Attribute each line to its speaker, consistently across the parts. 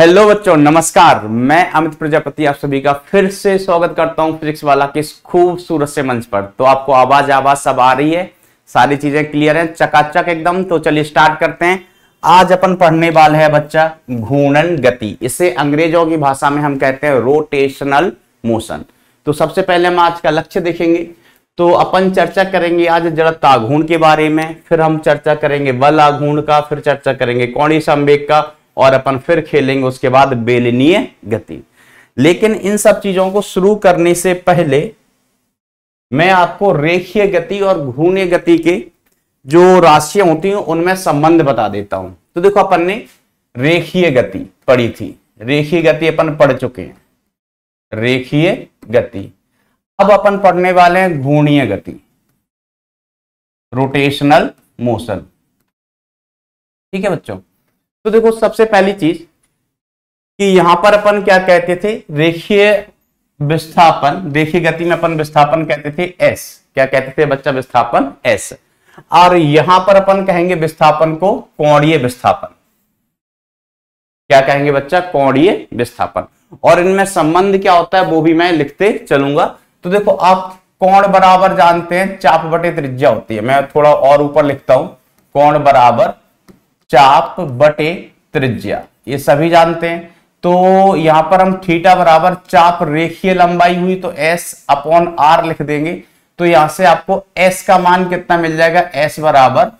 Speaker 1: Hello बच्चों नमस्कार मैं अमित प्रजापति आप सभी का फिर से स्वागत करता हूं फिजिक्स वाला किस खूबसूरत से मंच पर तो आपको आवाज आवाज सब आ रही है सारी चीजें क्लियर हैं चकाचक एकदम तो चलिए स्टार्ट करते हैं आज अपन पढ़ने वाले हैं बच्चा घूर्णन गति इसे अंग्रेजों की भाषा में हम कहते हैं रोटेशनल मोशन तो सबसे पहले हम आज का लक्ष्य देखेंगे तो अपन चर्चा करेंगे आज जड़ता घूर्ण के बारे में फिर हम चर्चा करेंगे बल आघूर्ण का फिर चर्चा करेंगे कौणी संवेग का और अपन फिर खेलेंगे उसके बाद बेलनीय गति लेकिन इन सब चीजों को शुरू करने से पहले मैं आपको रेखीय गति और घूर्णीय गति के जो राशियां होती हैं उनमें संबंध बता देता हूं तो देखो अपन ने रेखीय गति पढ़ी थी रेखीय गति अपन पढ़ चुके हैं रेखीय गति अब अपन पढ़ने वाले हैं घूर्णीय गति रोटेशनल मोशन ठीक है बच्चों तो देखो सबसे पहली चीज कि यहां पर अपन क्या कहते थे रेखीय विस्थापन रेखीय गति में अपन विस्थापन कहते थे एस क्या कहते थे बच्चा विस्थापन एस और यहां पर अपन कहेंगे विस्थापन को कोणीय विस्थापन क्या कहेंगे बच्चा कोणीय विस्थापन और इनमें संबंध क्या होता है वो भी मैं लिखते चलूंगा तो देखो आप कोण बराबर जानते हैं चाप बटे त्रिज्या होती है मैं थोड़ा और ऊपर लिखता हूं कोण बराबर चाप बटे त्रिज्या ये सभी जानते हैं तो यहां पर हम थीटा बराबर चाप रेखीय लंबाई हुई तो एस अपॉन आर लिख देंगे तो यहां से आपको एस का मान कितना मिल जाएगा एस बराबर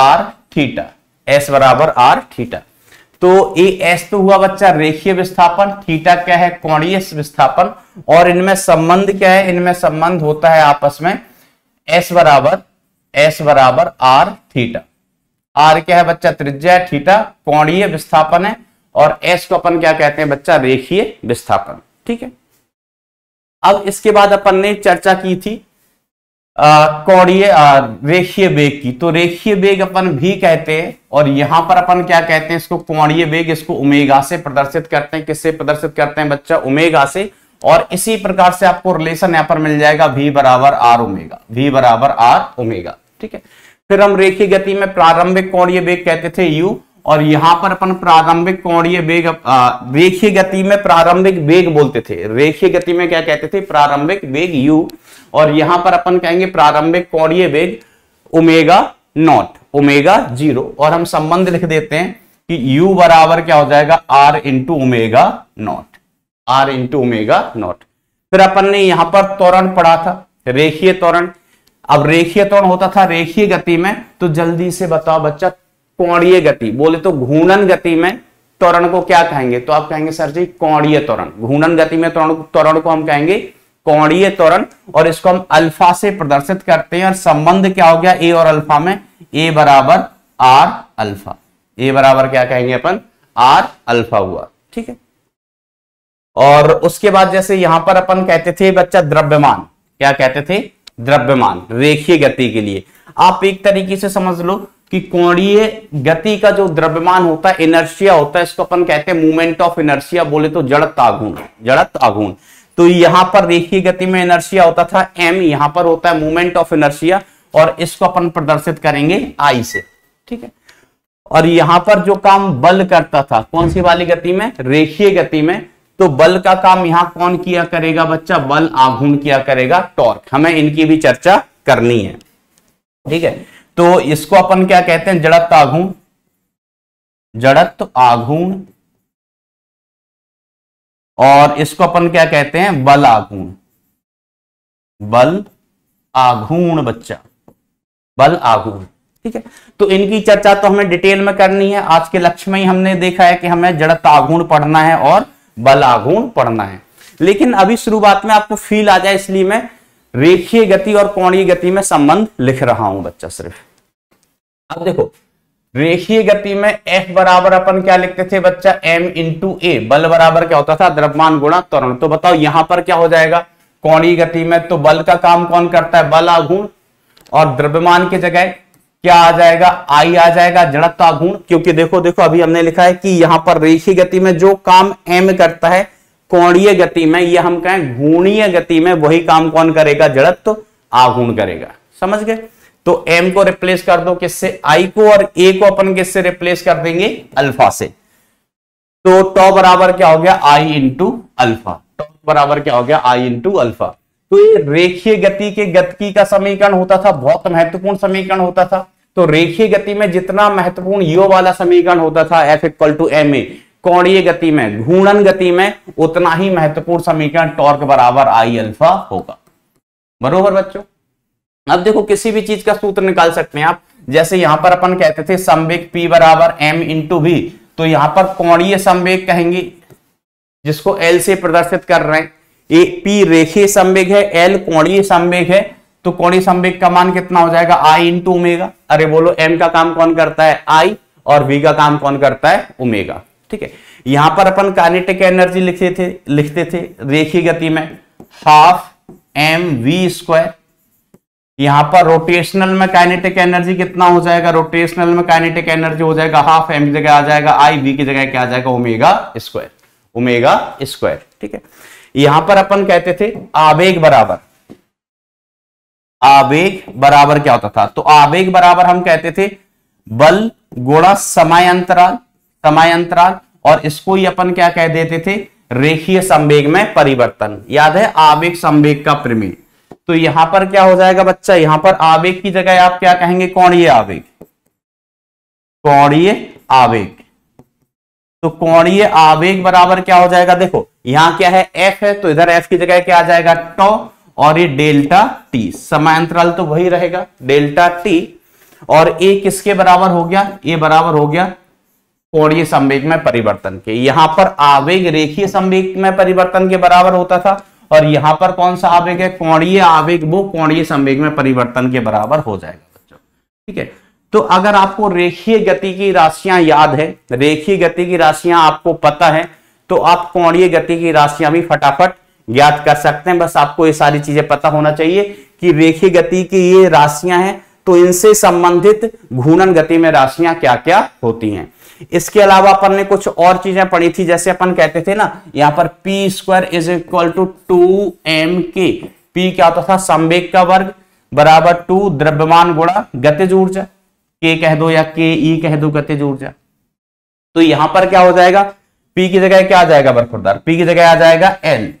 Speaker 1: आर थीटा एस बराबर आर थीटा तो ए एस तो हुआ बच्चा रेखीय विस्थापन थीटा क्या है कोणीय विस्थापन और इनमें संबंध क्या है इनमें संबंध होता है आपस में एस बराबर एस बराबर आर थीटा आर क्या है बच्चा त्रिज्या थीटा कोणीय विस्थापन है और एस को अपन क्या कहते हैं बच्चा रेखीय विस्थापन ठीक है अब इसके बाद अपन ने चर्चा की थी कोणीय रेखीय वेग की तो रेखीय वेग अपन भी कहते हैं और यहां पर अपन क्या कहते हैं इसको कोणीय वेग इसको उमेगा से प्रदर्शित करते हैं किससे प्रदर्शित करते हैं बच्चा उमेगा से और इसी प्रकार से आपको रिलेशन यहां पर मिल जाएगा वी बराबर आर उमेगा वी बराबर आर उमेगा ठीक है फिर हम रेखी गति में प्रारंभिक कोणीय वेग कहते थे यू और यहां पर अपन प्रारंभिक कोणीय वेग रेखी गति में प्रारंभिक वेग बोलते थे रेखी गति में क्या कहते थे प्रारंभिक वेग यू और यहां पर अपन कहेंगे प्रारंभिक कोणीय वेग ओमेगा नॉट ओमेगा जीरो और हम संबंध लिख देते हैं कि u बराबर क्या हो जाएगा r into omega not r into omega not फिर अपन ने यहां पर त्वरण पढ़ा था रेखीय त्वरण अब रेखीय त्वरण होता था रेखीय गति में तो जल्दी से बताओ बच्चा कोणीय गति बोले तो घूर्णन गति में त्वरण को क्या कहेंगे तो आप कहेंगे सर जी कोणीय त्वरण घूर्णन गति में त्वरण त्वरण को हम कहेंगे कोणीय त्वरण और इसको हम अल्फा से प्रदर्शित करते हैं और संबंध क्या हो गया ए और अल्फा में ए बराबर आर अल्फा ए बराबर क्या कहेंगे अपन आर अल्फा हुआ ठीक है और उसके बाद जैसे यहां पर अपन कहते थे बच्चा द्रव्यमान क्या कहते थे द्रव्यमान रेखीय गति के लिए आप एक तरीके से समझ लो कि कोणीय गति का जो द्रव्यमान होता है इनर्शिया होता है इसको अपन कहते हैं मूवमेंट ऑफ इनर्शिया बोले तो जड़त आघून जड़त आघून तो यहां पर रेखीय गति में इनर्शिया होता था एम यहां पर होता है मूवमेंट ऑफ इनर्शिया और इसको अपन प्रदर्शित करेंगे आई से ठीक है और यहां पर जो काम बल करता था कौन सी वाली गति में रेखीय गति में तो बल का काम यहां कौन किया करेगा बच्चा बल आघूर्ण किया करेगा टॉर्क हमें इनकी भी चर्चा करनी है ठीक है तो इसको अपन क्या कहते हैं जड़त आघूर्ण जड़त आघूर्ण
Speaker 2: और इसको अपन क्या कहते हैं बल आघूर्ण
Speaker 1: बल आघूर्ण बच्चा बल आघूर्ण ठीक है तो इनकी चर्चा तो हमें डिटेल में करनी है आज के लक्ष्य में ही हमने देखा है कि हमें जड़त आघूर्ण पढ़ना है और बलागुण पढ़ना है लेकिन अभी शुरुआत में आपको फील आ जाए इसलिए मैं रेखीय गति और कोणीय गति में संबंध लिख रहा हूं बच्चा सिर्फ अब देखो रेखीय गति में F बराबर अपन क्या लिखते थे बच्चा m इंटू ए बल बराबर क्या होता था द्रव्यमान गुणा त्वरण तो बताओ यहां पर क्या हो जाएगा कोणीय गति में तो बल का काम कौन करता है बल आघूर्ण और द्रव्यमान की जगह क्या आ जाएगा आई आ जाएगा जड़त गुण क्योंकि देखो देखो अभी हमने लिखा है कि यहां पर रेखी गति में जो काम एम करता है कोणीय गति में ये हम कहें गुणीय गति में वही काम कौन करेगा जड़त तो आगुण करेगा समझ गए तो एम को रिप्लेस कर दो किससे आई को और ए को अपन किससे रिप्लेस कर देंगे अल्फा से तो टॉ बराबर क्या हो गया आई इंटू अल्फा टॉ बराबर क्या हो गया आई इंटू अल्फा तो ये रेखीय गति के गति का समीकरण होता था बहुत महत्वपूर्ण समीकरण होता था तो रेखीय गति में जितना महत्वपूर्ण यो वाला समीकरण होता था F equal to M A कौड़ीय गति में घूर्णन गति में उतना ही महत्वपूर्ण समीकरण टॉर्क बराबर आई अल्फा होगा बरोबर बच्चों अब देखो किसी भी चीज का सूत्र निकाल सकते हैं आप जैसे यहां पर अपन कहते थे संवेग पी बराबर एम इंटू भी तो यहां पर कौड़ीय संवेग कहेंगे जिसको एल से प्रदर्शित कर रहे हैं ए पी रेखीय संवेग है एल कोणीय संवेग है तो कोणीय संवेग का मान कितना हो जाएगा आई टू उमेगा अरे बोलो एम का काम कौन करता है आई और वी का काम कौन करता है उमेगा ठीक है यहां पर अपन काइनेटिक एनर्जी लिखते थे लिखते थे रेखी गति में हाफ एम वी स्क्वायर यहां पर रोटेशनल में काइनेटिक एनर्जी कितना हो जाएगा रोटेशनल में काइनेटिक एनर्जी हो जाएगा हाफ एम की जगह आ जाएगा आई वी की जगह क्या आ जाएगा ओमेगा स्क्वायर ओमेगा स्क्वायर ठीक है यहां पर अपन कहते थे आवेग बराबर आवेग बराबर क्या होता था तो आवेग बराबर हम कहते थे बल गुणा समय अंतराल समय अंतराल और इसको ही अपन क्या कह देते थे रेखीय संवेग में परिवर्तन याद है आवेग संवेग का प्रमेय तो यहां पर क्या हो जाएगा बच्चा यहां पर आवेग की जगह आप क्या कहेंगे कौन ये आवेग ये आवेग तो कोणीय आवेग बराबर क्या हो जाएगा देखो यहां क्या है एफ है तो इधर एफ की जगह क्या आ जाएगा टो और ये डेल्टा टी समांतराल तो वही रहेगा डेल्टा टी और ए किसके बराबर हो गया ये बराबर हो गया कोणीय संवेग में परिवर्तन के यहां पर आवेग रेखीय संवेग में परिवर्तन के बराबर होता था और यहां पर कौन सा आवेग है कोणीय आवेग वो कोणीय संवेग में परिवर्तन के बराबर हो जाएगा बच्चों ठीक है तो अगर आपको रेखीय गति की राशियां याद है रेखीय गति की राशियां आपको पता है तो आप कोणीय गति की राशियां भी फटाफट ज्ञात कर सकते हैं बस आपको ये सारी चीजें पता होना चाहिए कि रेखीय गति की ये राशियां हैं तो इनसे संबंधित घूर्णन गति में राशियां क्या क्या होती हैं इसके अलावा अपन ने कुछ और चीजें पढ़ी थी जैसे अपन कहते थे ना यहां पर P square is equal to two M K P क्या होता था संवेग का वर्ग बराबर टू द्रव्यमान गुणा गतिज ऊर्जा के कह दो या के ई कह दो गतिज ऊर्जा तो यहां पर क्या हो जाएगा पी की जगह क्या आ जाएगा बर्फुरदार पी की जगह आ जाएगा एल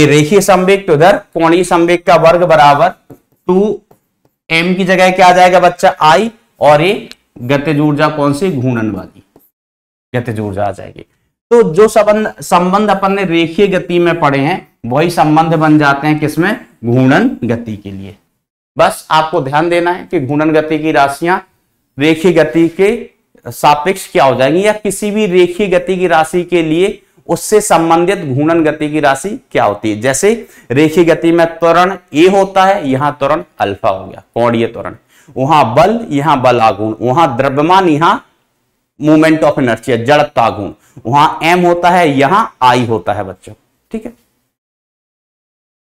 Speaker 1: ए रेखी संवेक तो उधर कोणीय संवेक का वर्ग बराबर टू एम की जगह क्या आ जाएगा बच्चा आई और ये गतिज ऊर्जा कौन सी घूर्णन वाली गतिज ऊर्जा आ जाएगी तो जो संबंध संबंध अपन ने रेखीय गति में पढ़े हैं वही संबंध बन जाते हैं किसमें घूर्णन गति के लिए बस आपको ध्यान देना है कि घूर्णन गति की राशियां रेखी गति के सापेक्ष क्या हो जाएंगी या किसी भी रेखी गति की राशि के लिए उससे संबंधित घूर्णन गति की राशि क्या होती है जैसे रेखी गति में त्वरण ए होता है यहां त्वरण अल्फा हो गया कौड़ीय त्वरण वहां बल यहां बल आगुण वहां द्रव्यमान यहां मूवमेंट ऑफ एनर्जी जड़ता गुण वहां एम होता है यहां आई होता है बच्चों ठीक है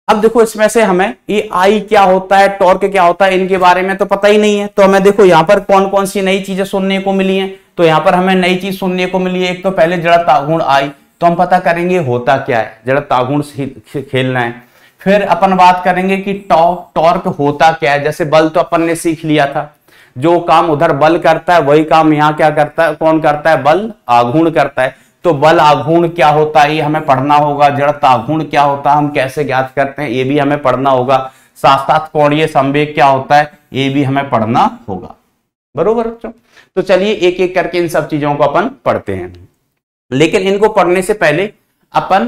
Speaker 1: अब देखो इसमें से हमें ये आई क्या होता है टॉर्क क्या होता है इनके बारे में तो पता ही नहीं है तो हमें देखो यहाँ पर कौन कौन सी नई चीजें सुनने को मिली हैं तो यहाँ पर हमें नई चीज सुनने को मिली है एक तो पहले जड़ा तागुण आई तो हम पता करेंगे होता क्या है जड़ा तागुण खेलना है फिर अपन बात करेंगे कि टॉ टॉर्क होता क्या है जैसे बल तो अपन ने सीख लिया था जो काम उधर बल करता है वही काम यहाँ क्या करता है कौन करता है बल आगुण करता है तो बल आघूर्ण क्या होता है ये हमें पढ़ना होगा ताघूर्ण क्या होता है हम कैसे ज्ञात करते हैं ये भी हमें पढ़ना होगा साथ साथ कोणीय संवेग क्या होता है ये भी हमें पढ़ना होगा बरोबर बच्चों तो चलिए एक एक करके इन सब चीजों को अपन पढ़ते हैं लेकिन इनको पढ़ने से पहले अपन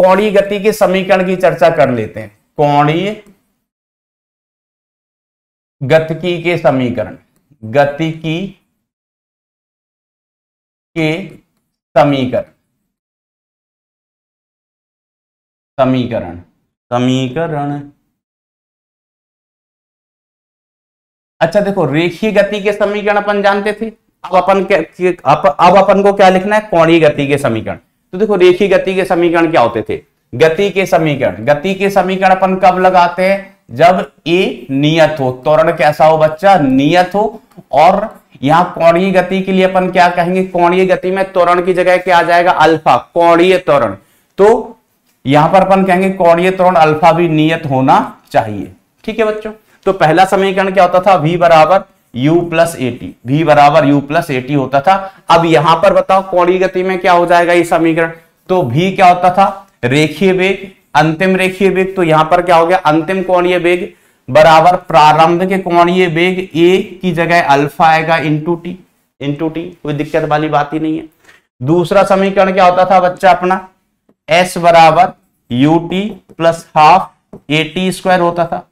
Speaker 1: कोणीय गति के समीकरण की चर्चा कर लेते हैं कोणीय गतिकी के
Speaker 2: समीकरण गति की के समीकरण समीकरण समीकरण अच्छा
Speaker 1: देखो रेखीय गति के समीकरण अपन जानते थे अब अपन अब अब अपन को क्या लिखना है कोणीय गति के समीकरण तो देखो रेखीय गति के समीकरण क्या होते थे गति के समीकरण गति के समीकरण अपन कब लगाते हैं जब ए नियत हो त्वरण कैसा हो बच्चा नियत हो और यहां कोणीय गति के लिए अपन क्या कहेंगे कोणीय गति में त्वरण की जगह क्या आ जाएगा अल्फा कौड़ीय त्वरण तो यहां पर अपन कहेंगे कोणीय त्वरण अल्फा भी नियत होना चाहिए ठीक है बच्चों तो पहला समीकरण क्या होता था वी बराबर u प्लस एटी वी बराबर यू प्लस एटी होता था अब यहां पर बताओ कौड़ी गति में क्या हो जाएगा ये समीकरण तो भी क्या होता था रेखीय वेग अंतिम रेखीय वेग तो यहां पर क्या हो गया अंतिम कोणीय वेग बराबर प्रारंभ के कोणीय वेग ए की जगह अल्फा आएगा इंटू टी इंटू टी कोई दिक्कत वाली बात ही नहीं है दूसरा समीकरण क्या होता था बच्चा अपना एस बराबर U T plus half A T square होता था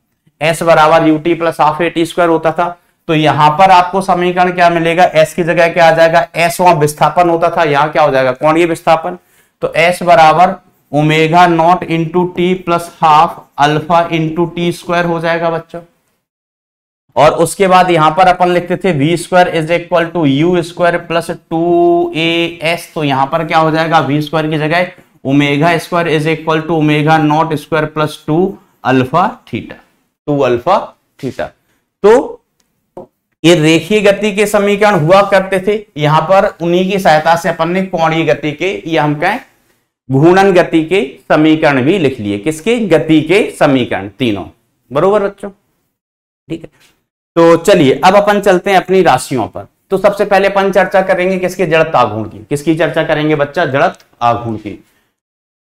Speaker 1: एस बराबर U T plus half A T square होता था तो यहां पर आपको समीकरण क्या मिलेगा एस की जगह क्या आ जाएगा एस वहां विस्थापन होता था यहां क्या हो जाएगा कोणीय विस्थापन तो एस बराबर omega not into T plus half alpha into T square हो जाएगा बच्चों और उसके बाद यहां पर अपन लिखते थे V square is equal to U square plus two A S तो यहां पर क्या हो जाएगा वी स्क्वायर की जगह omega square is equal to omega not square plus two alpha theta two alpha theta तो ये रेखीय गति के समीकरण हुआ करते थे यहां पर उन्हीं की सहायता से अपन ने कोणीय गति के ये हम कहें घूर्णन गति के समीकरण भी लिख लिए किसके गति के समीकरण तीनों बरोबर बच्चों ठीक है तो चलिए अब अपन चलते हैं अपनी राशियों पर तो सबसे पहले अपन चर्चा करेंगे किसके जड़त आघूर्ण की किसकी चर्चा करेंगे बच्चा जड़त आघूर्ण की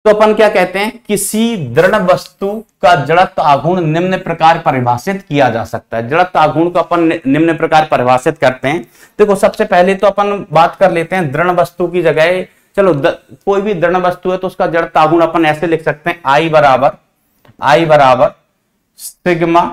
Speaker 1: तो अपन क्या कहते हैं किसी दृढ़ वस्तु का जड़त आघूर्ण निम्न प्रकार परिभाषित किया जा सकता है जड़त आघूर्ण को अपन निम्न प्रकार परिभाषित करते हैं देखो सबसे पहले तो अपन बात कर लेते हैं दृढ़ वस्तु की जगह चलो द, कोई भी दृढ़ वस्तु है तो उसका जड़ तागुण अपन ऐसे लिख सकते हैं आई बराबर आई बराबर sigma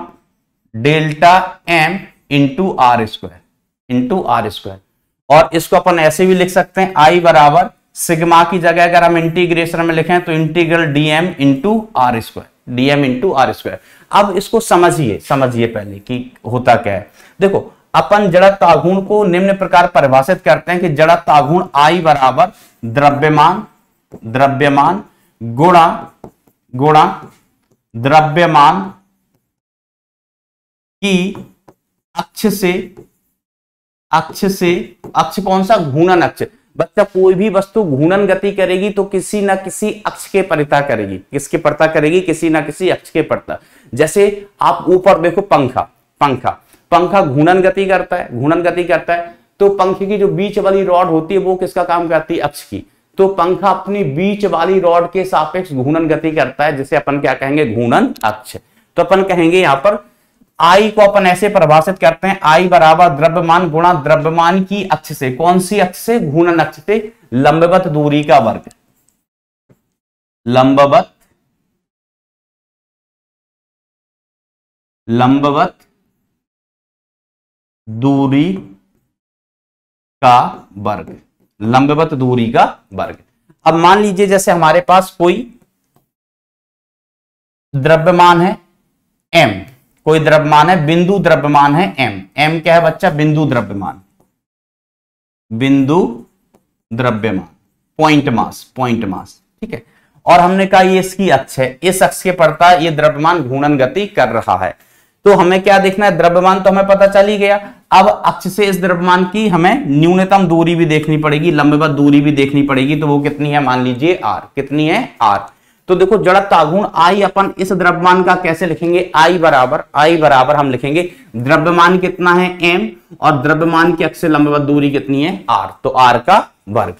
Speaker 1: delta M into R square into R square और इसको अपन ऐसे भी लिख सकते हैं आई बराबर सिग्मा की जगह अगर हम इंटीग्रेशन में लिखें तो integral DM into R square DM into R square अब इसको समझिए समझिए पहले कि होता क्या है देखो अपन जड़ तागुण को निम्न प्रकार परिभाषित करते हैं कि जड़ा तागुण आई बराबर द्रव्यमान द्रव्यमान गुणा गुणा द्रव्यमान की अक्ष से अक्ष से अक्ष कौन सा घूर्णन अक्ष बच्चा कोई भी वस्तु घूर्णन गति करेगी तो किसी ना किसी अक्ष के परिता करेगी किसके परता करेगी किसी ना किसी अक्ष के परता जैसे आप ऊपर देखो पंखा पंखा पंखा घूर्णन गति करता है घूर्णन गति करता है तो पंखे की जो बीच वाली रॉड होती है वो किसका काम करती है अक्ष की तो पंखा अपनी बीच वाली रॉड के सापेक्ष घूर्णन गति करता है जिसे अपन क्या कहेंगे घूर्णन अक्ष तो अपन कहेंगे यहां पर आई को अपन ऐसे परिभाषित करते हैं आई बराबर द्रव्यमान गुणा द्रव्यमान की अक्ष से कौन सी अक्ष से घूर्णन अक्ष से लंबवत दूरी का वर्ग लंबवत
Speaker 2: लंबवत
Speaker 1: दूरी का वर्ग लंबवत दूरी का वर्ग अब मान लीजिए जैसे हमारे पास कोई द्रव्यमान है एम कोई द्रव्यमान है बिंदु द्रव्यमान है एम एम क्या है बच्चा बिंदु द्रव्यमान बिंदु द्रव्यमान पॉइंट मास पॉइंट मास ठीक है और हमने कहा ये इसकी अक्ष है इस अक्ष के पड़ता ये द्रव्यमान घूर्णन गति कर रहा है तो हमें क्या देखना है द्रव्यमान तो हमें पता चल ही गया अब अक्ष से इस द्रव्यमान की हमें न्यूनतम दूरी भी देखनी पड़ेगी लंबवत दूरी भी देखनी पड़ेगी तो वो कितनी है मान लीजिए आर कितनी है आर तो देखो जड़त आगुण आई अपन इस द्रव्यमान का कैसे लिखेंगे आई बराबर आई बराबर हम लिखेंगे द्रव्यमान कितना है एम और द्रव्यमान की अक्ष से लंबवत दूरी कितनी है आर तो आर का वर्ग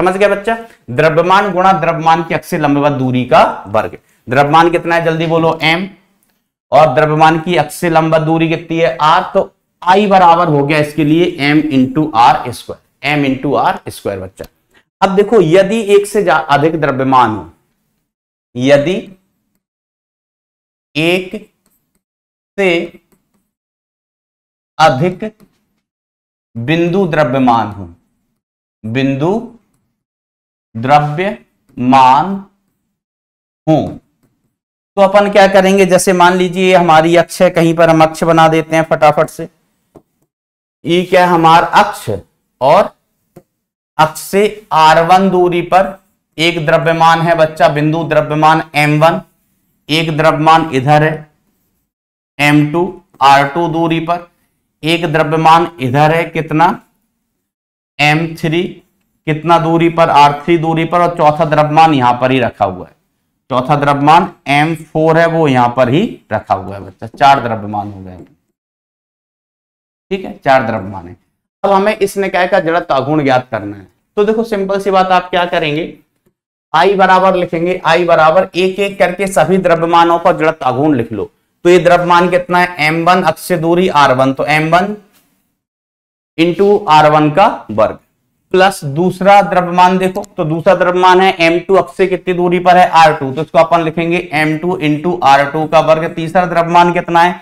Speaker 1: समझ गया बच्चा द्रव्यमान गुणा द्रव्यमान की अक्ष से लंबवत दूरी का वर्ग द्रव्यमान कितना है जल्दी बोलो एम और द्रव्यमान की अक्ष से लंबा दूरी कितनी है आर तो आई बराबर हो गया इसके लिए M into R square M into R square बच्चा अब देखो यदि एक से अधिक द्रव्यमान हो यदि
Speaker 2: एक से अधिक बिंदु द्रव्यमान हो बिंदु
Speaker 1: द्रव्यमान हो तो अपन क्या करेंगे जैसे मान लीजिए हमारी अक्ष है कहीं पर हम अक्ष बना देते हैं फटाफट से ई e क्या है हमारा अक्ष और अक्ष से आर वन दूरी पर एक द्रव्यमान है बच्चा बिंदु द्रव्यमान एम वन एक द्रव्यमान इधर है आर टू दूरी पर एक द्रव्यमान इधर है कितना एम थ्री कितना दूरी पर आर थ्री दूरी पर और चौथा द्रव्यमान यहां पर ही रखा हुआ है चौथा द्रव्यमान एम फोर है वो यहां पर ही रखा हुआ है बच्चा चार द्रव्यमान हो गए ठीक है चार द्रव्यमान है अब हमें इस निकाय का जड़त अगुण ज्ञात करना है तो देखो सिंपल सी बात आप क्या करेंगे आई बराबर लिखेंगे आई बराबर एक एक करके सभी द्रव्यमानों का जड़त्व अगुण लिख लो तो ये द्रव्यमान कितना है एम वन अक्ष दूरी आर वन तो M one into R one का वर्ग प्लस दूसरा द्रव्यमान देखो तो दूसरा द्रव्यमान है एम टू अक्ष से कितनी दूरी पर है आर टू तो इसको अपन लिखेंगे M two into R two का वर्ग तीसरा द्रव्यमान कितना है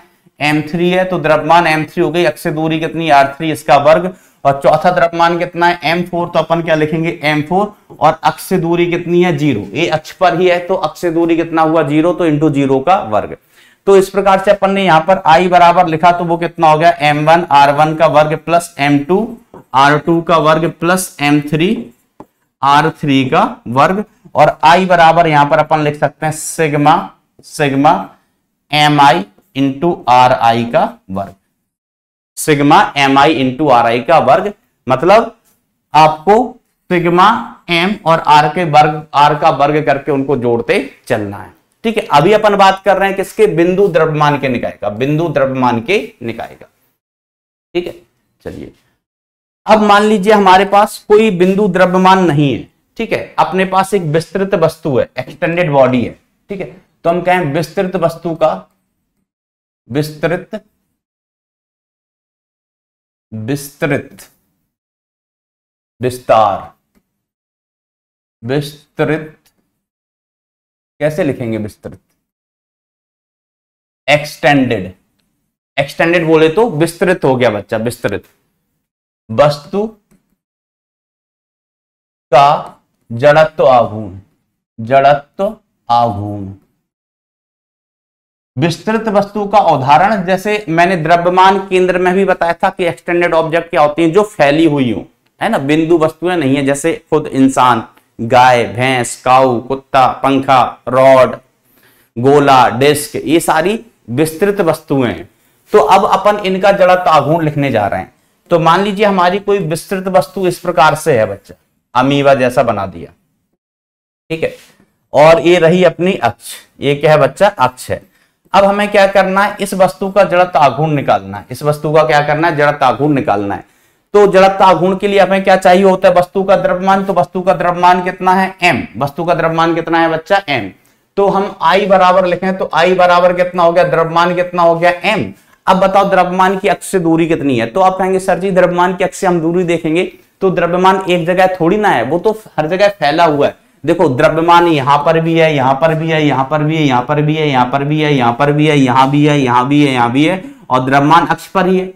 Speaker 1: M3 है तो द्रव्यमान M3 हो गई अक्ष दूरी कितनी R3 इसका वर्ग और चौथा द्रव्यमान कितना है M4 तो अपन क्या लिखेंगे M4 और अक्ष दूरी कितनी है जीरो ये अक्ष पर ही है तो अक्ष दूरी कितना हुआ जीरो तो इंटू जीरो का वर्ग तो इस प्रकार से अपन ने यहाँ पर I बराबर लिखा तो वो कितना हो गया M1 R1 का वर्ग प्लस M2 R2 का वर्ग प्लस M3 R3 का वर्ग और I बराबर यहां पर अपन लिख सकते हैं sigma sigma M I into R I का वर्ग sigma M I into R I का वर्ग मतलब आपको सिग्मा एम और आर के वर्ग आर का वर्ग करके उनको जोड़ते चलना है ठीक है अभी अपन बात कर रहे हैं किसके बिंदु द्रव्यमान के निकाय का बिंदु द्रव्यमान के निकाय का ठीक है चलिए अब मान लीजिए हमारे पास कोई बिंदु द्रव्यमान नहीं है ठीक है अपने पास एक विस्तृत वस्तु है एक्सटेंडेड बॉडी है ठीक है तो हम कहें विस्तृत वस्तु का विस्तृत
Speaker 2: विस्तृत विस्तार विस्तृत कैसे लिखेंगे विस्तृत एक्सटेंडेड एक्सटेंडेड बोले तो विस्तृत हो गया बच्चा विस्तृत वस्तु का
Speaker 1: जड़त्व आघूर्ण जड़त्व आघूर्ण विस्तृत वस्तु का उदाहरण जैसे मैंने द्रव्यमान केंद्र में भी बताया था कि एक्सटेंडेड ऑब्जेक्ट क्या होती है जो फैली हुई हो है ना बिंदु वस्तुएं नहीं है जैसे खुद इंसान गाय भैंस काउ कुत्ता पंखा रॉड गोला डिस्क ये सारी विस्तृत वस्तुएं हैं तो अब अपन इनका जड़ा तागुण लिखने जा रहे हैं तो मान लीजिए हमारी कोई विस्तृत वस्तु इस प्रकार से है बच्चा अमीवा जैसा बना दिया ठीक है और ये रही अपनी अक्ष ये क्या है बच्चा अक्ष है अब हमें क्या करना है इस वस्तु का जड़ता गुण निकालना है इस वस्तु का क्या करना है जड़ता गुण निकालना है तो जड़ता गुण के लिए हमें क्या चाहिए होता है वस्तु का द्रव्यमान तो वस्तु का द्रव्यमान कितना है एम वस्तु का द्रव्यमान कितना है बच्चा एम तो हम आई बराबर लिखें तो आई बराबर कितना हो गया द्रव्यमान कितना हो गया एम अब बताओ द्रव्यमान की अक्ष से दूरी कितनी है तो आप कहेंगे सर जी द्रव्यमान की अक्ष से हम दूरी देखेंगे तो द्रव्यमान एक जगह थोड़ी ना है वो तो हर जगह फैला हुआ है देखो द्रव्यमान यहां पर भी है यहां पर भी है यहां पर भी है यहां पर भी है यहां पर भी है यहां पर भी है यहां भी है यहां भी है यहां भी है और द्रव्यमान अक्ष पर ही है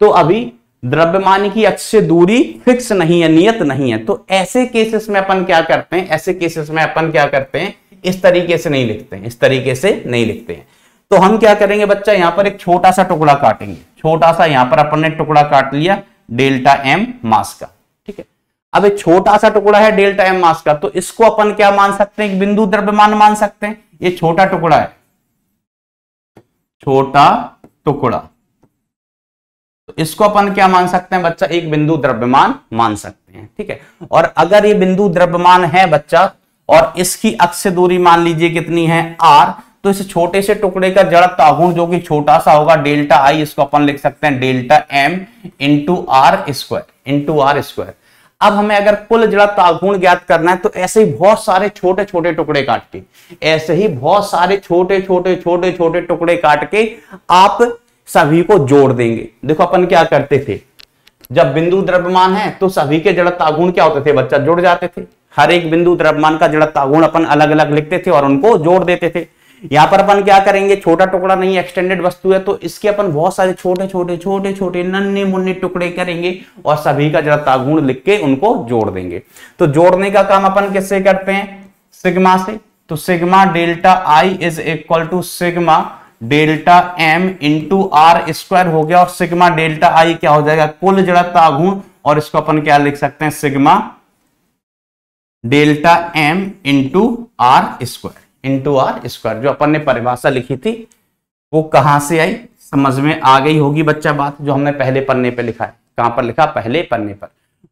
Speaker 1: तो अभी द्रव्यमान की अक्ष से दूरी फिक्स नहीं है नियत नहीं है तो ऐसे केसेस में अपन क्या करते हैं ऐसे केसेस में अपन क्या करते हैं इस तरीके से नहीं लिखते हैं इस तरीके से नहीं लिखते हैं तो हम क्या करेंगे बच्चा यहाँ पर एक छोटा सा टुकड़ा काटेंगे छोटा सा यहाँ पर अपन ने टुकड़ा काट लिया डेल्टा एम मास का अब एक छोटा सा टुकड़ा है डेल्टा एम मास का तो इसको अपन क्या मान सकते हैं बिंदु द्रव्यमान मान सकते हैं ये छोटा टुकड़ा है छोटा टुकड़ा तो इसको अपन क्या मान सकते हैं बच्चा एक बिंदु द्रव्यमान मान सकते हैं ठीक है और अगर ये बिंदु द्रव्यमान है बच्चा और इसकी अक्ष दूरी मान लीजिए कितनी है आर तो इस छोटे से टुकड़े का जड़ तागुण जो कि छोटा सा होगा डेल्टा आई इसको अपन लिख सकते हैं delta M into R square into R square अब हमें अगर कुल जड़ा तालगुण ज्ञात करना है तो ऐसे ही बहुत सारे छोटे छोटे टुकड़े काट के ऐसे ही बहुत सारे छोटे छोटे छोटे छोटे टुकड़े काट के आप सभी को जोड़ देंगे देखो अपन क्या करते थे जब बिंदु द्रव्यमान है तो सभी के जड़ तागुण क्या होते थे बच्चा जुड़ जाते थे हर एक बिंदु द्रव्यमान का जड़ तागुण अपन अलग अलग लिखते थे और उनको जोड़ देते थे यहाँ पर अपन क्या करेंगे छोटा टुकड़ा नहीं एक्सटेंडेड वस्तु है तो इसके अपन बहुत सारे छोटे छोटे छोटे छोटे नन्हे मुन्ने टुकड़े करेंगे और सभी का जरा तागुण लिख के उनको जोड़ देंगे तो जोड़ने का काम अपन किससे करते हैं सिग्मा से तो sigma delta I is equal to sigma delta M into R square हो गया और सिग्मा डेल्टा आई क्या हो जाएगा कुल जरा तागुण और इसको अपन क्या लिख सकते हैं sigma delta M into R square into R square जो अपन ने परिभाषा लिखी थी वो कहां से आई समझ में आ गई होगी बच्चा बात जो हमने पहले पन्ने पर लिखा है कहां पर लिखा पहले पन्ने पर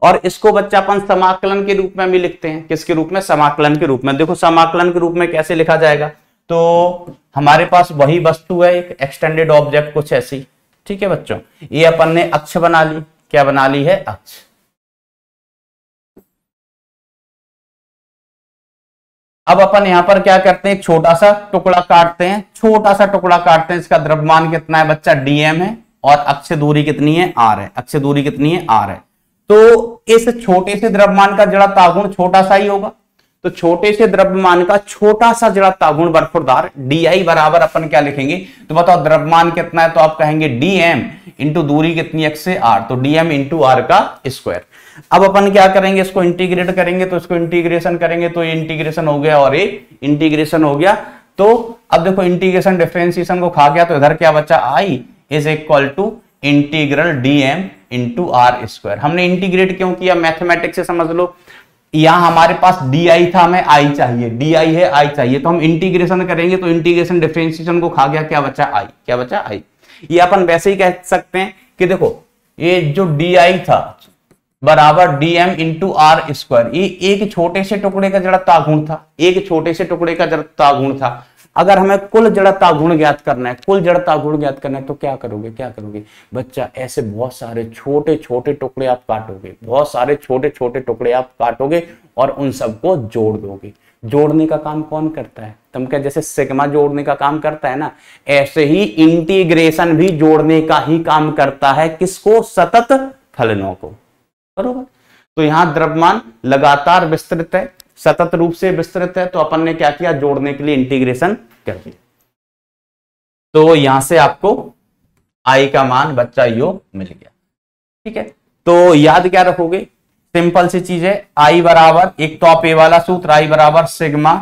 Speaker 1: और इसको बच्चा अपन समाकलन के रूप में भी लिखते हैं किसके रूप में समाकलन के रूप में देखो समाकलन के रूप में कैसे लिखा जाएगा तो हमारे पास वही वस्तु है एक एक्सटेंडेड ऑब्जेक्ट कुछ ऐसी ठीक है बच्चों ये अपन ने अक्ष बना ली क्या बना ली है अक्ष अब अपन यहां पर क्या करते हैं छोटा सा टुकड़ा काटते हैं छोटा सा टुकड़ा काटते हैं इसका द्रव्यमान कितना है बच्चा डीएम है और अक्ष दूरी कितनी है आर है अक्ष दूरी कितनी है आर है तो इस छोटे से द्रव्यमान का जड़ा तागुण छोटा सा ही होगा तो छोटे से द्रव्यमान का छोटा सा जड़ा तागुण बर्फुरदार डीआई बराबर अपन क्या लिखेंगे तो बताओ द्रव्यमान कितना है तो आप कहेंगे डीएम इंटू दूरी कितनी एक्स से आर तो डीएम इंटू आर का स्क्वायर अब अपन क्या करेंगे इसको इंटीग्रेट करेंगे तो इसको इंटीग्रेशन करेंगे तो ये इंटीग्रेशन हो गया और ये इंटीग्रेशन हो गया तो अब देखो इंटीग्रेशन डिफ्रेंसिएशन को खा गया तो इधर क्या बचा I is equal to integral D M into R square हमने इंटीग्रेट क्यों किया मैथमेटिक्स से समझ लो यहां हमारे पास डी आई था हमें आई चाहिए डी आई है आई चाहिए तो हम इंटीग्रेशन करेंगे तो इंटीग्रेशन डिफ्रेंसिएशन को खा गया क्या बचा आई क्या बचा आई ये अपन वैसे ही कह सकते हैं कि देखो ये जो डी आई था बराबर D M into R square ये एक छोटे से टुकड़े का जड़ता तागुण था एक छोटे से टुकड़े का जड़ तागुण था अगर हमें कुल जड़ तागुण ज्ञात करना है कुल जड़ तागुण ज्ञात करना है तो क्या करोगे क्या करोगे बच्चा ऐसे बहुत सारे छोटे छोटे टुकड़े आप काटोगे बहुत सारे छोटे छोटे टुकड़े आप काटोगे और उन सबको जोड़ दोगे जोड़ने का काम कौन करता है तुम तो क्या जैसे सिग्मा जोड़ने का काम करता है ना ऐसे ही इंटीग्रेशन भी जोड़ने का ही काम करता है किसको सतत फलनों को बरोबर तो यहां द्रव्यमान लगातार विस्तृत है सतत रूप से विस्तृत है तो अपन ने क्या किया जोड़ने के लिए इंटीग्रेशन कर दिया तो यहां से आपको आई का मान बच्चा यो मिल गया ठीक है तो याद क्या रखोगे सिंपल सी चीज है आई बराबर एक तो आप ए वाला सूत्र आई बराबर sigma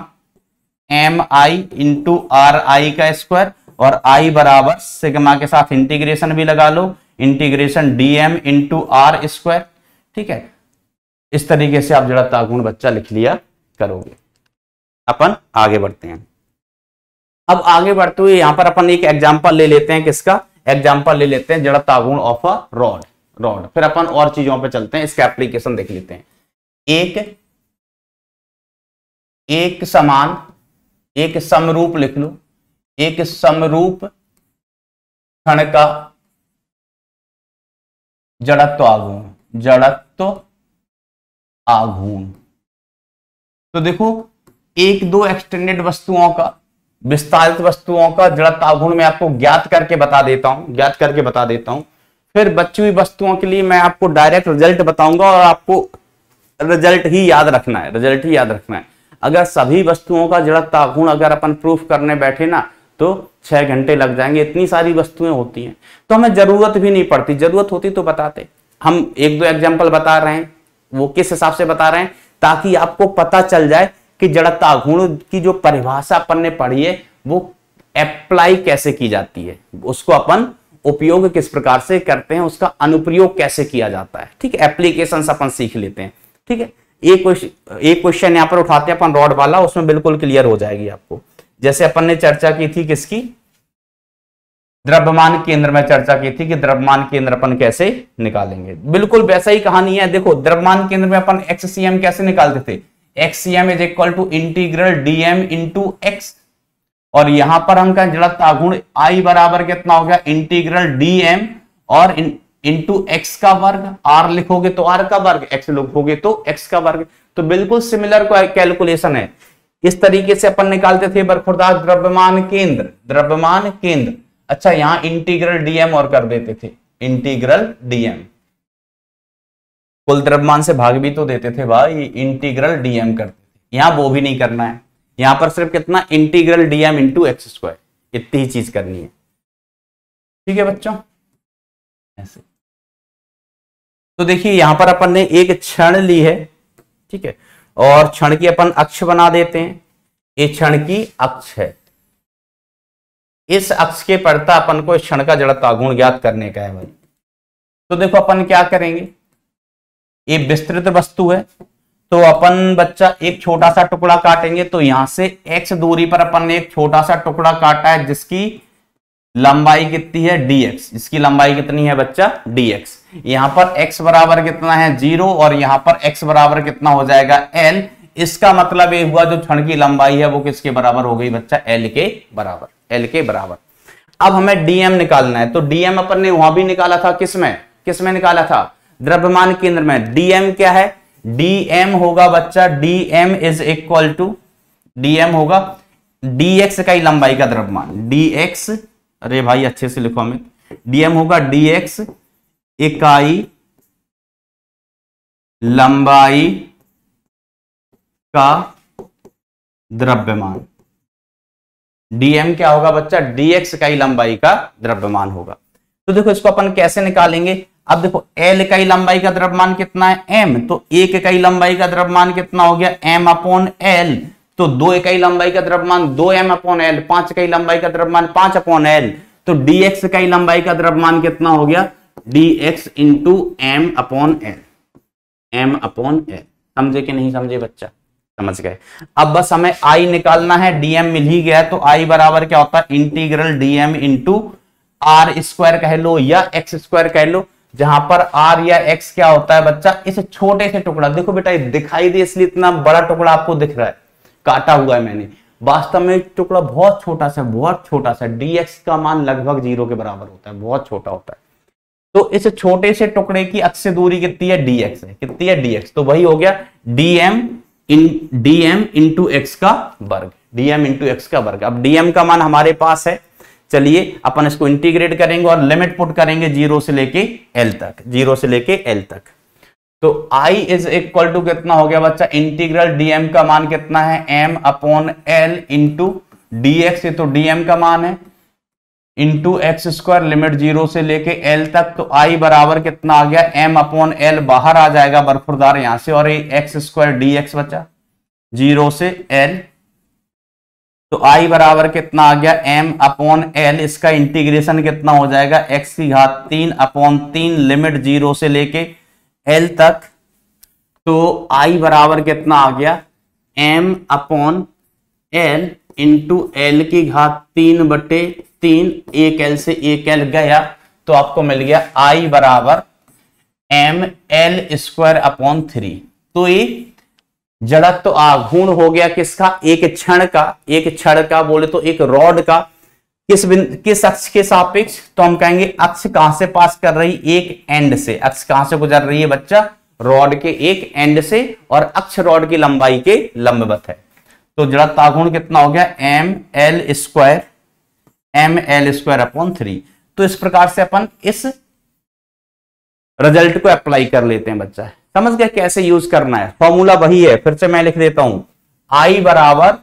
Speaker 1: M I into R I का स्क्वायर और आई बराबर सिग्मा के साथ इंटीग्रेशन भी लगा लो integration D M into R square ठीक है इस तरीके से आप जरा तागुण बच्चा लिख लिया करोगे अपन आगे बढ़ते हैं अब आगे बढ़ते हुए यहां पर अपन एक एग्जाम्पल ले लेते हैं किसका एग्जाम्पल ले लेते हैं जड़ा तागुण ऑफ अ रॉड रॉड फिर अपन और चीजों पर चलते हैं इसका एप्लीकेशन देख लेते हैं एक एक समान एक समरूप लिख लो
Speaker 2: एक समरूप क्षण का
Speaker 1: जड़ा तागुण जड़त्व आघूर्ण तो देखो एक दो एक्सटेंडेड वस्तुओं का विस्तारित वस्तुओं का जड़त्व आघूर्ण में आपको ज्ञात करके बता देता हूं ज्ञात करके बता देता हूं फिर बची हुई वस्तुओं के लिए मैं आपको डायरेक्ट रिजल्ट बताऊंगा और आपको रिजल्ट ही याद रखना है रिजल्ट ही याद रखना है अगर सभी वस्तुओं का जड़त्व आघूर्ण अगर अपन प्रूफ करने बैठे ना तो छह घंटे लग जाएंगे इतनी सारी वस्तुएं होती हैं तो हमें जरूरत भी नहीं पड़ती जरूरत होती तो बताते हम एक दो एग्जाम्पल बता रहे हैं वो किस हिसाब से बता रहे हैं ताकि आपको पता चल जाए कि जड़ता गुण की जो परिभाषा अपन ने पढ़ी है वो अप्लाई कैसे की जाती है उसको अपन उपयोग किस प्रकार से करते हैं उसका अनुप्रयोग कैसे किया जाता है ठीक है एप्लीकेशन अपन सीख लेते हैं ठीक है एक क्वेश्चन एक क्वेश्चन यहाँ पर उठाते हैं अपन रॉड वाला उसमें बिल्कुल क्लियर हो जाएगी आपको जैसे अपन ने चर्चा की थी किसकी द्रव्यमान केंद्र में चर्चा की थी कि द्रव्यमान केंद्र अपन कैसे निकालेंगे बिल्कुल वैसा ही कहानी है देखो द्रव्यमान केंद्र में अपन एक्ससीएम कैसे निकालते थे XCM is equal to integral DM into X और यहां पर हम क्या जड़ता आई बराबर कितना हो गया इंटीग्रल डीएम और इन, इंटू एक्स का वर्ग आर लिखोगे तो आर का वर्ग एक्स लिखोगे तो एक्स का वर्ग तो बिल्कुल सिमिलर कैलकुलेशन है इस तरीके से अपन निकालते थे बरखुरदार द्रव्यमान केंद्र द्रव्यमान केंद्र अच्छा यहां इंटीग्रल डीएम और कर देते थे इंटीग्रल डीएम कुल द्रव्यमान से भाग भी तो देते थे भाई इंटीग्रल डीएम करते थे यहां वो भी नहीं करना है यहां पर सिर्फ कितना integral DM into X square इतनी ही चीज करनी है ठीक है बच्चों ऐसे तो देखिए यहां पर अपन ने एक क्षण ली है ठीक है और क्षण की अपन अक्ष बना देते हैं ये क्षण की अक्ष है इस अक्ष के पड़ता अपन को क्षण का जड़ता गुण ज्ञात करने का है भाई तो देखो अपन क्या करेंगे ये विस्तृत वस्तु है तो अपन बच्चा एक छोटा सा टुकड़ा काटेंगे तो यहां से x दूरी पर अपन ने एक छोटा सा टुकड़ा काटा है जिसकी लंबाई कितनी है dx इसकी लंबाई कितनी है बच्चा dx यहां पर x बराबर कितना है जीरो और यहां पर x बराबर कितना हो जाएगा l इसका मतलब ये हुआ जो क्षण की लंबाई है वो किसके बराबर हो गई बच्चा l के बराबर एल के बराबर अब हमें डीएम निकालना है तो डीएम अपन ने वहां भी निकाला था किसमें किसमें निकाला था द्रव्यमान केंद्र में डीएम क्या है डीएम होगा बच्चा DM is equal to DM होगा डीएक्स का ही लंबाई का द्रव्यमान डीएक्स अरे भाई अच्छे से लिखो हमें डीएम होगा डीएक्स इकाई लंबाई का द्रव्यमान डीएम क्या होगा बच्चा डीएक्स इकाई लंबाई का द्रव्यमान होगा तो देखो इसको अपन कैसे निकालेंगे अब देखो एल इकाई लंबाई का द्रव्यमान कितना है एम तो एक इकाई लंबाई का द्रव्यमान कितना हो गया एम अपॉन एल तो दो इकाई लंबाई का द्रव्यमान दो एम अपॉन एल पांच इकाई लंबाई का द्रव्यमान पांच अपॉन एल तो डीएक्स इकाई लंबाई का द्रव्यमान कितना हो गया D X into M upon L M upon L समझे कि नहीं समझे बच्चा समझ गए अब बस हमें आई निकालना है डीएम मिल ही गया तो आई बराबर क्या होता है integral DM into R square कह लो या एक्स स्क्वायर कह लो जहां पर आर या एक्स क्या होता है बच्चा इस छोटे से टुकड़ा देखो बेटा दिखाई दे इसलिए इतना बड़ा टुकड़ा आपको दिख रहा है काटा हुआ है मैंने वास्तव में टुकड़ा बहुत छोटा सा बहुत छोटा सा dx का मान लगभग जीरो के बराबर होता है बहुत छोटा होता है तो इस छोटे से टुकड़े की अक्ष दूरी कितनी है dx है कितनी है dx तो वही हो गया DM in D M into X का वर्ग डीएम इंटू एक्स का वर्ग अब डीएम का मान हमारे पास है चलिए अपन इसको इंटीग्रेट करेंगे और लिमिट पुट करेंगे जीरो से लेके एल तक जीरो से लेके एल तक तो i इज इक्वल टू कितना हो गया बच्चा इंटीग्रल डीएम का मान कितना है m upon L into D ये तो डीएम का मान है into X square limit zero से लेके एल तक तो आई बराबर कितना आ गया एम अपॉन एल बाहर आ जाएगा बर्फुरदार यहां से और एक्स स्क्वायर डी एक्स बचा जीरो से एल तो आई बराबर कितना आ गया एम अपॉन एल इसका इंटीग्रेशन कितना हो जाएगा एक्स की घात तीन अपॉन तीन लिमिट जीरो से लेके एल तक तो आई बराबर कितना आ गया M upon L into L की घात तीन बटे तीन एक एल से एक एल गया तो आपको मिल गया आई बराबर M L square upon three तो ये जड़क तो आघूर्ण हो गया किसका एक क्षण का एक क्षण का बोले तो एक रॉड का किस किस अक्ष के सापेक्ष तो हम कहेंगे अक्ष कहां से पास कर रही एक एंड से अक्ष कहां से गुजर रही है बच्चा रॉड के एक एंड से और अक्ष रॉड की लंबाई के लंबवत है तो जरा जड़त्तागुण कितना हो गया M L square M L square upon three तो इस प्रकार से अपन इस रिजल्ट को अप्लाई कर लेते हैं बच्चा समझ गया कैसे यूज करना है फॉर्मूला वही है फिर से मैं लिख देता हूं आई बराबर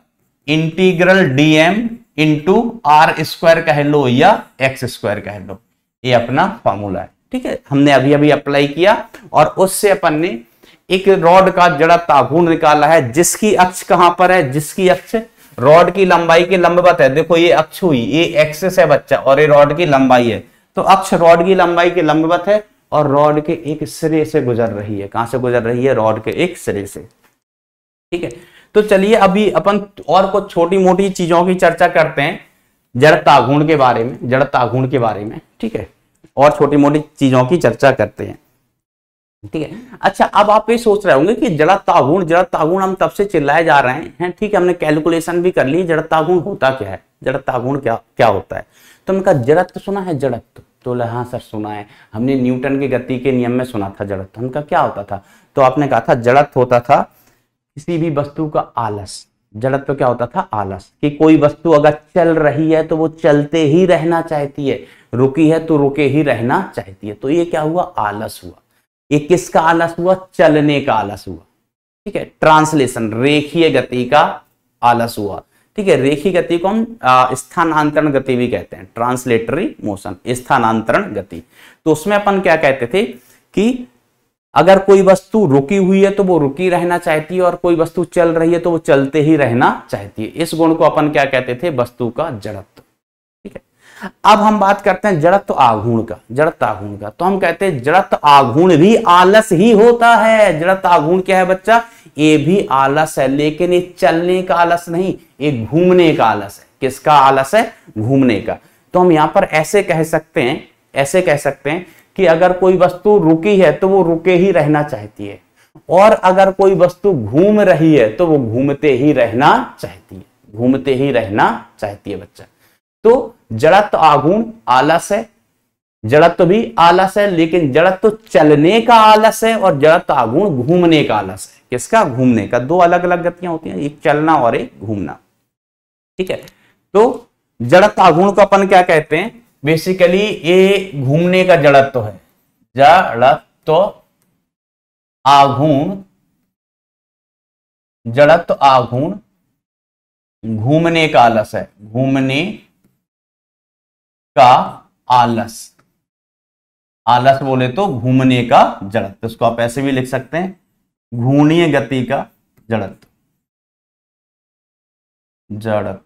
Speaker 1: integral DM into R square कह लो या एक्स स्क्वायर कह लो ये अपना फॉर्मूला है ठीक है हमने अभी अभी अप्लाई किया और उससे अपन ने एक रॉड का जड़ा ताबून निकाला है जिसकी अक्ष कहां पर है जिसकी अक्ष रॉड की लंबाई के लंबवत है देखो ये अक्ष हुई ये एक्सेस है बच्चा और ये रॉड की लंबाई है तो अक्ष रॉड की लंबाई के लंबवत है और रॉड के एक सिरे से गुजर रही है कहां से गुजर रही है रॉड के एक सिरे से ठीक है तो चलिए अभी अपन और कुछ छोटी मोटी चीजों की चर्चा करते हैं जड़ ताघूण के बारे में जड़ ताघूण के बारे में ठीक है और छोटी मोटी चीजों की चर्चा करते हैं ठीक है अच्छा अब आप ये सोच रहे होंगे कि जड़ा तागुण जड़ा तागुण हम तब से चिल्लाए जा रहे हैं ठीक है हमने कैलकुलेशन भी कर ली जड़ तागुण होता क्या है जड़ तागुण क्या क्या होता है तो हमने कहा जड़त सुना है जड़त तो हाँ सर सुना है हमने न्यूटन की गति के नियम में सुना था जड़त हमका क्या होता था तो आपने कहा था जड़त होता था किसी भी वस्तु का आलस जड़त तो क्या होता था आलस कि कोई वस्तु अगर चल रही है तो वो चलते ही रहना चाहती है रुकी है तो रुके ही रहना चाहती है तो ये क्या हुआ आलस हुआ ये किसका आलस हुआ चलने का आलस हुआ ठीक है ट्रांसलेशन रेखीय गति का आलस हुआ ठीक है रेखी गति को हम स्थानांतरण गति भी कहते हैं ट्रांसलेटरी मोशन स्थानांतरण गति तो उसमें अपन क्या कहते थे कि अगर कोई वस्तु रुकी हुई है तो वो रुकी रहना चाहती है और कोई वस्तु चल रही है तो वो चलते ही रहना चाहती है इस गुण को अपन क्या कहते थे वस्तु का जड़त्व अब हम बात करते हैं जड़त आघूर्ण का जड़त आघूर्ण का तो हम कहते हैं जड़त आघूर्ण भी आलस ही होता है जड़त आघूर्ण क्या है बच्चा ये भी आलस है लेकिन ये चलने का आलस नहीं ये घूमने का आलस है किसका आलस है घूमने का तो हम यहां पर ऐसे कह सकते हैं ऐसे कह सकते हैं कि अगर कोई वस्तु रुकी है तो वो रुके ही रहना चाहती है और अगर कोई वस्तु घूम रही है तो वो घूमते ही रहना चाहती है घूमते ही रहना चाहती है बच्चा तो जड़त्व आगुण आलस है जड़त्व भी आलस है लेकिन जड़त्व चलने का आलस है और जड़त्व आगुण घूमने का आलस है किसका घूमने का दो अलग अलग गतियां होती हैं एक चलना और एक घूमना ठीक है तो जड़त्व आगुण को अपन क्या कहते हैं बेसिकली ये घूमने का जड़त्व है जड़त्व आघूर्ण जड़त्व आगुण घूमने का आलस है घूमने का आलस आलस बोले तो घूमने का जड़त्व उसको आप ऐसे भी लिख सकते हैं घूर्णीय गति का जड़त्व जड़त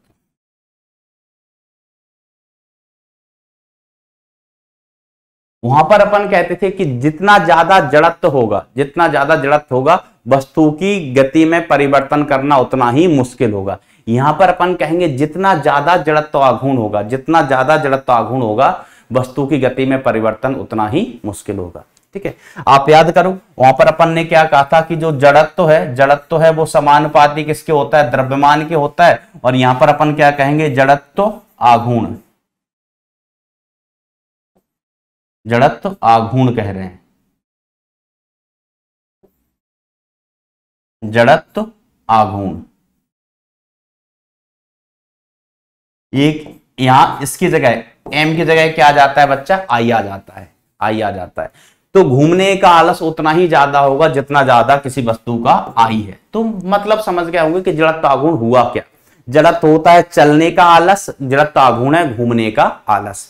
Speaker 1: वहां पर अपन कहते थे कि जितना ज्यादा जड़त्व होगा जितना ज्यादा जड़त्व होगा वस्तु की गति में परिवर्तन करना उतना ही मुश्किल होगा यहां पर अपन कहेंगे जितना ज्यादा जड़त्व आघूर्ण होगा जितना ज्यादा जड़त्व आघूर्ण होगा वस्तु की गति में परिवर्तन उतना ही मुश्किल होगा ठीक है आप याद करो वहां पर अपन ने क्या कहा था कि जो जड़त्व है जड़त्व है वो समानुपाती किसके होता है द्रव्यमान के होता है और यहां पर अपन क्या कहेंगे जड़त्व आघूर्ण जड़त्व आघूर्ण कह रहे हैं जड़त्व आघूर्ण एक यहाँ इसकी जगह एम की जगह क्या आ जाता है बच्चा आई आ जाता है आई आ जाता है तो घूमने का आलस उतना ही ज्यादा होगा जितना ज्यादा किसी वस्तु का आई है तो मतलब समझ गया होंगे कि जड़त आगुण हुआ क्या जड़त होता है चलने का आलस जड़त आगुण है घूमने का आलस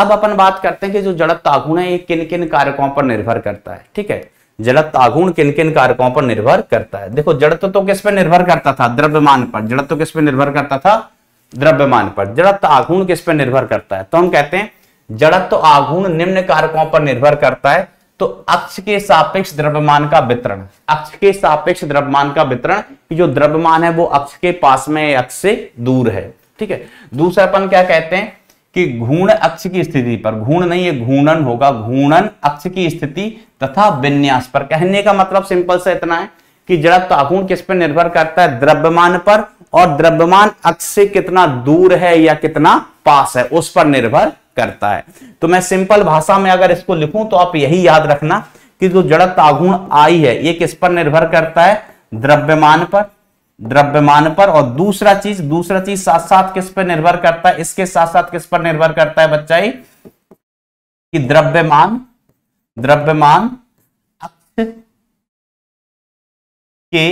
Speaker 1: अब अपन बात करते हैं कि जो जड़त आगुण है ये किन किन कारकों पर निर्भर करता है ठीक है जड़त आगुण किन किन कारकों पर निर्भर करता है देखो जड़त तो किस पर निर्भर करता था द्रव्यमान पर जड़त तो किस पर निर्भर करता था द्रव्यमान पर जड़त्व आघूर्ण किस पर निर्भर करता है तो हम कहते हैं जड़त्व आघूर्ण निम्न कारकों पर निर्भर करता है तो अक्ष के सापेक्ष द्रव्यमान का वितरण अक्ष के सापेक्ष द्रव्यमान का वितरण कि जो द्रव्यमान है वो अक्ष के पास में अक्ष से दूर है ठीक है दूसरा अपन क्या कहते हैं कि घूर्ण अक्ष की स्थिति पर घूर्ण नहीं है घूर्णन होगा घूर्णन अक्ष की स्थिति तथा विन्यास पर कहने का मतलब सिंपल से इतना है कि जड़त्व आघूर्ण किस पर निर्भर करता है द्रव्यमान पर और द्रव्यमान अक्ष से कितना दूर है या कितना पास है उस पर निर्भर करता है तो मैं सिंपल भाषा में अगर इसको लिखूं तो आप यही याद रखना कि जो जड़त आगुण आई है ये किस पर निर्भर करता है द्रव्यमान पर द्रव्यमान पर और दूसरा चीज दूसरा चीज साथ साथ किस पर निर्भर करता है इसके साथ साथ किस पर निर्भर करता है बच्चा ही कि द्रव्यमान द्रव्यमान अक्ष के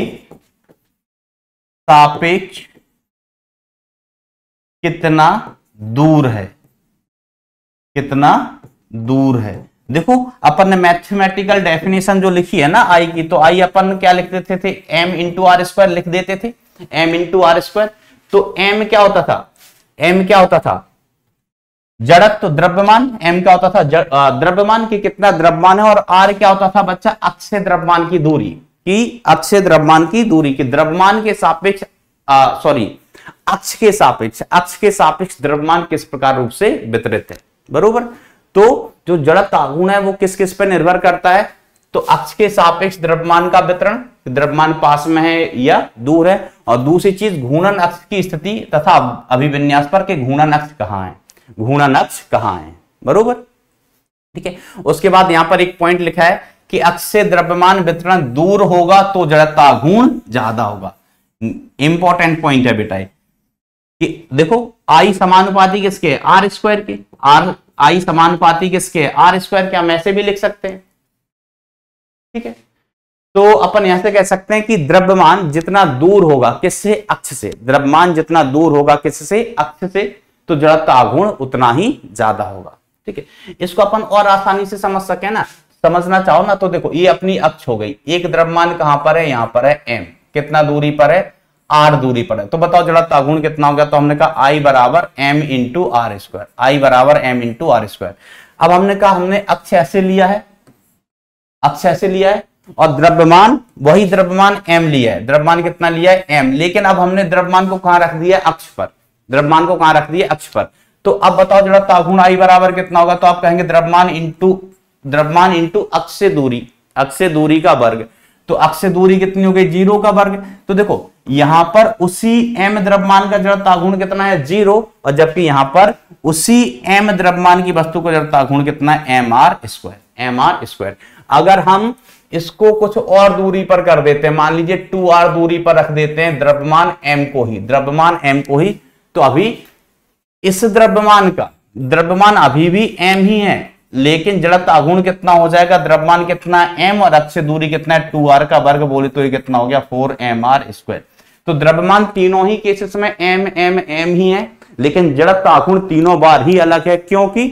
Speaker 2: सापेक्ष कितना
Speaker 1: दूर है कितना दूर है देखो अपन ने मैथमेटिकल डेफिनेशन जो लिखी है ना आई की तो आई अपन क्या लिख देते थे एम इंटू आर स्क्वायर लिख देते थे एम इंटू आर स्क्वायर तो एम क्या होता था एम क्या होता था जड़क तो द्रव्यमान एम क्या होता था द्रव्यमान की कितना द्रव्यमान है और आर क्या होता था बच्चा अक्षय द्रव्यमान की दूरी कि अक्ष द्रव्यमान की दूरी की द्रव्यमान के सापेक्ष सॉरी अक्ष के सापेक्ष अक्ष के सापेक्ष द्रव्यमान किस प्रकार रूप से वितरित है बरोबर तो जो जड़त आगुण है वो किस किस पर निर्भर करता है तो अक्ष के सापेक्ष द्रव्यमान का वितरण द्रव्यमान पास में है या दूर है और दूसरी चीज घूर्णन अक्ष की स्थिति तथा अभिविन्यास पर के घूर्णन अक्ष कहां है घूर्णन अक्ष कहां है बरोबर ठीक है उसके बाद यहां पर एक पॉइंट लिखा है कि अक्षय द्रव्यमान वितरण दूर होगा तो जड़ता गुण ज्यादा होगा इंपॉर्टेंट पॉइंट है बेटा कि देखो आई समानुपाती किसके आर स्क्वायर के आर आई समानुपाती किसके आर स्क्वायर के हम ऐसे भी लिख सकते हैं ठीक है तो अपन यहां से कह सकते हैं कि द्रव्यमान जितना दूर होगा किससे अक्ष से द्रव्यमान जितना दूर होगा किससे अक्ष से तो जड़ता गुण उतना ही ज्यादा होगा ठीक है इसको अपन और आसानी से समझ सके ना समझना चाहो ना तो देखो ये अपनी अक्ष हो गई एक द्रव्यमान कहां पर है यहां पर है एम कितना दूरी पर है आर दूरी पर है तो बताओ जरा तागुण कितना हो गया तो हमने कहा आई बराबर M into R square I बराबर एम इंटू आर स्क्वायर अब हमने कहा हमने अक्ष ऐसे लिया है अक्ष ऐसे लिया है और द्रव्यमान वही द्रव्यमान एम लिया है द्रव्यमान कितना लिया है एम लेकिन अब हमने द्रव्यमान को कहां रख दिया अक्ष पर द्रव्यमान को कहां रख दिया अक्ष पर तो अब बताओ जरा तागुण आई बराबर कितना होगा तो आप कहेंगे द्रव्यमान इंटू द्रव्यमान इंटू अक्ष दूरी अक्ष दूरी का वर्ग तो अक्ष दूरी कितनी हो गई जीरो का वर्ग तो देखो यहां पर उसी एम द्रव्यमान का जड़ता गुण कितना है जीरो और जबकि यहां पर उसी एम द्रव्यमान की वस्तु का जड़ता गुण कितना है M R square M R square अगर हम इसको कुछ और दूरी पर कर देते हैं मान लीजिए टू आर दूरी पर रख देते हैं द्रव्यमान एम को ही द्रव्यमान एम को ही तो अभी इस द्रव्यमान का द्रव्यमान अभी भी एम ही है लेकिन जड़त्व अगुण कितना हो जाएगा द्रव्यमान कितना है एम और अक्ष दूरी कितना है टू आर का वर्ग बोले तो ये कितना हो गया फोर एम आर स्क्वायर तो द्रव्यमान तीनों ही केसेस में एम एम एम ही है लेकिन जड़ आगुण तीनों बार ही अलग है क्योंकि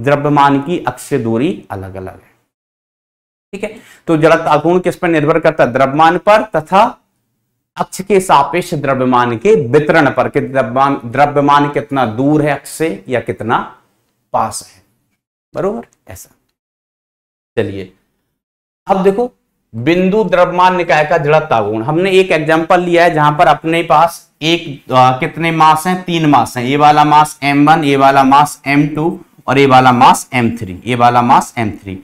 Speaker 1: द्रव्यमान की अक्ष दूरी अलग अलग है ठीक है तो जड़ आगुण किस पर निर्भर करता है द्रव्यमान पर तथा अक्ष के सापेक्ष द्रव्यमान के वितरण पर कि द्रव्यमान द्रव्यमान कितना दूर है अक्ष से या कितना पास है बरोबर ऐसा चलिए अब देखो बिंदु द्रव्यमान निकाय का जड़ता गुण हमने एक एग्जांपल लिया है जहां पर अपने पास एक आ, कितने मास हैं तीन मास हैं ये वाला मास m1 ये वाला मास m2 और ये वाला मास m3 ये वाला मास m3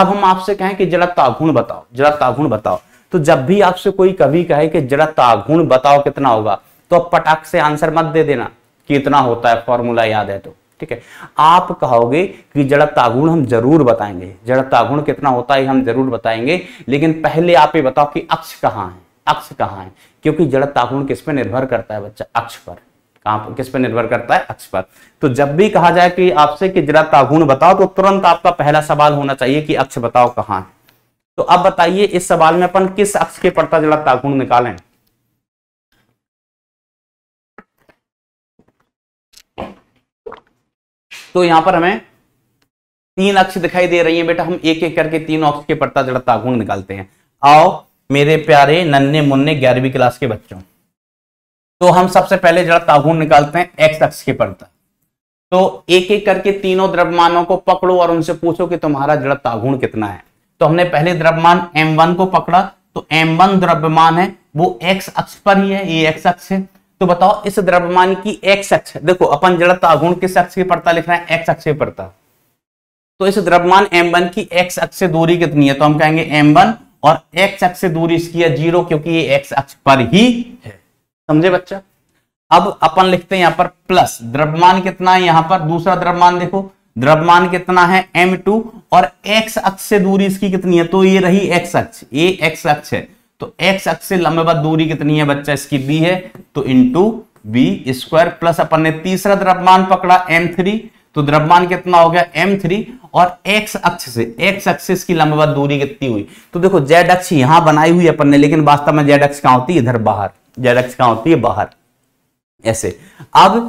Speaker 1: अब हम आपसे कहें कि जड़ता गुण बताओ जड़ता गुण बताओ तो जब भी आपसे कोई कभी कहे कि जड़ता गुण बताओ कितना होगा तो अब पटाख से आंसर मत दे देना कितना होता है फॉर्मूला याद है तो ठीक है आप कहोगे कि जड़ता गुण हम जरूर बताएंगे जड़ता गुण कितना होता है हम जरूर बताएंगे लेकिन पहले आप ये बताओ कि अक्ष कहाँ है अक्ष कहाँ है क्योंकि जड़ता गुण किस पर निर्भर करता है बच्चा अक्ष पर कहाँ किस पर निर्भर करता है अक्ष पर तो जब भी कहा जाए कि आपसे कि जड़ता गुण बताओ तो तुरंत आपका पहला सवाल होना चाहिए कि अक्ष बताओ कहाँ है तो अब बताइए इस सवाल में अपन किस अक्ष के पड़ता जड़ता गुण निकालें तो यहां पर हमें तीन अक्ष दिखाई दे रही है बेटा हम एक एक करके तीन अक्ष के पड़ता जड़ता आगुण निकालते हैं आओ मेरे प्यारे नन्हे मुन्ने ग्यारहवीं क्लास के बच्चों तो हम सबसे पहले जड़ तागुण निकालते हैं एक्स अक्ष के पड़ता तो एक एक करके तीनों द्रव्यमानों को पकड़ो और उनसे पूछो कि तुम्हारा जड़ तागुण कितना है तो हमने पहले द्रव्यमान M1 को पकड़ा तो M1 द्रव्यमान है वो x अक्ष पर ही है ये x अक्ष है तो बताओ इस द्रव्यमान की एक्स अक्ष देखो अपन जड़ता गुण किस अक्ष की पड़ता लिख रहे हैं एक्स अक्ष की पड़ता तो इस द्रव्यमान एम वन की एक्स अक्ष से दूरी कितनी है तो हम कहेंगे एम वन और एक्स अक्ष से दूरी इसकी है जीरो क्योंकि ये एक्स अक्ष पर ही है समझे बच्चा अब अपन लिखते हैं यहां पर प्लस द्रव्यमान कितना है यहां पर दूसरा द्रव्यमान देखो द्रव्यमान कितना है m2 और x अक्ष से दूरी इसकी कितनी है तो ये रही x अक्ष ये x अक्ष है तो एक्स अक्ष से लंबे बाद दूरी कितनी है बच्चा इसकी बी है तो इंटू बी स्क्वायर प्लस अपन ने तीसरा द्रव्यमान पकड़ा एम थ्री तो द्रव्यमान कितना हो गया एम थ्री और एक्स अक्ष से एक्स अक्ष की बाद दूरी कितनी हुई तो देखो जेड अक्ष यहां बनाई हुई अपन ने लेकिन वास्तव में जेड अक्ष कहां होती है इधर बाहर जेड अक्ष कहां होती है बाहर ऐसे अब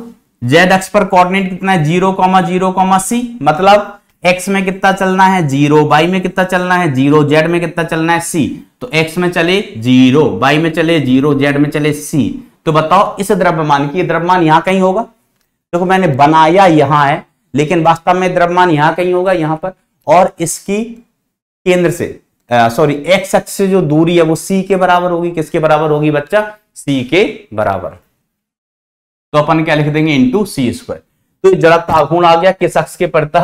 Speaker 1: जेड अक्ष पर कोऑर्डिनेट कितना है zero comma zero comma C मतलब एक्स में कितना चलना है जीरो बाई में कितना चलना है जीरो जेड में कितना चलना है सी तो एक्स में चले जीरो बाई में चले जीरो जेड में चले सी तो बताओ इस द्रव्यमान की द्रव्यमान यहां कहीं होगा देखो तो मैंने बनाया यहां है लेकिन वास्तव में द्रव्यमान यहां कहीं होगा यहां पर और इसकी केंद्र से सॉरी एक्स एक्स से जो दूरी है वो सी के बराबर होगी किसके बराबर होगी बच्चा सी के बराबर तो अपन क्या लिख देंगे इंटू सी स्क्वायर तो जड़त्व आ गया किस अक्ष के पड़ता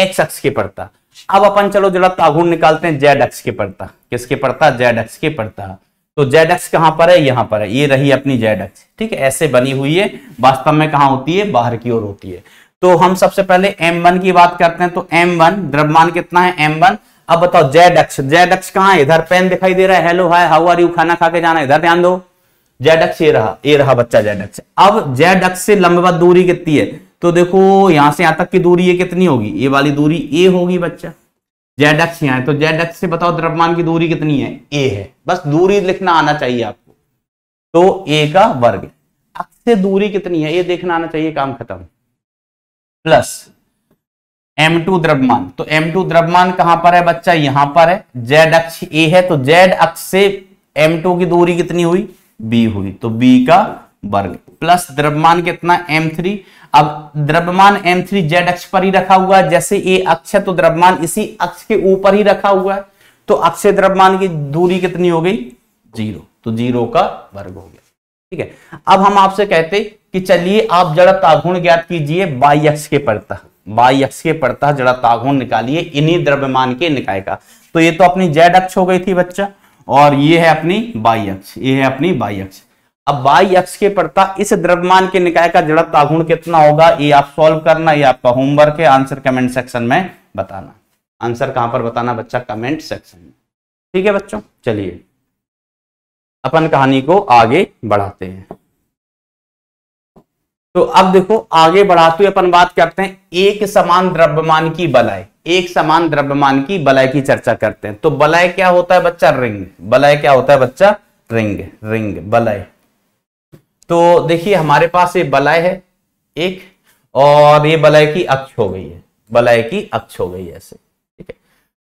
Speaker 1: एक्स अक्ष के पड़ता अब अपन चलो जरा ताघून निकालते हैं जेड अक्ष के पड़ता किसके पड़ता जेड अक्ष के पड़ता तो जेड एक्स कहां पर है यहां पर है ये रही अपनी जेड एक्स ठीक है ऐसे बनी हुई है वास्तव में कहा होती है बाहर की ओर होती है तो हम सबसे पहले M1 की बात करते हैं तो M1 द्रव्यमान कितना है M1 अब बताओ जेड एक्स जेड एक्स कहां है इधर पेन दिखाई दे रहा है hello hi how are you खाना खा के जाना इधर ध्यान दो जेड एक्स ये रहा ये रहा बच्चा जेड एक्स अब जेड एक्स से लंबवत दूरी कितनी है तो देखो यहां से यहां तक की दूरी ये कितनी होगी ये वाली दूरी ए होगी बच्चा जेड एक्स यहां तो जेड एक्स से बताओ द्रव्यमान की दूरी कितनी है ए है बस दूरी लिखना आना चाहिए आपको तो ए का वर्ग से दूरी कितनी है ये देखना आना चाहिए काम खत्म प्लस एम टू द्रव्यमान तो एम टू द्रव्यमान कहां पर है बच्चा यहां पर है जेड अक्ष ए है तो जेड अक्ष से एम टू की दूरी कितनी हुई बी हुई तो बी का वर्ग प्लस द्रव्यमान कितना एम थ्री अब द्रव्यमान एम थ्री जेड अक्ष पर ही रखा हुआ है जैसे ए अक्ष है तो द्रव्यमान इसी अक्ष के ऊपर ही रखा हुआ है तो अक्ष द्रव्यमान की दूरी कितनी हो गई जीरो तो जीरो का वर्ग हो गया ठीक है अब हम आपसे कहते कि चलिए आप जड़ गुण ज्ञात कीजिए बाई अक्ष के पड़ता बाई अक्ष के पड़ता जड़ गुण निकालिए इन्हीं द्रव्यमान के निकाय का तो ये तो अपनी जेड अक्ष हो गई थी बच्चा और ये है अपनी बाई अक्ष ये है अपनी बाई अक्ष अब वाई अक्ष के पड़ता इस द्रव्यमान के निकाय का जड़त्व आगुण कितना होगा ये आप सॉल्व करना ये आपका होमवर्क है आंसर कमेंट सेक्शन में बताना आंसर कहां पर बताना बच्चा कमेंट सेक्शन में ठीक है बच्चों चलिए अपन कहानी को आगे बढ़ाते हैं तो अब देखो आगे बढ़ाते हुए अपन बात करते हैं एक समान द्रव्यमान की बलाय एक समान द्रव्यमान की बलय की चर्चा करते हैं तो बलय क्या होता है बच्चा रिंग बलय क्या होता है बच्चा रिंग रिंग बलय तो देखिए हमारे पास ये बलय है एक और ये बलय की अक्ष हो गई है बलय की अक्ष हो गई है ऐसे ठीक है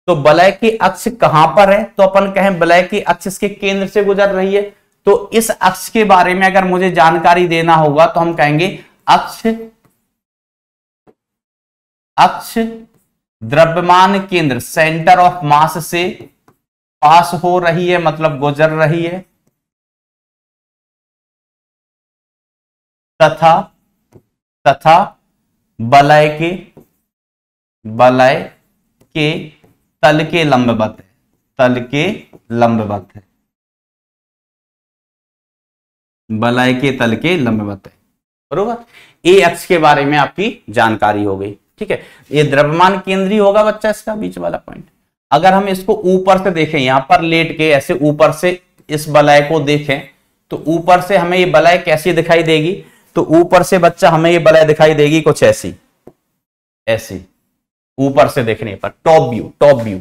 Speaker 1: तो बलय की अक्ष कहां पर है तो अपन कहें बलय की अक्ष इसके केंद्र से गुजर रही है तो इस अक्ष के बारे में अगर मुझे जानकारी देना होगा तो हम कहेंगे अक्ष अक्ष द्रव्यमान केंद्र सेंटर ऑफ मास से पास हो रही है मतलब गुजर रही है
Speaker 2: तथा तथा
Speaker 1: बलय के बलय के तल के लंबवत है तल के लंबवत है बलय के तल के लंबवत है बरोबर ए एक्स के बारे में आपकी जानकारी हो गई ठीक है ये द्रव्यमान केंद्रीय होगा बच्चा इसका बीच वाला पॉइंट अगर हम इसको ऊपर से देखें यहां पर लेट के ऐसे ऊपर से इस बलय को देखें तो ऊपर से हमें ये बलय कैसी दिखाई देगी तो ऊपर से बच्चा हमें ये बलय दिखाई देगी कुछ ऐसी ऐसी ऊपर से देखने पर टॉप व्यू टॉप व्यू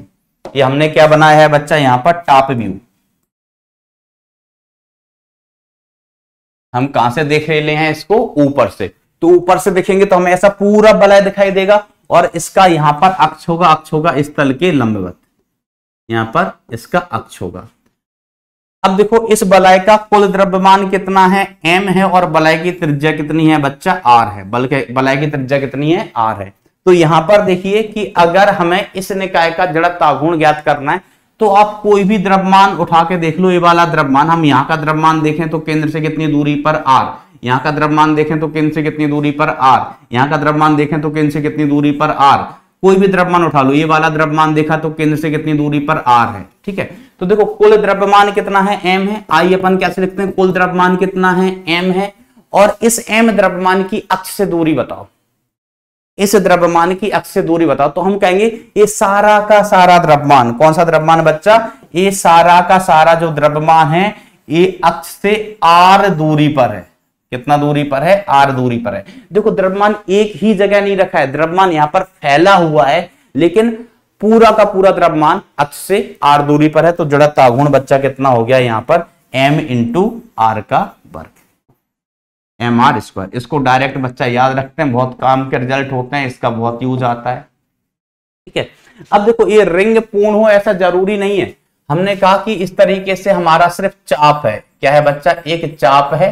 Speaker 1: ये हमने क्या बनाया है बच्चा यहां पर टॉप व्यू हम कहां से देख रहे हैं इसको ऊपर से तो ऊपर से देखेंगे तो हमें ऐसा पूरा बलय दिखाई देगा और इसका यहां पर अक्ष होगा अक्ष होगा इस तल के लंबवत यहां पर इसका अक्ष होगा अब देखो इस बलय का कुल द्रव्यमान कितना है एम है और बलय की त्रिज्या कितनी है बच्चा आर है बल्कि बलय की त्रिज्या कितनी है आर है तो यहां पर देखिए कि अगर हमें इस निकाय का जड़ तागुण ज्ञात करना है तो आप कोई भी द्रव्यमान उठा के देख लो ये वाला द्रव्यमान हम यहाँ का द्रव्यमान देखें तो केंद्र से कितनी दूरी पर आर यहाँ का द्रव्यमान देखें तो केंद्र से कितनी दूरी पर आर यहाँ का द्रव्यमान देखें तो केंद्र से कितनी दूरी पर आर कोई भी द्रव्यमान उठा लो ये वाला द्रव्यमान देखा तो केंद्र से कितनी दूरी पर आर है ठीक है तो देखो कुल द्रव्यमान कितना है एम है आई अपन कैसे लिखते हैं कुल द्रव्यमान कितना है एम है और इस एम द्रव्यमान की अक्ष से दूरी बताओ इस द्रव्यमान की अक्ष से दूरी बताओ तो हम कहेंगे ये सारा का सारा द्रव्यमान कौन सा द्रव्यमान बच्चा ये सारा का सारा जो द्रव्यमान है ये अक्ष से आर दूरी पर है कितना दूरी पर है आर दूरी पर है देखो द्रव्यमान एक ही जगह नहीं रखा है द्रव्यमान यहां पर फैला हुआ है लेकिन पूरा का पूरा द्रव्यमान अक्ष से आर दूरी पर है तो जड़ता गुण बच्चा कितना हो गया यहां पर एम इंटू आर का वर्ग एम आर स्क्वायर इसको डायरेक्ट बच्चा याद रखते हैं बहुत काम के रिजल्ट होते हैं इसका बहुत यूज आता है ठीक है अब देखो ये रिंग पूर्ण हो ऐसा जरूरी नहीं है हमने कहा कि इस तरीके से हमारा सिर्फ चाप है क्या है बच्चा एक चाप है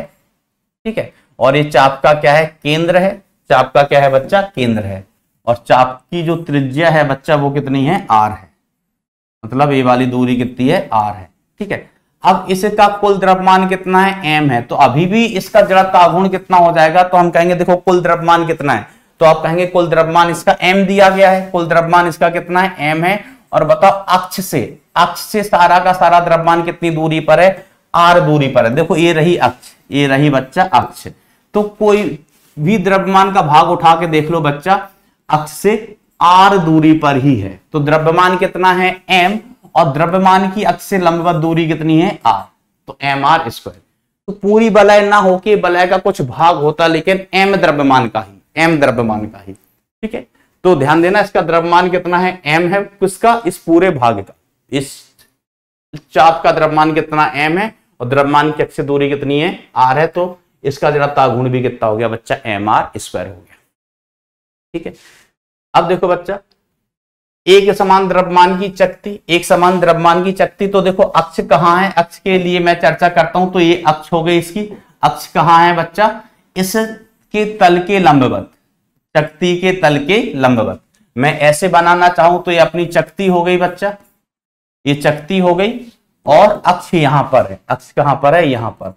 Speaker 1: ठीक है और ये चाप का क्या है केंद्र है चाप का क्या है बच्चा केंद्र है और चाप की जो त्रिज्या है बच्चा वो कितनी है आर है मतलब ये वाली दूरी कितनी है आर है ठीक है अब इसका कुल द्रव्यमान कितना है एम है तो अभी भी इसका जड़त्व आघूर्ण कितना हो जाएगा तो हम कहेंगे देखो कुल द्रव्यमान कितना है तो आप कहेंगे कुल द्रव्यमान इसका एम दिया गया है कुल द्रव्यमान इसका कितना है एम है और बताओ अक्ष से अक्ष से सारा का सारा द्रव्यमान कितनी दूरी पर है आर दूरी पर है देखो ये रही अक्ष ये रही बच्चा अक्ष तो कोई भी द्रव्यमान का भाग उठा के देख लो बच्चा अक्ष से आर दूरी पर ही है तो द्रव्यमान कितना है एम और द्रव्यमान की अक्ष से लंबवत दूरी कितनी है आर तो एम आर स्क्वायर तो पूरी बलय ना होके बलय का कुछ भाग होता लेकिन एम द्रव्यमान का ही एम द्रव्यमान का ही ठीक है तो ध्यान देना इसका द्रव्यमान कितना है एम है किसका इस पूरे भाग का इस चाप का द्रव्यमान कितना एम है और द्रव्यमान की अक्ष दूरी कितनी है आर है तो इसका जरा तागुण भी कितना हो गया बच्चा एम आर स्क्वायर हो गया ठीक है अब देखो बच्चा एक समान द्रव्यमान की चक्ति एक समान द्रव्यमान की चक्ति तो देखो अक्ष कहाँ है अक्ष के लिए मैं चर्चा करता हूं तो ये अक्ष हो गई इसकी अक्ष कहाँ है बच्चा इसके तल के लंबवत चक्ति के तल के लंबवत मैं ऐसे बनाना चाहूं तो ये अपनी चक्ति हो गई बच्चा ये चक्ति हो गई और अक्ष यहां पर है अक्ष कहां पर है यहां पर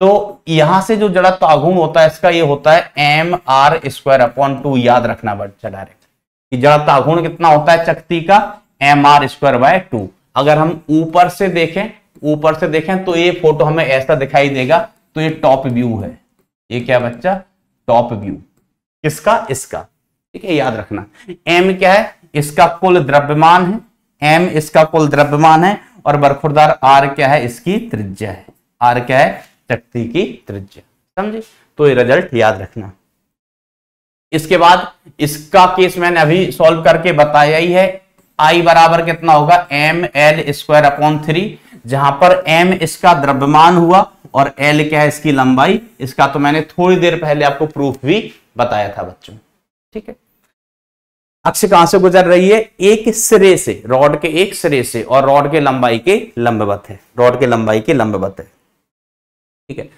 Speaker 1: तो यहां से जो जड़ा तागुम होता है इसका ये होता है M R square upon two याद रखना बच्चा डायरेक्ट कि जड़ा तागुण कितना होता है चक्ति का M R square by two अगर हम ऊपर से देखें ऊपर से देखें तो ये फोटो हमें ऐसा दिखाई देगा तो ये टॉप व्यू है ये क्या बच्चा टॉप व्यू किसका इसका ठीक है याद रखना एम क्या है इसका कुल द्रव्यमान है एम इसका कुल द्रव्यमान है और बर्खुरदार आर क्या है इसकी त्रिज्या है आर क्या है तख्ती की त्रिज्या समझे तो ये रिजल्ट याद रखना इसके बाद इसका केस मैंने अभी सॉल्व करके बताया ही है आई बराबर कितना होगा M L square upon three जहां पर एम इसका द्रव्यमान हुआ और एल क्या है इसकी लंबाई इसका तो मैंने थोड़ी देर पहले आपको प्रूफ भी बताया था बच्चों ठीक है अक्ष कहां से गुजर रही है एक सिरे से रॉड के एक सिरे से और रॉड के लंबाई के लंबवत है रॉड के लंबाई के लंबवत है ठीक है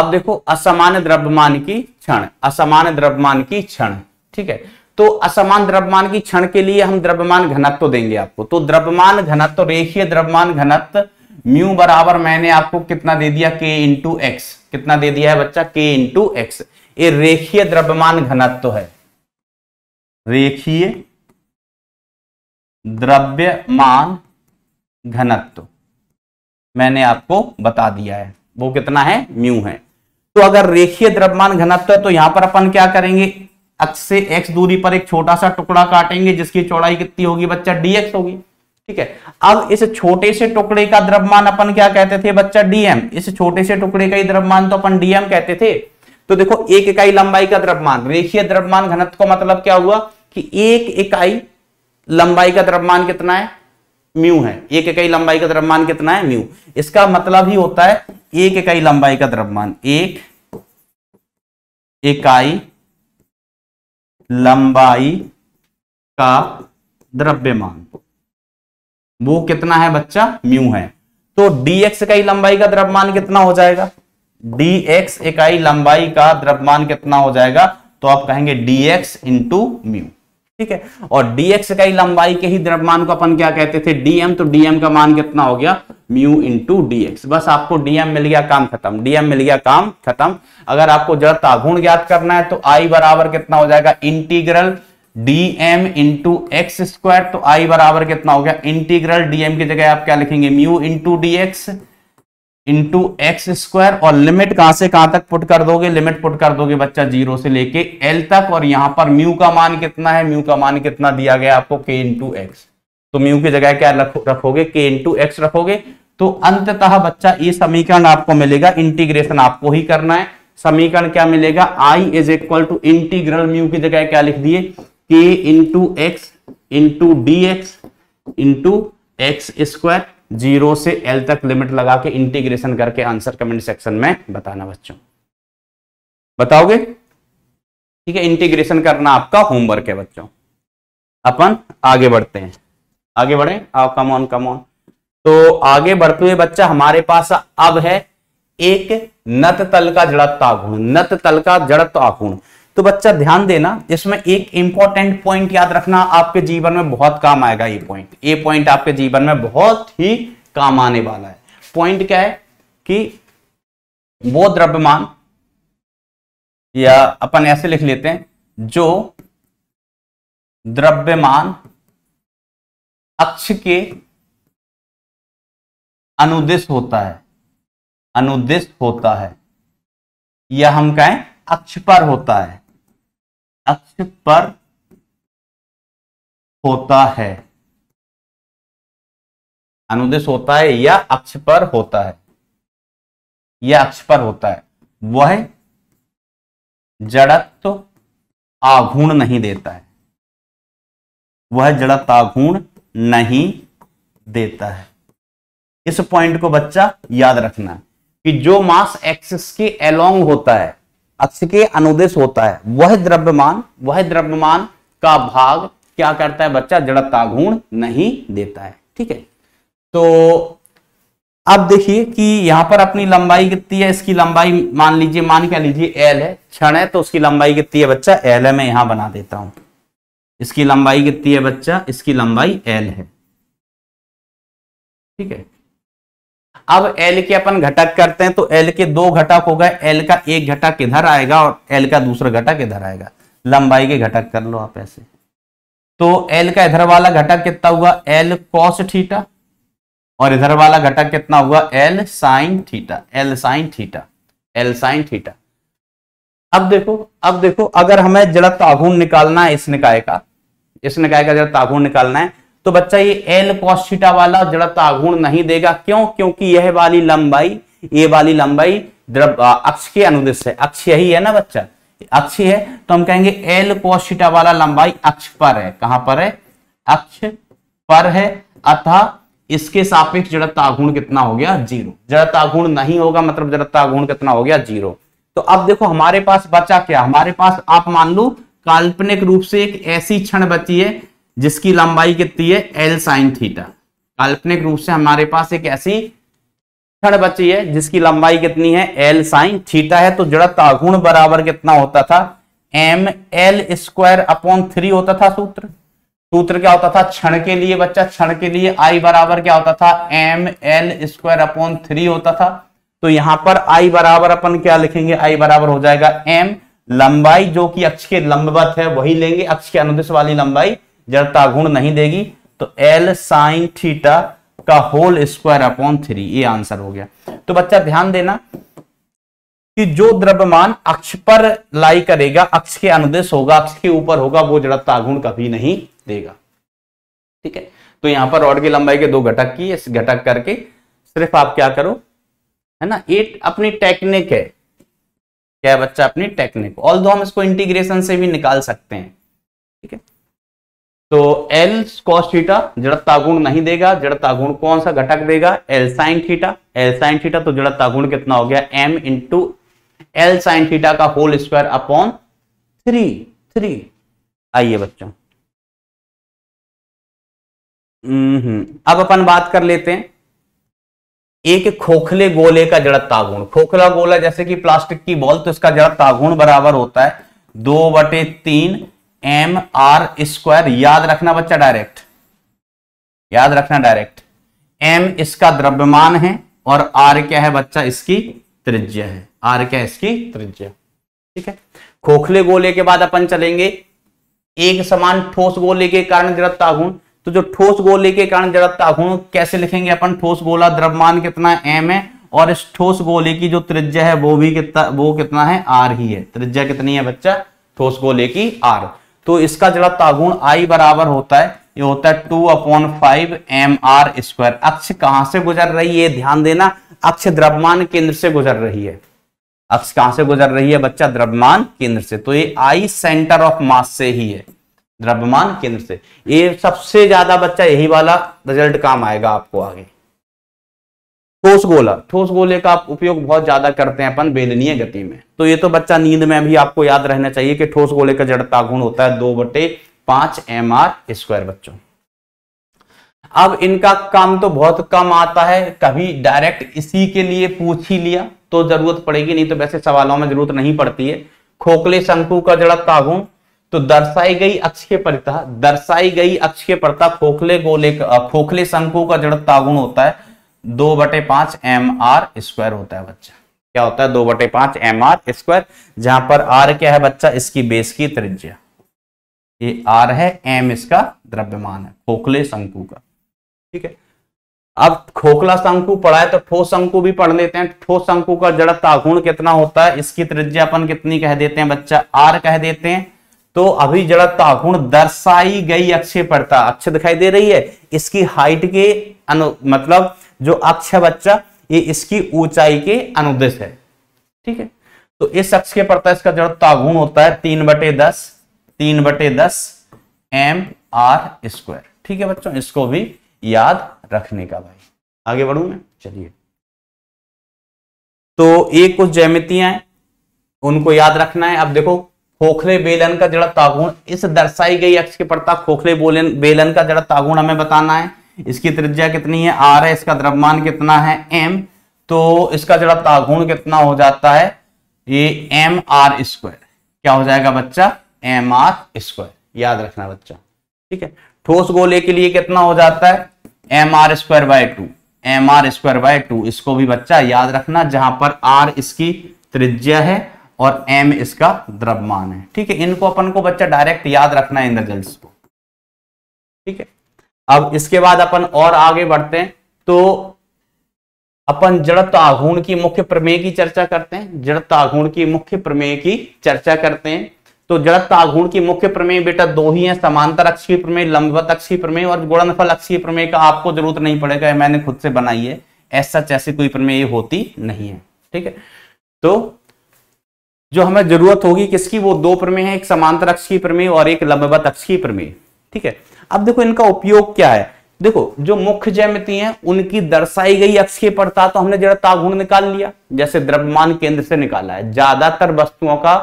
Speaker 1: अब देखो असमान द्रव्यमान की क्षण असमान द्रव्यमान की क्षण ठीक है तो असमान द्रव्यमान की क्षण के लिए हम द्रव्यमान घनत्व तो देंगे आपको तो द्रव्यमान घनत्व तो रेखीय द्रव्यमान घनत्व म्यू बराबर मैंने आपको कितना दे दिया के इंटू एक्स कितना दे दिया है बच्चा के इंटू एक्स ये रेखीय द्रव्यमान घनत्व तो है रेखीय द्रव्यमान घनत्व मैंने आपको बता दिया है वो कितना है म्यू है तो अगर रेखीय द्रव्यमान घनत्व है तो यहां पर अपन क्या करेंगे अक्ष से एक्स दूरी पर एक छोटा सा टुकड़ा काटेंगे जिसकी चौड़ाई कितनी होगी बच्चा डीएक्स होगी ठीक है अब इस छोटे से टुकड़े का द्रव्यमान अपन क्या कहते थे बच्चा डीएम इस छोटे से टुकड़े का ही द्रव्यमान तो अपन डीएम कहते थे तो देखो एक इकाई लंबाई का द्रव्यमान रेखीय द्रव्यमान घनत्व का मतलब क्या हुआ कि एक इकाई लंबाई का द्रव्यमान कितना है म्यू है एक इकाई लंबाई का द्रव्यमान कितना है म्यू इसका मतलब ही होता है एक इकाई लंबाई का द्रव्यमान एक इकाई लंबाई का द्रव्यमान वो कितना है बच्चा म्यू है तो dx इकाई लंबाई का द्रव्यमान कितना हो जाएगा dx इकाई लंबाई का द्रव्यमान कितना हो जाएगा तो आप कहेंगे dx इंटू म्यू ठीक है और dx ही लंबाई के ही द्रव्यमान को अपन क्या कहते थे dm तो dm का मान कितना हो गया म्यू इंटू डीएक्स बस आपको dm मिल गया काम खत्म dm मिल गया काम खत्म अगर आपको जड़ता गुण ज्ञात करना है तो i बराबर कितना हो जाएगा integral dm into X square तो i बराबर कितना हो गया इंटीग्रल dm की जगह आप क्या लिखेंगे mu into DX into X square और लिमिट कहां से कहां तक पुट कर दोगे लिमिट पुट कर दोगे बच्चा जीरो से लेके एल तक और यहां पर म्यू का मान कितना है म्यू का मान कितना दिया गया आपको के इंटू एक्स तो म्यू की जगह क्या रखोगे के इंटू एक्स रखोगे तो अंततः बच्चा ये समीकरण आपको मिलेगा इंटीग्रेशन आपको ही करना है समीकरण क्या मिलेगा I is equal to integral mu की जगह क्या लिख दिए के into X into D X into X square zero से एल तक लिमिट लगा के इंटीग्रेशन करके आंसर कमेंट सेक्शन में बताना बच्चों बताओगे ठीक है इंटीग्रेशन करना आपका होमवर्क है बच्चों अपन आगे बढ़ते हैं आगे बढ़े आओ कम ऑन कम ऑन तो आगे बढ़ते हुए बच्चा हमारे पास अब है एक नत तल का जड़ता आघूर्ण नत तल का जड़ता आघूर्ण तो बच्चा ध्यान देना इसमें एक इंपॉर्टेंट पॉइंट याद रखना आपके जीवन में बहुत काम आएगा ये पॉइंट ये पॉइंट आपके जीवन में बहुत ही काम आने वाला है पॉइंट क्या है कि वो द्रव्यमान या अपन ऐसे लिख लेते हैं
Speaker 2: जो द्रव्यमान अक्ष के अनुदिश होता है अनुदिश होता है या हम कहें अक्ष पर होता है अक्ष पर होता है अनुदेश होता है या अक्ष पर होता है
Speaker 1: या अक्ष पर होता है वह जड़त्व आघूर्ण नहीं देता है वह जड़त्व आघूर्ण नहीं देता है इस पॉइंट को बच्चा याद रखना कि जो मास एक्सिस के अलोंग होता है अक्ष के अनुदेश होता है वह द्रव्यमान वह द्रव्यमान का भाग क्या करता है बच्चा जड़ता गुण नहीं देता है ठीक है तो अब देखिए कि यहां पर अपनी लंबाई कितनी है इसकी लंबाई मान लीजिए मान क्या लीजिए एल है क्षण है तो उसकी लंबाई कितनी है बच्चा एल है मैं यहां बना देता हूं इसकी लंबाई कितनी है बच्चा इसकी लंबाई एल है ठीक है अब एल के अपन घटक करते हैं तो एल के दो घटक हो गए एल का एक घटक इधर आएगा और एल का दूसरा घटक इधर आएगा लंबाई के घटक कर लो आप ऐसे तो एल का इधर वाला घटक कितना हुआ एल कॉस थीटा और इधर वाला घटक कितना हुआ L sine theta L sine theta L sine theta अब देखो अब देखो अगर हमें जड़ ताघून निकालना है इस निकाय का इस निकाय का जड़ा ताघून निकालना है तो बच्चा ये एल कॉस्टिटा वाला जड़ता आघूर्ण नहीं देगा क्यों क्योंकि यह वाली लंबाई ये वाली लंबाई अक्ष के अनुदेश है अक्ष यही है ना बच्चा अक्ष है तो हम कहेंगे एल कॉस्टिटा वाला लंबाई अक्ष पर है कहां पर है अक्ष पर है अतः इसके सापेक्ष जड़ता गुण कितना हो गया जीरो जड़ता आघूर्ण नहीं होगा मतलब जड़ता आघूर्ण कितना हो गया जीरो तो अब देखो हमारे पास बचा क्या हमारे पास आप मान लो काल्पनिक रूप से एक ऐसी क्षण बची है जिसकी लंबाई कितनी है एल साइन थीटा काल्पनिक रूप से हमारे पास एक ऐसी छड़ बची है जिसकी लंबाई कितनी है एल साइन थीटा है तो जड़ता गुण बराबर कितना होता था M L square upon three होता था सूत्र सूत्र क्या होता था क्षण के लिए बच्चा क्षण के लिए आई बराबर क्या होता था M L square upon three होता था तो यहां पर आई बराबर अपन क्या लिखेंगे आई बराबर हो जाएगा एम लंबाई जो कि अक्ष के लंबवत है वही लेंगे अक्ष के अनुदेश वाली लंबाई जड़ता गुण नहीं देगी तो एल साइन थीटा का होल स्क्वायर अपॉन थ्री ये आंसर हो गया तो बच्चा ध्यान देना कि जो द्रव्यमान अक्ष पर लाई करेगा अक्ष के अनुदेश होगा अक्ष के ऊपर होगा वो जड़ता गुण कभी नहीं देगा ठीक है तो यहां पर रॉड की लंबाई के दो घटक की इस घटक करके सिर्फ आप क्या करो है ना एक अपनी टेक्निक है क्या बच्चा अपनी टेक्निक ऑल दो हम इसको इंटीग्रेशन से भी निकाल सकते हैं ठीक है तो एल कॉस थीटा जड़ता गुण नहीं देगा जड़ता गुण कौन सा घटक देगा L sine theta L sine theta तो जड़ता गुण कितना हो गया M into L sine theta का whole square upon three three आइए बच्चों
Speaker 2: हम्म, हम्म।
Speaker 1: अब अपन बात कर लेते हैं एक खोखले गोले का जड़ता गुण खोखला गोला जैसे कि प्लास्टिक की बॉल तो इसका जड़ता गुण बराबर होता है दो बटे तीन एम आर स्क्वायर याद रखना बच्चा डायरेक्ट याद रखना डायरेक्ट एम इसका द्रव्यमान है और आर क्या है बच्चा इसकी त्रिज्या है आर क्या है इसकी त्रिज्या ठीक है खोखले गोले के बाद अपन चलेंगे एक समान ठोस गोले के कारण जड़ता हूं तो जो ठोस गोले के कारण जड़ता हूं कैसे लिखेंगे अपन ठोस गोला द्रव्यमान कितना एम है और इस ठोस गोले की जो त्रिज्या है वो भी कितना वो कितना है आर ही है त्रिज्या कितनी है बच्चा ठोस गोले की आर तो इसका जरा तागुण आई बराबर होता है ये होता है two upon five M R square अक्ष कहां से गुजर रही है ध्यान देना अक्ष द्रव्यमान केंद्र से गुजर रही है अक्ष कहां से गुजर रही है बच्चा द्रव्यमान केंद्र से तो ये आई सेंटर ऑफ मास से ही है द्रव्यमान केंद्र से ये सबसे ज्यादा बच्चा यही वाला रिजल्ट काम आएगा आपको आगे ठोस गोला ठोस गोले का आप उपयोग बहुत ज्यादा करते हैं अपन बेलनीय गति में तो ये तो बच्चा नींद में भी आपको याद रहना चाहिए कि ठोस गोले का जड़ता गुण होता है दो बटे पांच एम आर स्क्वायर बच्चों अब इनका काम तो बहुत कम आता है कभी डायरेक्ट इसी के लिए पूछ ही लिया तो जरूरत पड़ेगी नहीं तो वैसे सवालों में जरूरत नहीं पड़ती है खोखले शंकु का जड़ता गुण तो दर्शाई गई के परिता दर्शाई गई के परिता खोखले गोले खोखले शंकु का जड़ता गुण होता है दो बटे पांच एम आर स्क्वायर होता है बच्चा क्या होता है दो बटे पांच एम आर स्क्वायर जहां पर आर क्या है बच्चा इसकी बेस की त्रिज्या ये आर है एम इसका द्रव्यमान है खोखले शंकु का ठीक है अब खोखला शंकु पढ़ा है तो ठोस शंकु भी पढ़ लेते हैं ठोस शंकु का जड़ता गुण कितना होता है इसकी त्रिज्या अपन कितनी कह देते हैं बच्चा आर कह देते हैं तो अभी जड़ता गुण दर्शाई गई अक्षय पड़ता अक्षय दिखाई दे रही है इसकी हाइट के अनु मतलब जो अक्ष है बच्चा ये इसकी ऊंचाई के अनुदेश है ठीक है तो इस अक्ष के पड़ता है इसका जो तागुण होता है तीन बटे दस तीन बटे दस एम आर स्क्वायर ठीक है बच्चों इसको भी याद रखने का भाई आगे बढ़ू मैं चलिए तो ये कुछ जैमितियां हैं उनको याद रखना है अब देखो खोखले बेलन का जड़ा तागुण इस दर्शाई गई अक्ष के पड़ता खोखले बोलन बेलन का जड़ा तागुण हमें बताना है इसकी त्रिज्या कितनी है आर है इसका द्रव्यमान कितना है एम तो इसका जरा तागुण कितना हो जाता है ये एम आर स्क्वायर क्या हो जाएगा बच्चा एम आर स्क्वायर याद रखना बच्चा ठीक है ठोस गोले के लिए कितना हो जाता है M R square by two M R square by two इसको भी बच्चा याद रखना जहां पर आर इसकी त्रिज्या है और एम इसका द्रव्यमान है ठीक है इनको अपन को बच्चा डायरेक्ट याद रखना है इन रिजल्ट को ठीक है अब इसके बाद अपन और आगे बढ़ते हैं तो अपन जड़त्व आघूर्ण की मुख्य प्रमेय की चर्चा करते हैं जड़त्व आघूर्ण की मुख्य प्रमेय की चर्चा करते हैं तो जड़त्व आघूर्ण की मुख्य प्रमेय बेटा दो ही है समांतर अक्षीय प्रमेय लंबवत अक्षीय प्रमेय और गुणनफल अक्षीय प्रमेय का आपको जरूरत नहीं पड़ेगा मैंने खुद से बनाई है ऐसा ऐसी कोई प्रमेय होती नहीं है ठीक है तो जो हमें जरूरत होगी किसकी वो दो प्रमेय है एक समांतर अक्षीय प्रमेय और एक लंबवत अक्षीय प्रमेय ठीक है अब देखो इनका उपयोग क्या है देखो जो मुख्य ज्यामिति है उनकी दर्शाई गई अक्षीय पड़ता तो हमने जड़ता गुण निकाल लिया जैसे द्रव्यमान केंद्र से निकाला है ज्यादातर वस्तुओं का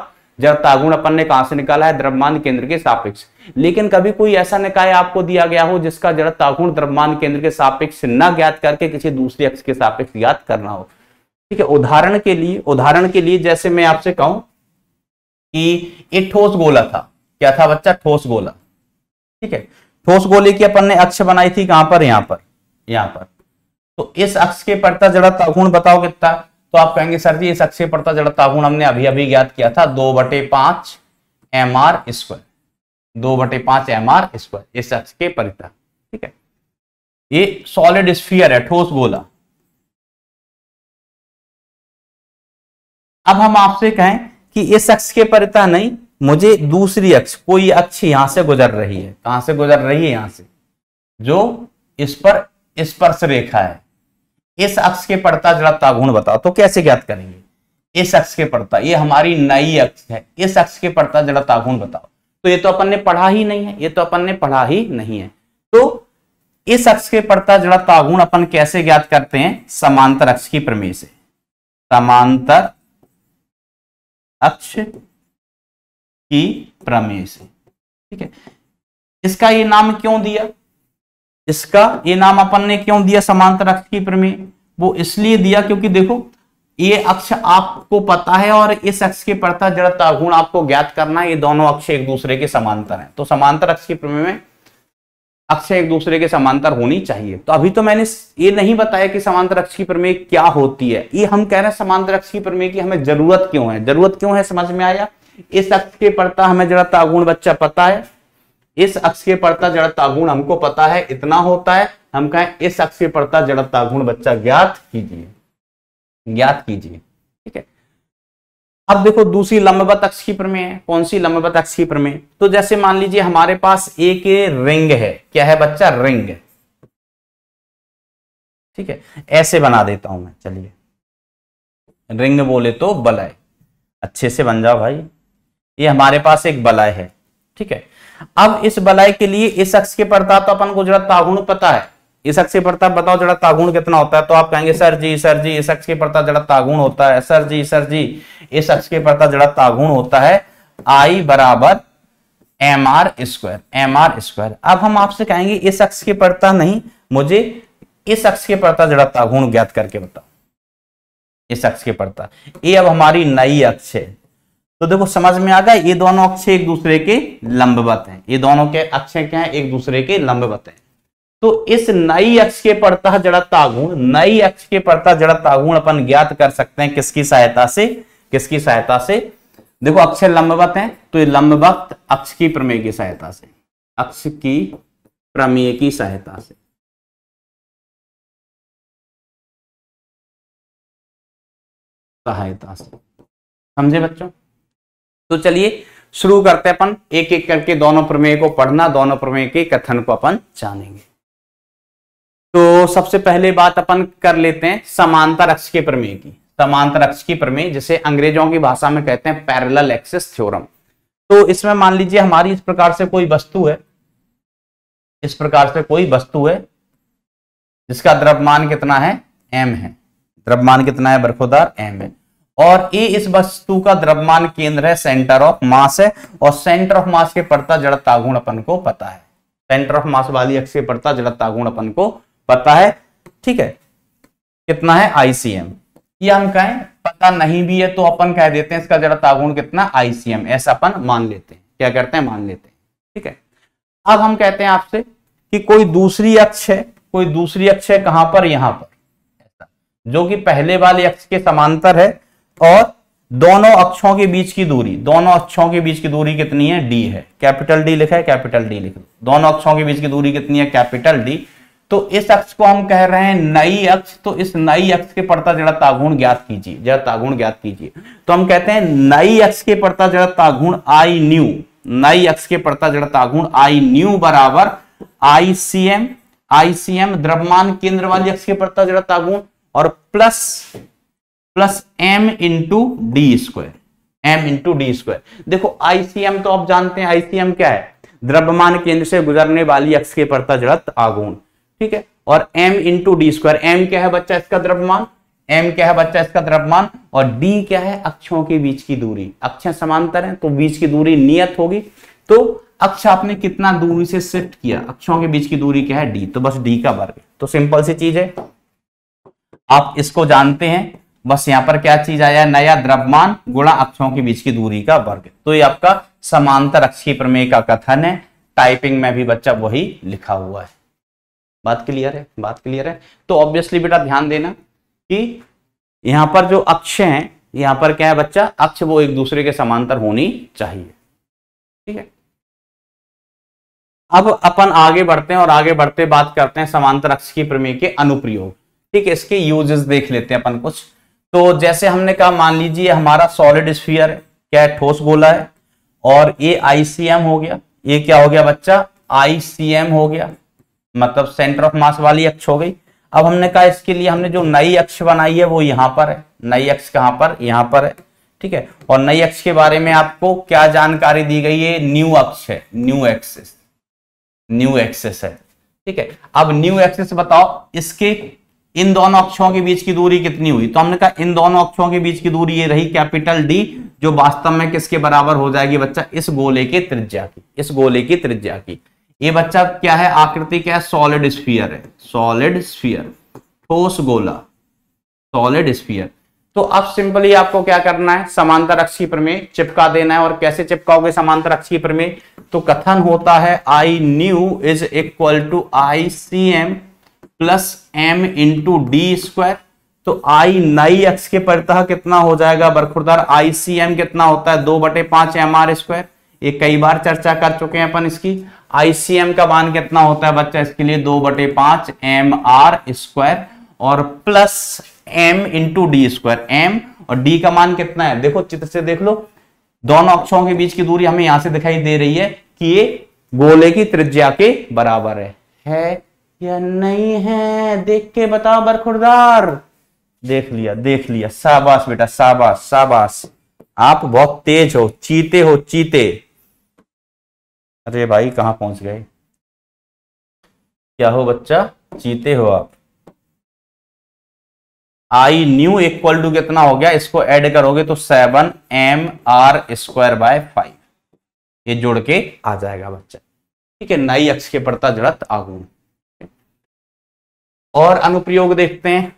Speaker 1: जड़ता गुण अपन ने कहा से निकाला है द्रव्यमान केंद्र के सापेक्ष लेकिन कभी कोई ऐसा निकाय आपको दिया गया हो जिसका जड़ता गुण द्रव्यमान केंद्र के सापेक्ष न ज्ञात करके किसी दूसरे अक्ष के सापेक्ष ज्ञात करना हो ठीक है उदाहरण के लिए उदाहरण के लिए जैसे मैं आपसे कहूं कि ये ठोस गोला था क्या था बच्चा ठोस गोला ठीक है ठोस गोले की अपन ने अक्ष बनाई थी कहां पर यहां पर यहां पर तो इस अक्ष के पड़ता जड़ा गुण बताओ कितना तो आप कहेंगे सर जी इस अक्ष के पड़ता जड़ा तागुण हमने अभी अभी ज्ञात किया था दो बटे पांच एम आर स्क्वायर दो बटे पांच एम आर स्क्वायर इस अक्ष के परिता ठीक है
Speaker 2: ये सॉलिड स्फीयर है ठोस गोला
Speaker 1: अब हम आपसे कहें कि इस अक्ष के परिता नहीं मुझे दूसरी अक्ष कोई अक्ष यहां से गुजर रही है कहां से गुजर रही है यहां से जो इस पर स्पर्श रेखा है इस अक्ष के पड़ता जरा गुण बताओ तो कैसे ज्ञात करेंगे इस अक्ष के पड़ता ये हमारी नई अक्ष है इस अक्ष के पड़ता जरा तागुण बताओ तो ये तो अपन ने पढ़ा ही नहीं है ये तो अपन ने पढ़ा ही नहीं है तो इस अक्ष के पड़ता जड़ा तागुण अपन कैसे ज्ञात करते हैं समांतर अक्ष की प्रमेय से समांतर अक्ष की प्रमेय से ठीक है इसका ये नाम क्यों दिया इसका ये नाम अपन ने क्यों दिया समांतर अक्ष की प्रमेय वो इसलिए दिया क्योंकि देखो ये अक्ष आपको पता है और इस अक्ष के पड़ता जड़ता गुण आपको ज्ञात करना ये दोनों अक्ष एक दूसरे के समांतर हैं तो समांतर अक्ष की प्रमेय में अक्ष एक दूसरे के समांतर होनी चाहिए तो अभी तो मैंने ये नहीं बताया कि समांतर अक्ष की प्रमेय क्या होती है ये हम कह रहे हैं समांतर अक्ष की प्रमेय की हमें जरूरत क्यों है जरूरत क्यों है समझ में आया इस अक्ष के पड़ता हमें जड़ता गुण बच्चा पता है इस अक्ष के पड़ता जरा तागुण हमको पता है इतना होता है हम कहें इस अक्ष के पड़ता जरा तागुण बच्चा ज्ञात कीजिए ज्ञात कीजिए ठीक है अब देखो दूसरी लंबवत अक्ष की प्रमेय है कौन सी लंबवत अक्ष की प्रमेय तो जैसे मान लीजिए हमारे पास एक रिंग है क्या है बच्चा रिंग ठीक है ऐसे बना देता हूं मैं चलिए रिंग बोले तो बलय अच्छे से बन जाओ भाई ये हमारे पास एक बलय है ठीक है अब इस बलय के लिए इस अक्ष के पड़ता तो अपन को जरा तागुण पता है इस अक्ष के पड़ता बताओ जरा तागुण कितना होता है तो आप कहेंगे सर जी सर जी इस अक्ष के पड़ता जरा तागुण होता है सर जी सर जी इस अक्ष के पड़ता जरा तागुण होता है आई बराबर M R square M R square अब हम आपसे कहेंगे इस अक्ष के पड़ता नहीं मुझे इस अक्ष के पड़ता जरा तागुण ज्ञात करके बताओ इस अक्ष के पड़ता ये अब हमारी नई अक्ष है तो देखो समझ में आ गया ये दोनों अक्षे एक दूसरे के लंबवत हैं ये दोनों के अक्षे क्या हैं एक दूसरे के लंबवत हैं तो इस नई अक्ष के पड़ता जड़तागुण नई अक्ष के पड़ता जड़तागुण अपन ज्ञात कर सकते हैं किसकी सहायता से किसकी सहायता से देखो अक्षय लंबवत है तो ये लंबवत अक्ष की प्रमेय की सहायता से अक्ष की प्रमेय की सहायता से सहायता से समझे बच्चों तो चलिए शुरू करते हैं अपन एक एक करके दोनों प्रमेय को पढ़ना दोनों प्रमेय के कथन को अपन जानेंगे तो सबसे पहले बात अपन कर लेते हैं समांतर अक्ष के प्रमेय की समांतर अक्ष की प्रमेय जिसे अंग्रेजों की भाषा में कहते हैं पैरेलल एक्सिस थ्योरम तो इसमें मान लीजिए हमारी इस प्रकार से कोई वस्तु है इस प्रकार से कोई वस्तु है जिसका द्रव्यमान कितना है एम है द्रव्यमान कितना है बर्फोदार एम है और ए इस वस्तु का द्रव्यमान केंद्र है सेंटर ऑफ मास है और सेंटर ऑफ मास के पड़ता जड़तागुण अपन को पता है सेंटर ऑफ मास वाली अक्ष के पड़ता जड़तागुण अपन को पता है ठीक है कितना है आईसीएम ये हम कहें पता नहीं भी है तो अपन कह देते हैं इसका जड़तागुण कितना आईसीएम ऐसा अपन मान लेते हैं क्या करते हैं मान लेते हैं ठीक है अब हम कहते हैं आपसे कि कोई दूसरी अक्ष है कोई दूसरी अक्ष है कहां पर यहां पर जो कि पहले वाले अक्ष के समांतर है और दोनों अक्षों के बीच की दूरी दोनों अक्षों के बीच की दूरी कितनी है डी है कैपिटल डी लिखा है कैपिटल डी लिख दोनों अक्षों के बीच की दूरी कितनी है कैपिटल डी तो इस अक्ष को हम कह रहे हैं नई अक्ष तो इस नई अक्ष के पड़ता जरा तागुण ज्ञात कीजिए जरा तागुण ज्ञात कीजिए तो हम कहते हैं नई अक्ष के पड़ता जरा तागुण आई न्यू नई अक्ष के पड़ता जरा तागुण आई न्यू बराबर आई सी एम आई सी एम द्रव्यमान केंद्र वाली अक्ष के पड़ता जरा तागुण और plus plus M into D square M into D square देखो आईसीएम तो आप जानते हैं आईसीएम क्या है द्रव्यमान केंद्र से गुजरने वाली अक्ष के परता जड़त आगुण ठीक है और M into D square M क्या है बच्चा इसका द्रव्यमान एम क्या है बच्चा इसका द्रव्यमान और डी क्या है अक्षों के बीच की दूरी अक्ष समांतर है तो बीच की दूरी नियत होगी तो अक्ष आपने कितना दूरी से शिफ्ट किया अक्षों के बीच की दूरी क्या है डी तो बस डी का वर्ग तो सिंपल सी चीज है आप इसको जानते हैं बस यहां पर क्या चीज आया नया द्रव्यमान गुणा अक्षों के बीच की दूरी का वर्ग तो ये आपका समांतर अक्ष की प्रमेय का कथन है टाइपिंग में भी बच्चा वही लिखा हुआ है बात क्लियर है बात क्लियर है तो ऑब्वियसली बेटा ध्यान देना कि यहां पर जो अक्ष है यहां पर क्या है बच्चा अक्ष वो एक दूसरे के समांतर होनी चाहिए ठीक है अब अपन आगे बढ़ते हैं और आगे बढ़ते बात करते हैं समांतर अक्ष की प्रमेय के अनुप्रयोग ठीक है इसके यूजेस देख लेते हैं अपन कुछ तो जैसे हमने कहा मान लीजिए हमारा सॉलिड स्फीयर क्या ठोस गोला है और ये आईसीएम हो गया ये क्या हो गया बच्चा आईसीएम हो गया मतलब सेंटर ऑफ मास वाली अक्ष हो गई अब हमने कहा इसके लिए हमने जो नई अक्ष बनाई है वो यहां पर है नई अक्ष कहां पर यहाँ पर है ठीक है और नई अक्ष के बारे में आपको क्या जानकारी दी गई है न्यू अक्ष है न्यू एक्सेस न्यू एक्सेस है ठीक है अब न्यू एक्सेस बताओ इसके इन दोनों अक्षों के बीच की दूरी कितनी हुई तो हमने कहा इन दोनों अक्षों के बीच की दूरी ये रही कैपिटल डी जो वास्तव में किसके बराबर हो जाएगी बच्चा इस गोले के त्रिज्या की इस गोले की त्रिज्या की ये बच्चा क्या है आकृति क्या है सॉलिड स्फीयर है सॉलिड स्फीयर ठोस गोला सॉलिड स्फीयर तो अब सिंपली आपको क्या करना है समांतर अक्षी प्रमेय चिपका देना है और कैसे चिपकाओगे समांतर अक्षी प्रमेय तो कथन होता है I new is equal to I C M plus M into D square तो आई नई एक्स के परतः कितना हो जाएगा बरखुरदार आई सी एम कितना होता है दो बटे पांच एम आर स्क्वायर ये कई बार चर्चा कर चुके हैं अपन इसकी आईसीएम का मान कितना होता है बच्चा इसके लिए दो बटे पांच एम आर स्क्वायर और plus M into D square M और डी का मान कितना है देखो चित्र से देख लो दोनों अक्षों के बीच की दूरी हमें यहां से दिखाई दे रही है कि ये गोले की त्रिज्या के बराबर है, है या नहीं है देख के बताओ बरखुरदार देख लिया देख लिया शाबाश बेटा शाबाश शाबाश आप बहुत तेज हो चीते हो चीते अरे भाई कहां पहुंच गए क्या हो बच्चा चीते हो आप आई न्यू इक्वल टू कितना हो गया इसको ऐड करोगे तो seven M R square by five ये जोड़ के आ जाएगा बच्चा ठीक है नई अक्ष के पड़ता जड़त आगुण और अनुप्रयोग देखते हैं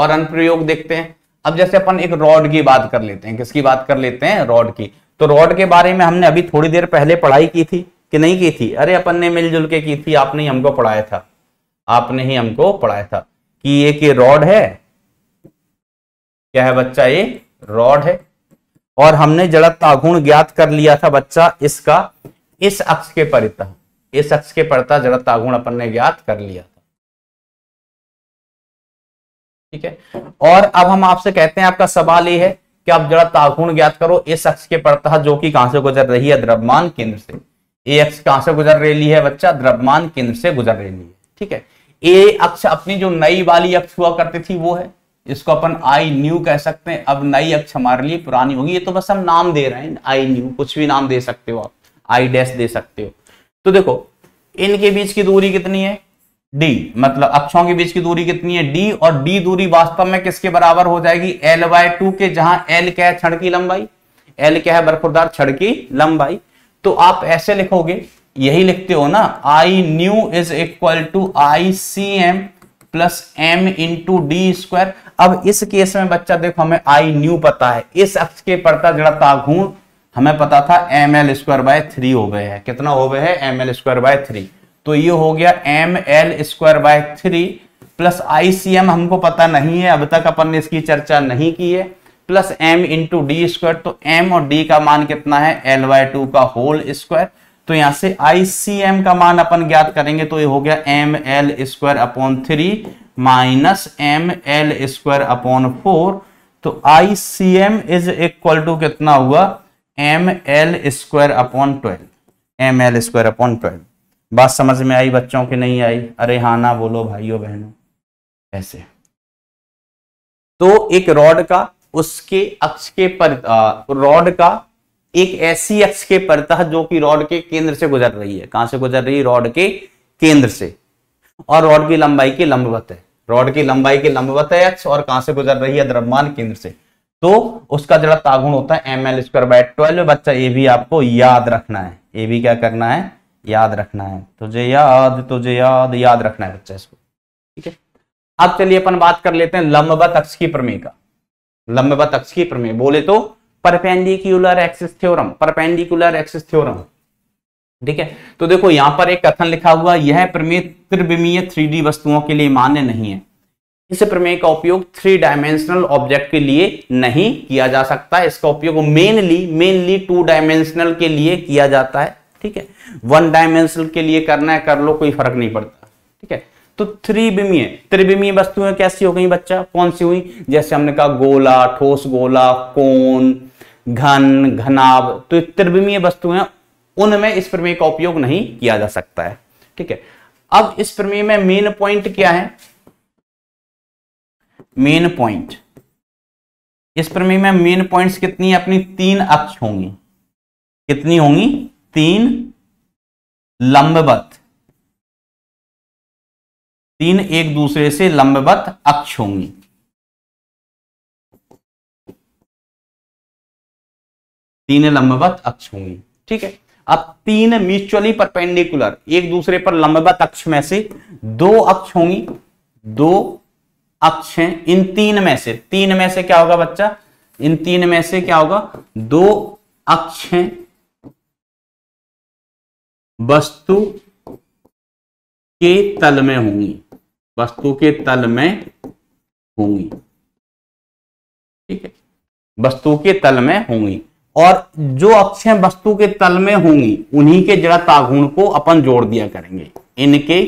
Speaker 1: और अनुप्रयोग देखते हैं अब जैसे अपन एक रॉड की बात कर लेते हैं किसकी बात कर लेते हैं रॉड की तो रॉड के बारे में हमने अभी थोड़ी देर पहले पढ़ाई की थी कि नहीं की थी अरे अपन ने मिलजुल के की थी आपने ही हमको पढ़ाया था आपने ही हमको पढ़ाया था कि एक कि रॉड है क्या है बच्चा ये रॉड है और हमने जड़त गुण ज्ञात कर लिया था बच्चा इसका इस अक्ष के परितः ये शख्स के पड़ता जड़ तागुण अपन ने ज्ञात कर लिया था ठीक है और अब हम आपसे कहते हैं आपका सवाल ये है कि आप जड़ तागुण ज्ञात करो ये शख्स के पड़ता जो कि कहां से गुजर रही है द्रव्यमान केंद्र से ए अक्ष कहां से गुजर रही है बच्चा द्रव्यमान केंद्र से गुजर रही है ठीक है ए अक्ष अपनी जो नई वाली अक्ष हुआ करती थी वो है इसको अपन आई न्यू कह सकते हैं अब नई अक्ष हमारे लिए पुरानी होगी ये तो बस हम नाम दे रहे हैं आई न्यू कुछ भी नाम दे सकते हो आप आई डैश दे सकते हो तो देखो इनके बीच की दूरी कितनी है डी मतलब अक्षों के बीच की दूरी कितनी है डी और डी दूरी वास्तव में किसके बराबर हो जाएगी एल बाय टू के जहां एल क्या है छड़ की लंबाई एल क्या है बर्फुरदार छड़ की लंबाई तो आप ऐसे लिखोगे यही लिखते हो ना I new is equal to I C M plus M into D square अब इस केस में बच्चा देखो हमें आई न्यू पता है इस अक्ष के पड़ता जड़ता घूर्ण हमें पता था M L square by three हो गए है कितना हो गए है M L square by three तो ये हो गया M L square by three plus I C M हमको पता नहीं है अब तक अपन ने इसकी चर्चा नहीं की है plus m into D square तो एम और डी का मान कितना है एल बाय टू का होल स्क्वायर तो यहां से आई सी एम का मान अपन ज्ञात करेंगे तो ये हो गया M L square upon three minus M L square upon four तो I C M is equal to कितना हुआ M L square upon twelve M L square upon twelve बात समझ में आई बच्चों की नहीं आई अरे हाँ ना बोलो भाइयों बहनों ऐसे तो एक रॉड का उसके अक्ष के पर रॉड का एक ऐसी अक्ष के परतः जो कि रॉड के केंद्र से गुजर रही है कहां से गुजर रही है रॉड के केंद्र से और रॉड की लंबाई की लंबवत है रॉड की लंबाई की लंबवत है अक्ष और कहां से गुजर रही है द्रव्यमान केंद्र से तो उसका जरा तागुण होता है M L square by twelve बच्चा ये भी आपको याद रखना है ये भी क्या करना है याद रखना है तुझे याद तुझे याद याद रखना है बच्चा इसको ठीक है अब चलिए अपन बात कर लेते हैं लंबवत अक्ष की प्रमेय का लंबवत अक्ष की प्रमेय बोले तो perpendicular axis theorem perpendicular axis theorem ठीक है तो देखो यहां पर एक कथन लिखा हुआ यह प्रमेय त्रिविमीय थ्री वस्तुओं के लिए मान्य नहीं है इस प्रमेय का उपयोग थ्री डायमेंशनल ऑब्जेक्ट के लिए नहीं किया जा सकता इसका उपयोग मेनली मेनली टू डायमेंशनल के लिए किया जाता है ठीक है वन डायमेंशनल के लिए करना है कर लो कोई फर्क नहीं पड़ता ठीक है तो बिमीय त्रिविमीय वस्तुएं कैसी हो गई बच्चा कौन सी हुई जैसे हमने कहा गोला ठोस गोला कोन घन घनाभ तो त्रिविमीय वस्तुएं उनमें इस प्रमेय का उपयोग नहीं किया जा सकता है ठीक है अब इस प्रमेय में मेन पॉइंट क्या है मेन पॉइंट इस प्रमेय में मेन पॉइंट्स कितनी है अपनी तीन अक्ष होंगी कितनी होंगी तीन लंबवत
Speaker 2: तीन एक दूसरे से लंबवत अक्ष होंगी
Speaker 1: तीन लंबवत अक्ष होंगी ठीक है अब तीन म्यूचुअली परपेंडिकुलर एक दूसरे पर लंबवत अक्ष में से दो अक्ष होंगी दो अक्ष हैं इन तीन में से तीन में से क्या होगा बच्चा इन तीन में से क्या होगा दो अक्ष हैं वस्तु के तल में होंगी वस्तु के तल में होंगी ठीक है वस्तु के तल में होंगी और जो अक्षय वस्तु के तल में होंगी उन्हीं के जड़ा तागुण को अपन जोड़ दिया करेंगे इनके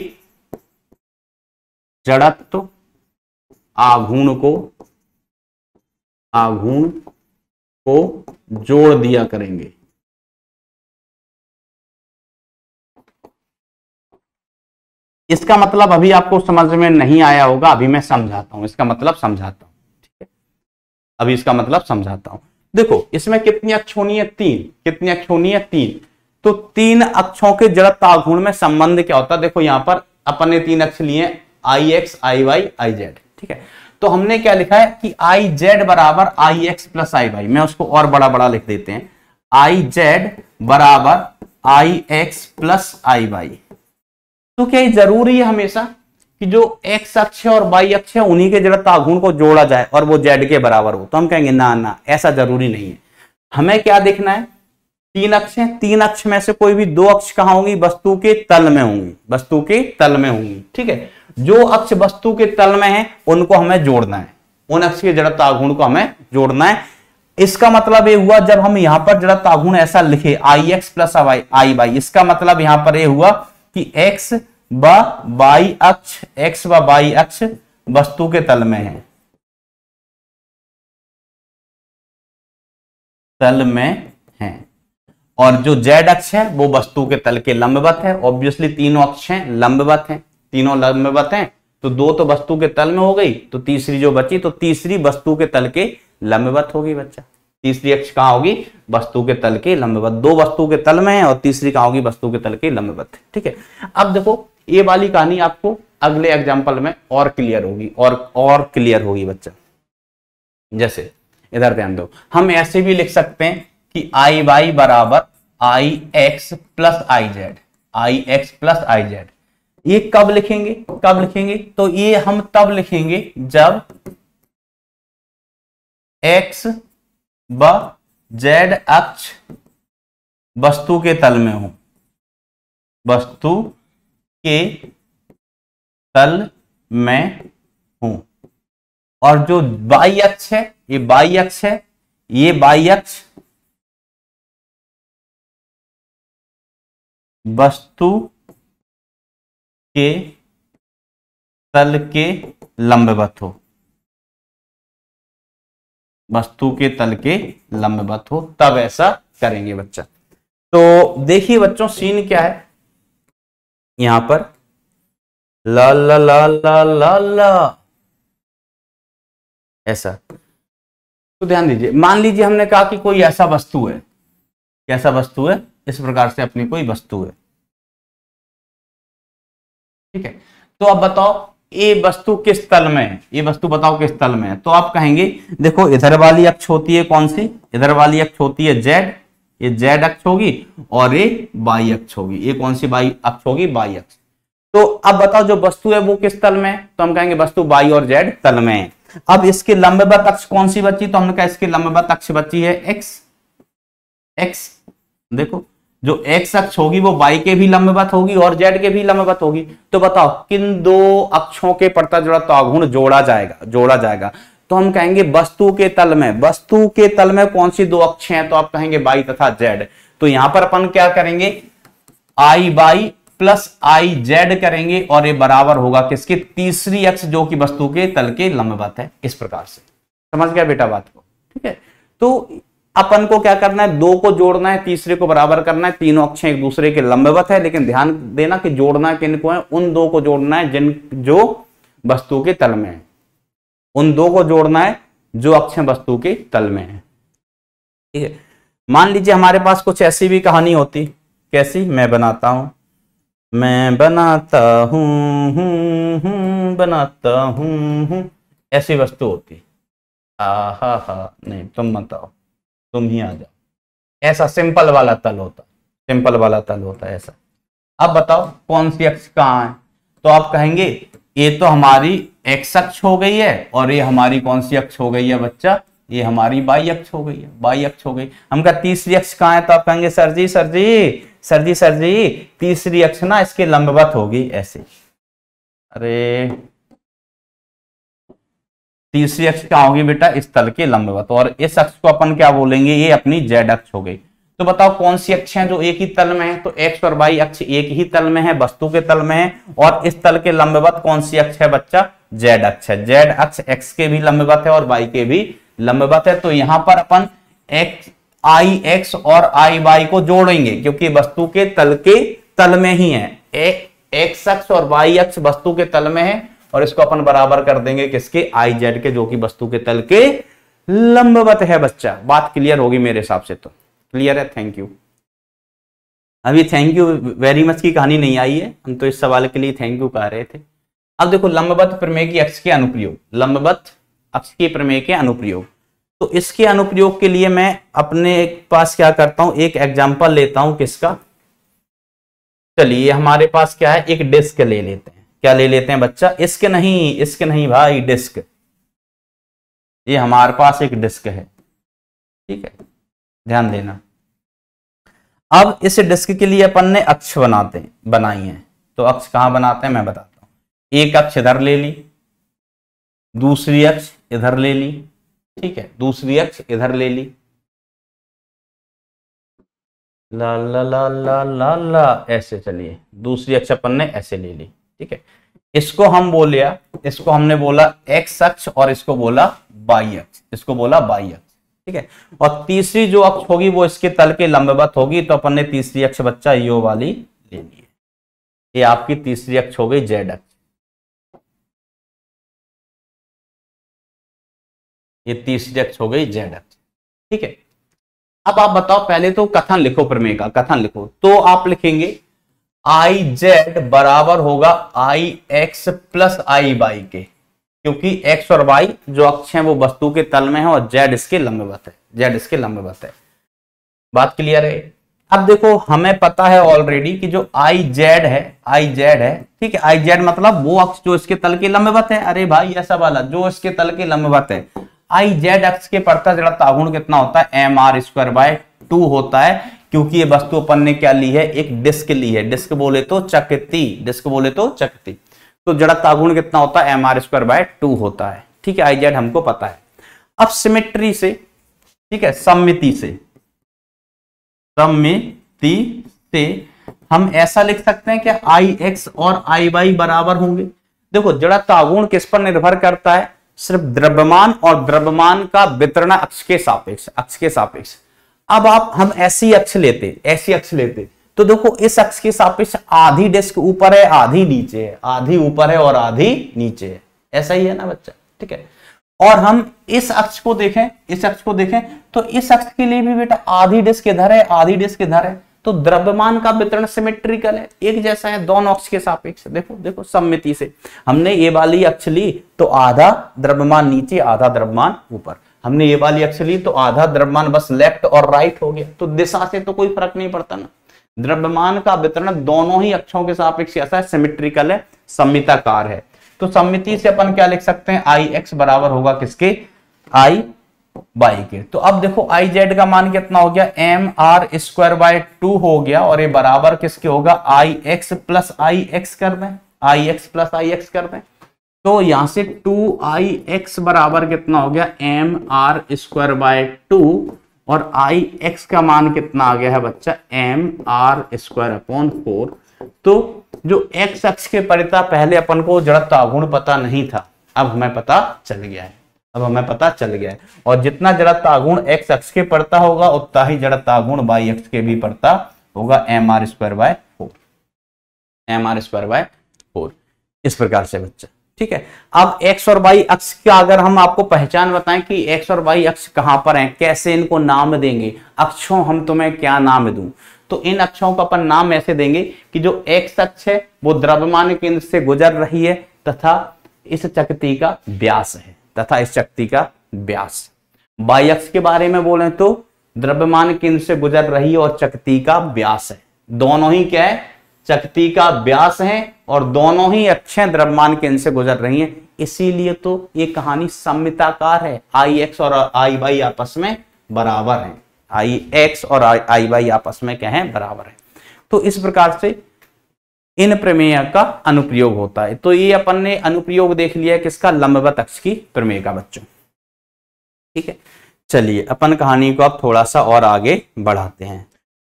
Speaker 1: जड़त्व तो आघूर्ण को
Speaker 2: आघूर्ण को जोड़ दिया करेंगे इसका मतलब
Speaker 1: अभी आपको समझ में नहीं आया होगा अभी मैं समझाता हूं इसका मतलब समझाता हूं ठीक है अभी इसका मतलब समझाता हूं देखो इसमें कितनी अक्षोणीय तीन कितनी अक्षोणीय तीन तो तीन अक्षों के जड़त आघूर्ण में संबंध क्या होता है देखो यहां पर अपन ने तीन अक्ष लिए I X I Y I Z ठीक है तो हमने क्या लिखा है कि आई जेड बराबर I X plus I Y मैं उसको और बड़ा बड़ा लिख देते हैं आई जेड बराबर I X plus I Y तो क्या जरूरी है हमेशा कि जो एक्स अक्ष और वाई अक्ष है उन्हीं के जरा तागुण को जोड़ा जाए और वो जेड के बराबर हो तो हम कहेंगे ना ना ऐसा जरूरी नहीं है हमें क्या देखना है तीन अक्ष हैं तीन अक्ष में से कोई भी दो अक्ष कहा होंगी वस्तु के तल में होंगी वस्तु के तल में होंगी ठीक है जो अक्ष वस्तु के तल में है उनको हमें जोड़ना है उन अक्ष के जड़ तागुण को हमें जोड़ना है इसका मतलब ये हुआ जब हम यहां पर जड़ तागुण ऐसा लिखे I X plus I Y इसका मतलब यहां पर ये यह हुआ कि एक्स व अक्ष एक्स व अक्ष वस्तु के तल में है तल में है और जो जेड अक्ष है वो वस्तु के तल के लंबवत है ऑब्वियसली तीनों अक्ष हैं लंबवत हैं तीनों लंबवत हैं तो दो तो वस्तु के तल में हो गई तो तीसरी जो बची तो तीसरी वस्तु के तल के लंबवत होगी बच्चा तीसरी अक्ष कहाँ होगी वस्तु के तल के लंबवत दो वस्तु के तल में है और तीसरी कहाँ होगी वस्तु के तल के लंबवत ठीक है अब देखो ये वाली कहानी आपको अगले एग्जाम्पल में और क्लियर होगी और और क्लियर होगी बच्चा जैसे इधर ध्यान दो हम ऐसे भी लिख सकते हैं कि आई वाई बराबर I X plus I Z I X plus I Z ये कब लिखेंगे कब लिखेंगे तो ये हम तब लिखेंगे जब एक्स व जेड अक्ष वस्तु के तल में हो वस्तु के तल में हो और जो बाई अक्ष है ये
Speaker 2: बाई अक्ष है ये बाई अक्ष वस्तु के तल के लंबवत हो
Speaker 1: वस्तु के तल के लंबवत हो तब ऐसा करेंगे बच्चा तो देखिए बच्चों सीन क्या है यहां पर ला ला ला ला ला ला ऐसा तो ध्यान दीजिए मान लीजिए हमने कहा कि कोई ऐसा वस्तु है कैसा वस्तु है इस प्रकार से अपनी कोई वस्तु है ठीक है तो अब बताओ ये वस्तु किस तल में है ये वस्तु बताओ किस तल में है तो आप कहेंगे देखो इधर वाली अक्ष होती है कौन सी इधर वाली अक्ष होती है जेड ये जेड अक्ष होगी और ये बाई अक्ष होगी ये कौन सी बाई अक्ष होगी बाई अक्ष तो अब बताओ जो वस्तु है वो किस तल में है तो हम कहेंगे वस्तु बाई और जेड तल में है अब इसके लंबवत अक्ष कौन सी बची तो हमने कहा इसकी लंबवत अक्ष बची है एक्स एक्स देखो जो एक्स अक्ष होगी वो वाई के भी लंबवत होगी और जेड के भी लंबवत होगी तो बताओ किन दो अक्षों के पड़ता जुड़ा तागुण तो जोड़ा जाएगा जोड़ा जाएगा तो हम कहेंगे वस्तु के तल में वस्तु के तल में कौन सी दो अक्ष हैं तो आप कहेंगे बाई तथा जेड तो यहां पर अपन क्या करेंगे I Y plus I Z करेंगे और ये बराबर होगा किसके तीसरी अक्ष जो कि वस्तु के तल के लंबवत है इस प्रकार से समझ गया बेटा बात को ठीक है तो अपन को क्या करना है दो को जोड़ना है तीसरे को बराबर करना है तीनों अक्षर एक दूसरे के लंबवत है लेकिन ध्यान देना कि जोड़ना किन को है उन दो को जोड़ना है जिन जो वस्तु के तल में है उन दो को जोड़ना है जो अक्षय वस्तु के तल में है ठीक है मान लीजिए हमारे पास कुछ ऐसी भी कहानी होती कैसी मैं बनाता हूं मैं बनाता हूं हूं हूं बनाता हूं हूं ऐसी वस्तु होती आ हा हा नहीं तुम बताओ तुम ही आ जाओ ऐसा सिंपल वाला तल होता सिंपल वाला तल होता है ऐसा अब बताओ कौन सी अक्ष कहाँ है तो आप कहेंगे ये तो हमारी एक्स अक्ष हो गई है और ये हमारी कौन सी अक्ष हो गई है बच्चा ये हमारी बाई अक्ष हो गई है बाई अक्ष हो गई हम कहा तीसरी अक्ष कहाँ है तो आप कहेंगे sir ji sir ji sir ji sir ji तीसरी अक्ष ना इसके लंबवत होगी ऐसे अरे तीसरी अक्ष क्या होगी बेटा इस तल के लंबवत और इस अक्ष को अपन क्या बोलेंगे ये अपनी जेड अक्ष हो गई तो बताओ कौन सी अक्ष है जो एक ही तल में है तो एक्स और वाई अक्ष एक ही तल में है वस्तु के तल में है और इस तल के लंबवत कौन सी अक्ष है बच्चा जेड अक्ष है जेड अक्ष एक्स के भी लंबवत है और वाई के भी लंबवत है तो यहां पर अपन एक्स आई एक्स और आई वाई को जोड़ेंगे क्योंकि वस्तु के तल के तल में ही है एक्स अक्ष और वाई अक्ष वस्तु के तल में है और इसको अपन बराबर कर देंगे किसके आई जेड के जो कि वस्तु के तल के लंबवत है बच्चा बात क्लियर होगी मेरे हिसाब से तो क्लियर है थैंक यू अभी थैंक यू वेरी मच की कहानी नहीं आई है हम तो इस सवाल के लिए थैंक यू कह रहे थे अब देखो लंबवत प्रमेय की अक्ष के अनुप्रयोग लंबवत अक्ष के प्रमेय के अनुप्रयोग तो इसके अनुप्रयोग के लिए मैं अपने पास क्या करता हूं एक एग्जाम्पल लेता हूं किसका चलिए हमारे पास क्या है एक डिस्क ले लेते हैं क्या ले लेते हैं बच्चा इश्क नहीं इश्क नहीं भाई डिस्क ये हमारे पास एक डिस्क है ठीक है ध्यान देना अब इस डिस्क के लिए अपन ने अक्ष बनाते हैं बनाई है तो अक्ष कहाँ बनाते हैं मैं बताता हूं एक अक्ष इधर ले ली दूसरी अक्ष इधर ले ली ठीक है दूसरी अक्ष इधर ले ली ला ला ला ला ला ऐसे चलिए दूसरी अक्ष अपन ने ऐसे ले ली ठीक है इसको हम बोल लिया इसको हमने बोला एक्स अक्ष और इसको बोला बाई अक्ष इसको बोला बाई अक्ष ठीक है और तीसरी जो अक्ष होगी वो इसके तल के लंबवत होगी तो अपन ने तीसरी अक्ष बच्चा यो वाली लेनी है ये आपकी तीसरी अक्ष हो गई जेड अक्ष
Speaker 2: ये तीसरी अक्ष
Speaker 1: हो गई जेड अक्ष ठीक है अब आप बताओ पहले तो कथन लिखो प्रमेय का कथन लिखो तो आप लिखेंगे आई जेड बराबर होगा I X plus I Y के क्योंकि एक्स और वाई जो अक्ष है वो वस्तु के तल में है और जेड इसके लंबे है जेड इसके लंबे है बात क्लियर है अब देखो हमें पता है ऑलरेडी कि जो आई जेड है आई जेड है ठीक है आई जेड मतलब वो अक्ष जो इसके तल के लंबवत है अरे भाई ऐसा वाला जो इसके तल के लंबवत है आई जेड अक्ष के पड़ता जड़ा तागुण कितना होता है M R square by two होता है क्योंकि ये वस्तु अपन ने क्या ली है एक डिस्क ली है डिस्क बोले तो चकती डिस्क बोले तो चकती तो जड़त्व गुण कितना होता है M R square by two होता है ठीक है आई जेड हमको पता है अब सिमेट्री से ठीक है सम्मिति से सम्मिति से हम ऐसा लिख सकते हैं कि आई एक्स और आई वाई बराबर होंगे देखो जड़त्व तागुण किस पर निर्भर करता है सिर्फ द्रव्यमान और द्रव्यमान का वितरण अक्ष के सापेक्ष अक्ष के सापेक्ष अब आप हम ऐसी अक्ष लेते ऐसी अक्ष लेते तो देखो इस अक्ष के सापेक्ष आधी डिस्क ऊपर है आधी नीचे है आधी ऊपर है और आधी नीचे है ऐसा ही है ना बच्चा ठीक है और हम इस अक्ष को देखें इस अक्ष को देखें तो इस अक्ष के लिए भी बेटा आधी डिस्क इधर है आधी डिस्क इधर है तो द्रव्यमान का वितरण सिमेट्रिकल है एक जैसा है दोनों अक्ष के सापेक्ष देखो देखो सम्मिति से हमने ये वाली अक्ष ली तो आधा द्रव्यमान नीचे आधा द्रव्यमान ऊपर हमने ये वाली अक्ष ली तो आधा द्रव्यमान बस लेफ्ट और राइट हो गया तो दिशा से तो कोई फर्क नहीं पड़ता ना द्रव्यमान का वितरण दोनों ही अक्षों के सापेक्ष ऐसा है सिमिट्रिकल है सम्मिताकार है तो सम्मिति से अपन क्या लिख सकते हैं आई एक्स बराबर होगा किसके आई बाई के तो अब देखो आई जेड का मान कितना हो गया M R square by two हो गया और ये बराबर किसके होगा I X plus I X कर दें I X plus I X कर दें तो यहां से टू आई एक्स बराबर कितना हो गया M R square by two और आई एक्स का मान कितना आ गया है बच्चा M R square upon four तो जो एक्स अक्ष के परिता पहले अपन को जड़त्व अवगुण पता नहीं था अब हमें पता चल गया है अब हमें पता चल गया है और जितना जड़त्व गुण एक्स अक्ष के पड़ता होगा उतना ही जड़त्व गुण बाई एक्स के भी पड़ता होगा M R square by four M R square by four इस प्रकार से बच्चा ठीक है अब एक्स और वाई अक्ष का अगर हम आपको पहचान बताएं कि एक्स और वाई अक्ष कहां पर हैं कैसे इनको नाम देंगे अक्षों हम तुम्हें क्या नाम दूं तो इन अक्षों का अपन नाम ऐसे देंगे कि जो एक्स अक्ष है वो द्रव्यमान केंद्र से गुजर रही है तथा इस चक्ति का व्यास है तथा इस चक्ति का व्यास वाई अक्ष के बारे में बोले तो द्रव्यमान केंद्र से गुजर रही और चक्ति का व्यास है दोनों ही क्या है शक्ति का व्यास है और दोनों ही अक्षय द्रव्यमान के इनसे गुजर रही हैं इसीलिए तो ये कहानी सम्मिताकार है आई एक्स और आई वाई आपस में बराबर हैं आई एक्स और आई वाई आपस में क्या है बराबर है तो इस प्रकार से इन प्रमेय का अनुप्रयोग होता है तो ये अपन ने अनुप्रयोग देख लिया किसका लंबवत अक्ष की प्रमेय का बच्चों ठीक है चलिए अपन कहानी को अब थोड़ा सा और आगे बढ़ाते हैं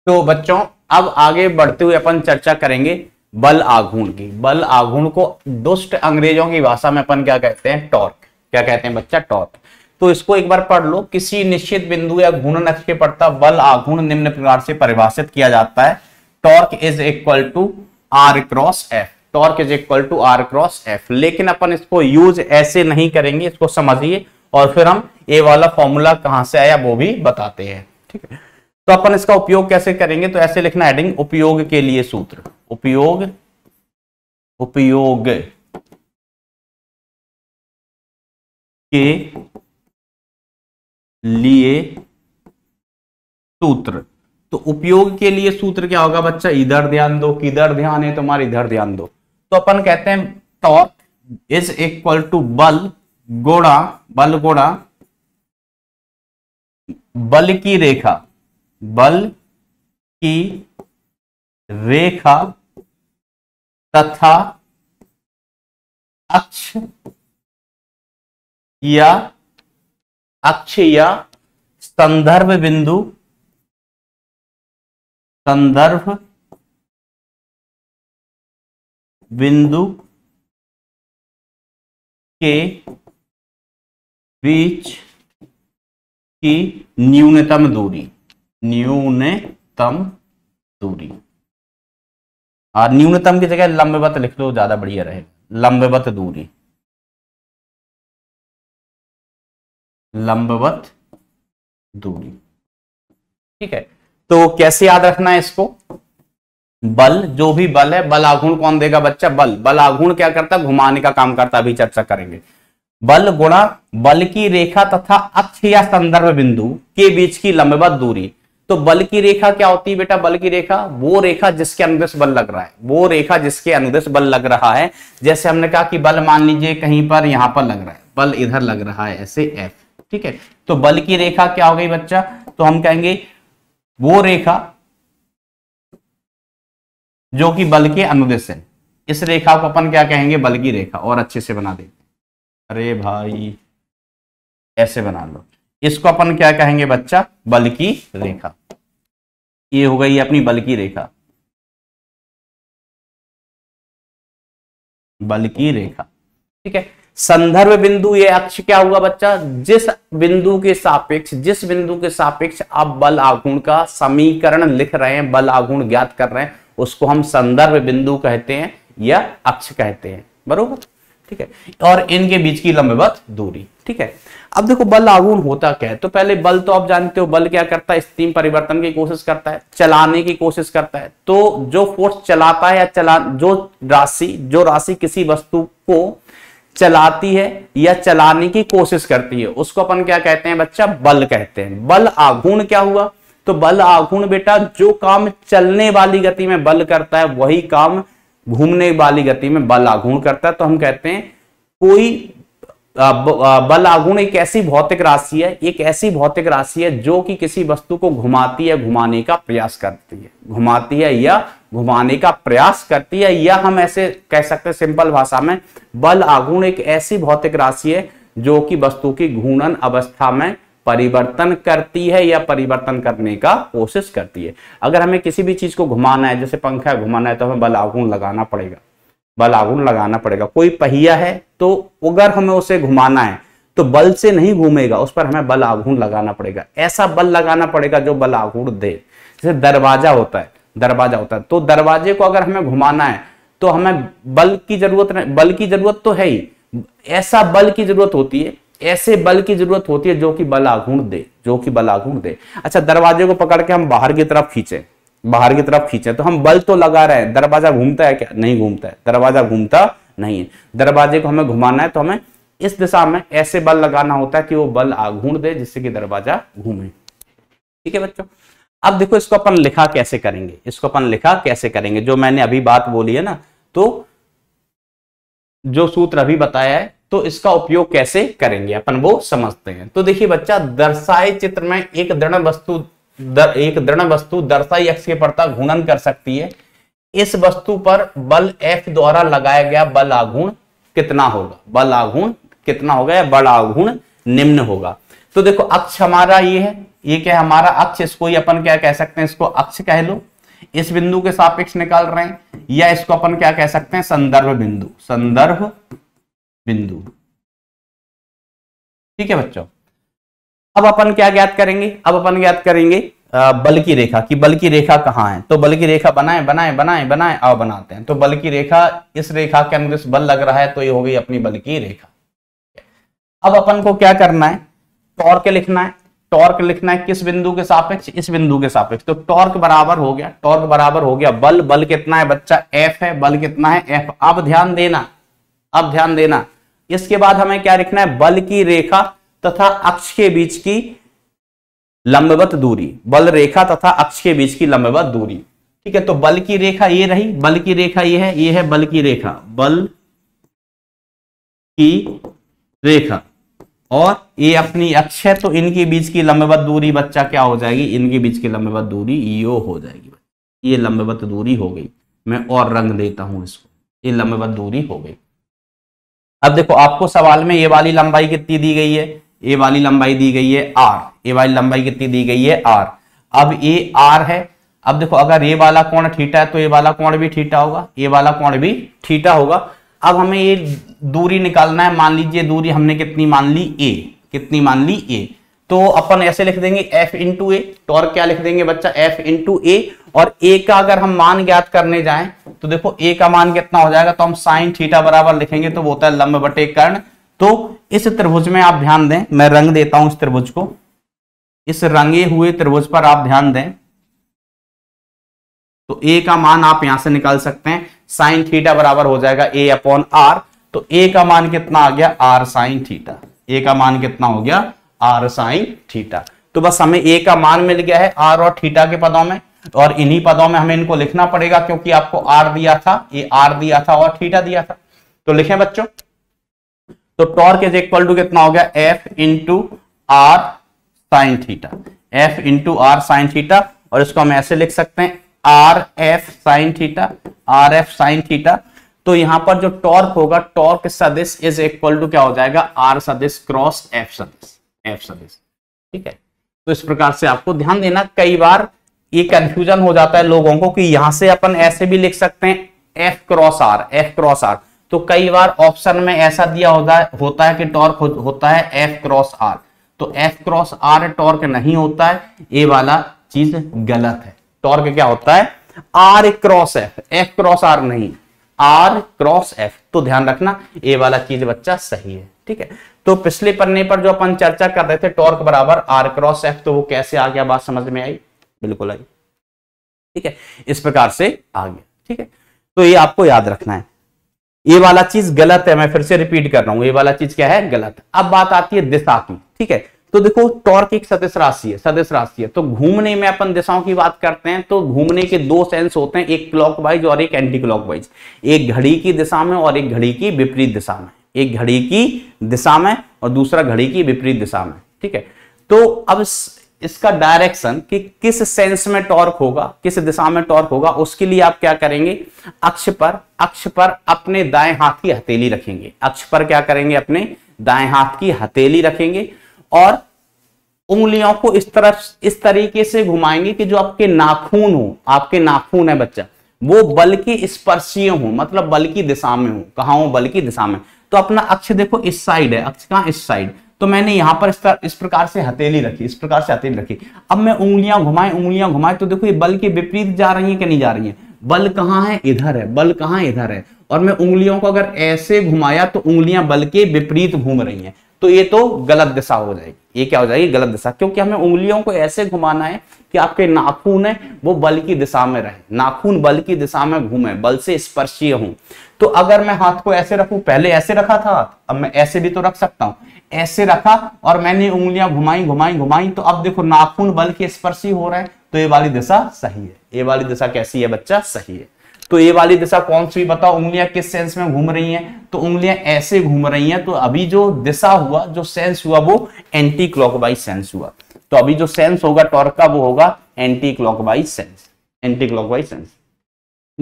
Speaker 1: तो बच्चों अब आगे बढ़ते हुए अपन चर्चा करेंगे बल आघूर्ण की बल आघूर्ण को दुष्ट अंग्रेजों की भाषा में अपन क्या कहते हैं टॉर्क क्या कहते हैं बच्चा टॉर्क तो इसको एक बार पढ़ लो किसी निश्चित बिंदु या घूर्ण अक्ष के पड़ता बल आघूर्ण निम्न प्रकार से परिभाषित किया जाता है torque is equal to R cross F torque is equal to R cross F लेकिन अपन इसको यूज ऐसे नहीं करेंगे इसको समझिए और फिर हम ए वाला फॉर्मूला कहां से आया वो भी बताते हैं ठीक है तो अपन इसका उपयोग कैसे करेंगे तो ऐसे लिखना हेडिंग उपयोग के लिए सूत्र उपयोग उपयोग के लिए सूत्र तो उपयोग के लिए सूत्र क्या होगा बच्चा इधर ध्यान दो किधर ध्यान है तुम्हारे इधर ध्यान दो तो अपन कहते हैं टॉर्क इज इक्वल टू बल गोड़ा बल गोड़ा बल की रेखा बल की
Speaker 2: रेखा तथा अक्ष या अक्ष या संदर्भ बिंदु संदर्भ बिंदु के बीच
Speaker 1: की न्यूनतम दूरी न्यूनतम दूरी और हाँ, न्यूनतम की जगह लंबवत लिख लो ज्यादा बढ़िया रहे लंबवत
Speaker 2: दूरी लंबवत
Speaker 1: दूरी ठीक है तो कैसे याद रखना है इसको बल जो भी बल है बल आघूर्ण कौन देगा बच्चा बल बल आघूर्ण क्या करता है घुमाने का काम करता है अभी चर्चा करेंगे बल गुणा बल की रेखा तथा अक्ष या संदर्भ बिंदु के बीच की लंबवत दूरी तो बल की रेखा क्या होती है बेटा बल की रेखा वो रेखा जिसके अनुदेश बल लग रहा है वो रेखा जिसके अनुदेश बल लग रहा है जैसे हमने कहा कि बल मान लीजिए कहीं पर यहां पर लग रहा है बल इधर लग रहा है ऐसे एफ ठीक है तो बल की रेखा क्या हो गई बच्चा तो हम कहेंगे वो रेखा जो कि बल के अनुदेश है इस रेखा को अपन क्या कहेंगे बल की रेखा और अच्छे से बना देते अरे भाई ऐसे बना लो इसको अपन क्या कहेंगे बच्चा बल की रेखा ये हो गई अपनी बल की रेखा
Speaker 2: बल की रेखा
Speaker 1: ठीक है संदर्भ बिंदु ये अक्ष क्या हुआ बच्चा जिस बिंदु के सापेक्ष जिस बिंदु के सापेक्ष आप बल आघूर्ण का समीकरण लिख रहे हैं बल आघूर्ण ज्ञात कर रहे हैं उसको हम संदर्भ बिंदु कहते हैं या अक्ष कहते हैं बरोबर ठीक है और इनके बीच की लंबवत दूरी ठीक है अब देखो बल आगुण होता क्या है तो पहले बल तो आप जानते हो बल क्या करता है स्टीम परिवर्तन की कोशिश करता है चलाने की कोशिश करता है तो जो फोर्स चलाता है या चला जो राशि जो राशि किसी वस्तु को चलाती है या चलाने की कोशिश करती है उसको अपन क्या कहते हैं बच्चा बल कहते हैं बल आगुण क्या हुआ तो बल आगुण बेटा जो काम चलने वाली गति में बल करता है वही काम घूमने वाली गति में बल आगुण करता है तो हम कहते हैं कोई बल आगुण एक ऐसी भौतिक राशि है एक ऐसी भौतिक राशि है जो कि किसी वस्तु को घुमाती है घुमाने का प्रयास करती है घुमाती है या घुमाने का प्रयास करती है या हम ऐसे कह सकते हैं सिंपल भाषा में बल आगुण एक ऐसी भौतिक राशि है जो कि वस्तु की घूर्णन अवस्था में परिवर्तन करती है या परिवर्तन करने का कोशिश करती है अगर हमें किसी भी चीज को घुमाना है जैसे पंखा घुमाना है तो हमें बल आगुण लगाना पड़ेगा बलागुन लगाना पड़ेगा कोई पहिया है तो अगर हमें उसे घुमाना है तो बल से नहीं घूमेगा उस पर हमें बल आघूर्ण लगाना पड़ेगा ऐसा बल लगाना पड़ेगा जो बल आगुण दे जैसे दरवाजा होता है दरवाजा होता है तो दरवाजे को अगर हमें घुमाना है तो हमें बल की जरूरत नहीं बल की जरूरत तो है ही ऐसा बल की जरूरत होती है ऐसे बल की जरूरत होती है जो कि बल आगुण दे जो कि बल आगुण दे अच्छा दरवाजे को पकड़ के हम बाहर की तरफ खींचे बाहर की तरफ खींचे तो हम बल तो लगा रहे हैं दरवाजा घूमता है क्या नहीं घूमता है दरवाजा घूमता नहीं है दरवाजे को हमें घुमाना है तो हमें इस दिशा में ऐसे बल लगाना होता है कि वो बल घूम दे जिससे कि दरवाजा घूमे ठीक है बच्चों अब देखो इसको अपन लिखा कैसे करेंगे इसको अपन लिखा कैसे करेंगे जो मैंने अभी बात बोली है ना तो जो सूत्र अभी बताया है तो इसका उपयोग कैसे करेंगे अपन वो समझते हैं तो देखिए बच्चा दर्शाए चित्र में एक दृढ़ वस्तु दर, एक दृढ़ वस्तु दर्शाई अक्ष के पड़ता घूर्णन कर सकती है इस वस्तु पर बल एफ द्वारा लगाया गया बल आघूर्ण कितना होगा बल आघूर्ण कितना होगा या बल आघूर्ण निम्न होगा तो देखो अक्ष हमारा ये है ये क्या हमारा अक्ष इसको ही अपन क्या कह सकते हैं इसको अक्ष कह लो इस बिंदु के सापेक्ष निकाल रहे हैं या इसको अपन क्या कह सकते हैं संदर्भ बिंदु संदर्भ बिंदु ठीक है बच्चों अब अपन क्या ज्ञात करेंगे अब अपन ज्ञात करेंगे बल की रेखा कि बल की रेखा कहाँ है तो बल की रेखा बनाए बनाए बनाए बनाए अब बनाते हैं तो बल की रेखा इस रेखा के अनुदेश बल लग रहा है तो ये हो गई अपनी बल की रेखा अब अपन को क्या करना है टॉर्क लिखना है टॉर्क लिखना है किस बिंदु के सापेक्ष इस बिंदु के सापेक्ष तो टॉर्क बराबर हो गया टॉर्क बराबर हो गया बल बल कितना है बच्चा एफ है बल कितना है एफ अब ध्यान देना अब ध्यान देना इसके बाद हमें क्या लिखना है बल की रेखा तथा अक्ष के बीच की लंबवत दूरी बल रेखा तथा अक्ष के बीच की लंबवत दूरी ठीक है तो बल की रेखा ये रही बल की रेखा ये है ये है बल की रेखा बल की रेखा और ये अपनी अक्ष है तो इनके बीच की लंबवत दूरी बच्चा क्या हो जाएगी इनके बीच की लंबवत दूरी यो हो जाएगी ये लंबवत दूरी हो गई मैं और रंग देता हूं इसको ये लंबवत दूरी हो गई अब देखो आपको सवाल में ये वाली लंबाई कितनी दी गई है ए वाली लंबाई दी गई है आर ए वाली लंबाई कितनी दी गई है आर अब ए आर है अब देखो अगर ए वाला कोण ठीटा है तो ए वाला कोण भी ठीटा होगा ए वाला कोण भी ठीटा होगा अब हमें ये दूरी निकालना है मान लीजिए दूरी हमने कितनी मान ली ए कितनी मान ली ए तो अपन ऐसे लिख देंगे एफ इंटू ए टॉर्क तो क्या लिख देंगे बच्चा एफ इंटू ए और ए का अगर हम मान ज्ञात करने जाए तो देखो ए का मान कितना हो जाएगा तो हम साइन थीटा बराबर लिखेंगे तो वो होता है लंब बटे कर्ण तो इस त्रिभुज में आप ध्यान दें मैं रंग देता हूं इस त्रिभुज को इस रंगे हुए त्रिभुज पर आप ध्यान दें तो ए का मान आप यहां से निकाल सकते हैं साइन थीटा बराबर हो जाएगा ए अपॉन आर तो ए का मान कितना आ गया आर साइन थीटा ए का मान कितना हो गया आर साइन थीटा तो बस हमें ए का मान मिल गया है आर और थीटा के पदों में और इन्हीं पदों में हमें इनको लिखना पड़ेगा क्योंकि आपको आर दिया था ये आर दिया था और थीटा दिया था तो लिखें बच्चों तो टॉर्क इज इक्वल टू कितना हो गया F into R sine theta F into R sine theta और इसको हम ऐसे लिख सकते हैं R F sine theta R F sine theta तो यहां पर जो टॉर्क होगा टॉर्क सदिश इज इक्वल टू क्या हो जाएगा आर सदिश क्रॉस एफ सदिश एफ सदिश ठीक है तो इस प्रकार से आपको ध्यान देना कई बार ये कंफ्यूजन हो जाता है लोगों को कि यहां से अपन ऐसे भी लिख सकते हैं F cross R F cross R तो कई बार ऑप्शन में ऐसा दिया होता है होता है कि टॉर्क हो, होता है एफ क्रॉस आर तो एफ क्रॉस आर टॉर्क नहीं होता है ये वाला चीज गलत है टॉर्क क्या होता है R cross F F cross R नहीं आर क्रॉस एफ तो ध्यान रखना ये वाला चीज बच्चा सही है ठीक है तो पिछले पन्ने पर जो अपन चर्चा कर रहे थे टॉर्क बराबर आर क्रॉस एफ तो वो कैसे आ गया बात समझ में आई बिल्कुल आई ठीक है इस प्रकार से आ गया ठीक है तो ये आपको याद रखना है ये वाला चीज गलत है मैं फिर से रिपीट कर रहा हूं ये वाला चीज क्या है गलत अब बात आती है दिशा की ठीक है तो देखो टॉर्क एक सदस्य राशि है सदस्य राशि है तो घूमने में अपन दिशाओं की बात करते हैं तो घूमने के दो सेंस होते हैं एक क्लॉक और एक एंटी क्लॉक एक घड़ी की दिशा में और एक घड़ी की विपरीत दिशा में एक घड़ी की दिशा में और दूसरा घड़ी की विपरीत दिशा में ठीक है तो अब इसका डायरेक्शन कि किस सेंस में टॉर्क होगा किस दिशा में टॉर्क होगा उसके लिए आप क्या करेंगे अक्ष पर अक्ष पर अपने दाएं हाथ की हथेली रखेंगे अक्ष पर क्या करेंगे अपने दाएं हाथ की हथेली रखेंगे और उंगलियों को इस तरफ इस तरीके से घुमाएंगे कि जो आपके नाखून हो आपके नाखून है बच्चा वो बल की स्पर्शीय हो मतलब बल की दिशा में हो कहा हो बल की दिशा में तो अपना अक्ष देखो इस साइड है अक्ष कहा इस साइड तो मैंने यहां पर इस, प्रकार से हथेली रखी इस प्रकार से हथेली रखी अब मैं उंगलियां घुमाए उंगलियां घुमाए तो देखो ये बल के विपरीत जा रही है कि नहीं जा रही है बल कहां है इधर है बल कहां इधर है और मैं उंगलियों को अगर ऐसे घुमाया तो उंगलियां बल के विपरीत घूम रही हैं तो ये तो गलत दिशा हो जाएगी ये क्या हो जाएगी गलत दिशा क्योंकि हमें उंगलियों को ऐसे घुमाना है कि आपके नाखून है वो बल की दिशा में रहे नाखून बल की दिशा में घूमे बल से स्पर्शीय हूं तो अगर मैं हाथ को ऐसे रखू पहले ऐसे रखा था अब मैं ऐसे भी तो रख सकता हूं ऐसे रखा और मैंने उंगलियां घुमाई घुमाई घुमाई तो अब देखो नाखून बल के स्पर्शी हो रहे हैं तो ये वाली दिशा सही है ये वाली दिशा कैसी है बच्चा सही है तो ये वाली दिशा कौन सी बताओ उंगलियां किस सेंस में घूम रही हैं तो उंगलियां ऐसे घूम रही हैं तो अभी जो दिशा हुआ जो सेंस हुआ वो एंटी क्लॉकवाइज सेंस हुआ तो अभी जो सेंस होगा टॉर्क का वो होगा anti clockwise sense anti clockwise sense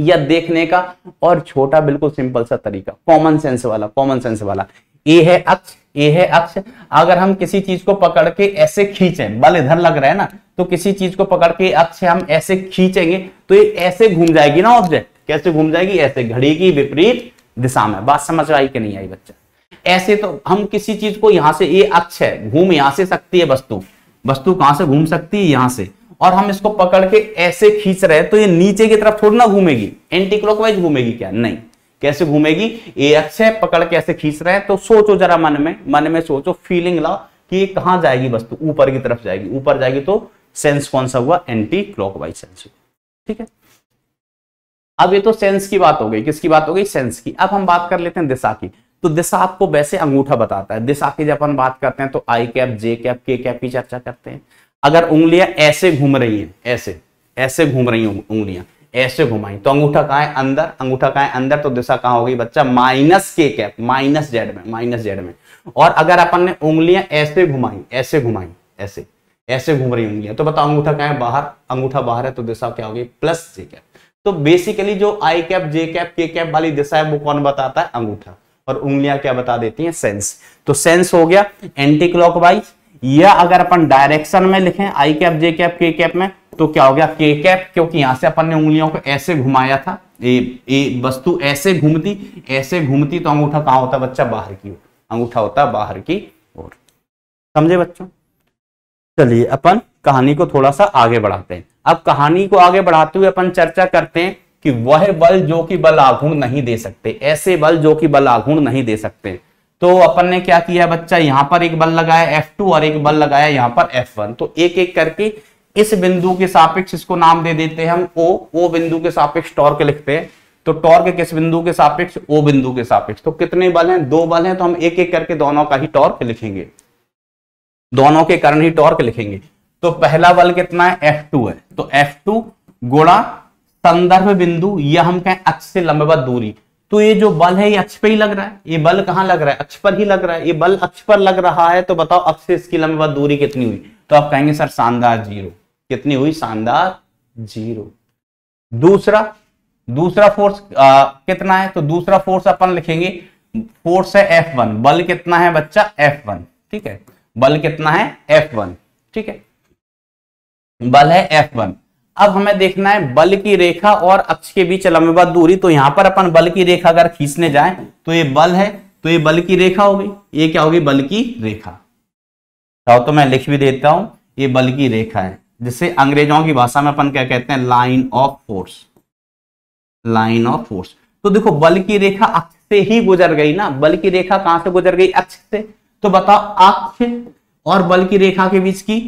Speaker 1: या देखने का और छोटा बिल्कुल सिंपल सा तरीका कॉमन सेंस वाला कॉमन सेंस वाला ए है अक्ष ए है अक्ष अगर हम किसी चीज को पकड़ के ऐसे खींचे बल इधर लग रहा है ना तो किसी चीज को पकड़ के अक्ष हम ऐसे खींचेंगे तो ये ऐसे घूम जाएगी ना ऑब्जेक्ट कैसे घूम जाएगी ऐसे घड़ी की विपरीत दिशा में बात समझ आई कि नहीं आई बच्चा ऐसे तो हम किसी चीज को यहां से ये अक्ष है घूम यहां से सकती है वस्तु वस्तु कहां से घूम सकती है यहां से और हम इसको पकड़ के ऐसे खींच रहे हैं तो ये नीचे की तरफ थोड़ी ना घूमेगी एंटी क्लॉकवाइज घूमेगी क्या नहीं कैसे घूमेगी ए अक्ष है पकड़ कैसे खींच रहे हैं तो सोचो जरा मन में मन में सोचो फीलिंग ला कि ये कहाँ जाएगी वस्तु तो ऊपर की तरफ जाएगी ऊपर जाएगी तो सेंस कौन सा हुआ एंटी क्लॉकवाइज सेंस ठीक है अब ये तो सेंस की बात हो गई किसकी बात हो गई सेंस की अब हम बात कर लेते हैं दिशा की तो दिशा आपको वैसे अंगूठा बताता है दिशा की जब हम बात करते हैं तो I cap J cap K cap की चर्चा करते हैं अगर उंगलियां ऐसे घूम रही हैं ऐसे ऐसे घूम रही हैं उंगलियां ऐसे घुमाई तो अंगूठा कहा है अंदर अंगूठा कहा है अंदर तो दिशा कहा होगी बच्चा minus K cap minus Z में माइनस जेड में और अगर अपन ने उंगलियां ऐसे घुमाई ऐसे घुमाई ऐसे ऐसे घूम रही उंगलियां तो बताओ अंगूठा कहा है बाहर अंगूठा बाहर है तो दिशा क्या होगी प्लस जे कैप तो बेसिकली जो I cap J cap K cap वाली दिशा है वो कौन बताता है अंगूठा और उंगलियां क्या बता देती है सेंस तो सेंस हो गया एंटी क्लॉकवाइज या अगर अपन डायरेक्शन में लिखें I cap J cap K cap में तो क्या हो गया के कैप क्योंकि यहां से अपन ने उंगलियों को ऐसे घुमाया था ए, ए वस्तु ऐसे घूमती ऐसे घूमती तो अंगूठा कहां होता बच्चा बाहर की ओर अंगूठा होता बाहर की ओर समझे बच्चों चलिए अपन कहानी को थोड़ा सा आगे बढ़ाते हैं अब कहानी को आगे बढ़ाते हुए अपन चर्चा करते हैं कि वह बल जो कि बल आघूर्ण नहीं दे सकते ऐसे बल जो कि बल आघूर्ण नहीं दे सकते तो अपन ने क्या किया बच्चा यहां पर एक बल लगाया F2 और एक बल लगाया यहां पर F1 तो एक एक करके इस बिंदु के सापेक्ष इसको नाम दे देते हैं हम ओ ओ बिंदु के सापेक्ष टॉर्क लिखते हैं तो टॉर्क किस बिंदु के सापेक्ष ओ बिंदु के सापेक्ष तो कितने बल हैं दो बल हैं तो हम एक एक करके दोनों का ही टॉर्क लिखेंगे दोनों के कारण ही टॉर्क लिखेंगे तो पहला बल कितना है F2 है तो F2 गुणा संदर्भ बिंदु यह हम कहें अक्ष से लंबवत दूरी तो ये जो बल है ये अक्ष पे ही लग रहा है ये बल कहां लग रहा है अक्ष पर ही लग रहा है ये बल अक्ष पर लग रहा है तो बताओ अक्ष से इसकी लंबवत दूरी कितनी हुई तो आप कहेंगे सर शानदार जीरो कितनी हुई शानदार जीरो दूसरा दूसरा फोर्स आ, कितना है तो दूसरा फोर्स अपन लिखेंगे फोर्स है एफ वन बल कितना है बच्चा एफ वन ठीक है बल कितना है एफ वन ठीक है बल है एफ वन अब हमें देखना है बल की रेखा और अक्ष के बीच लंबवत दूरी तो यहां पर अपन बल की रेखा अगर खींचने जाए तो ये बल है तो ये बल की रेखा होगी ये क्या होगी बल की रेखा तो मैं लिख भी देता हूं ये बल की रेखा है जिसे अंग्रेजों की भाषा में अपन क्या कहते हैं line of force line of force तो देखो बल की रेखा अक्ष से ही गुजर गई ना बल की रेखा कहां से गुजर गई अक्ष से तो बताओ अक्ष और बल की रेखा के बीच की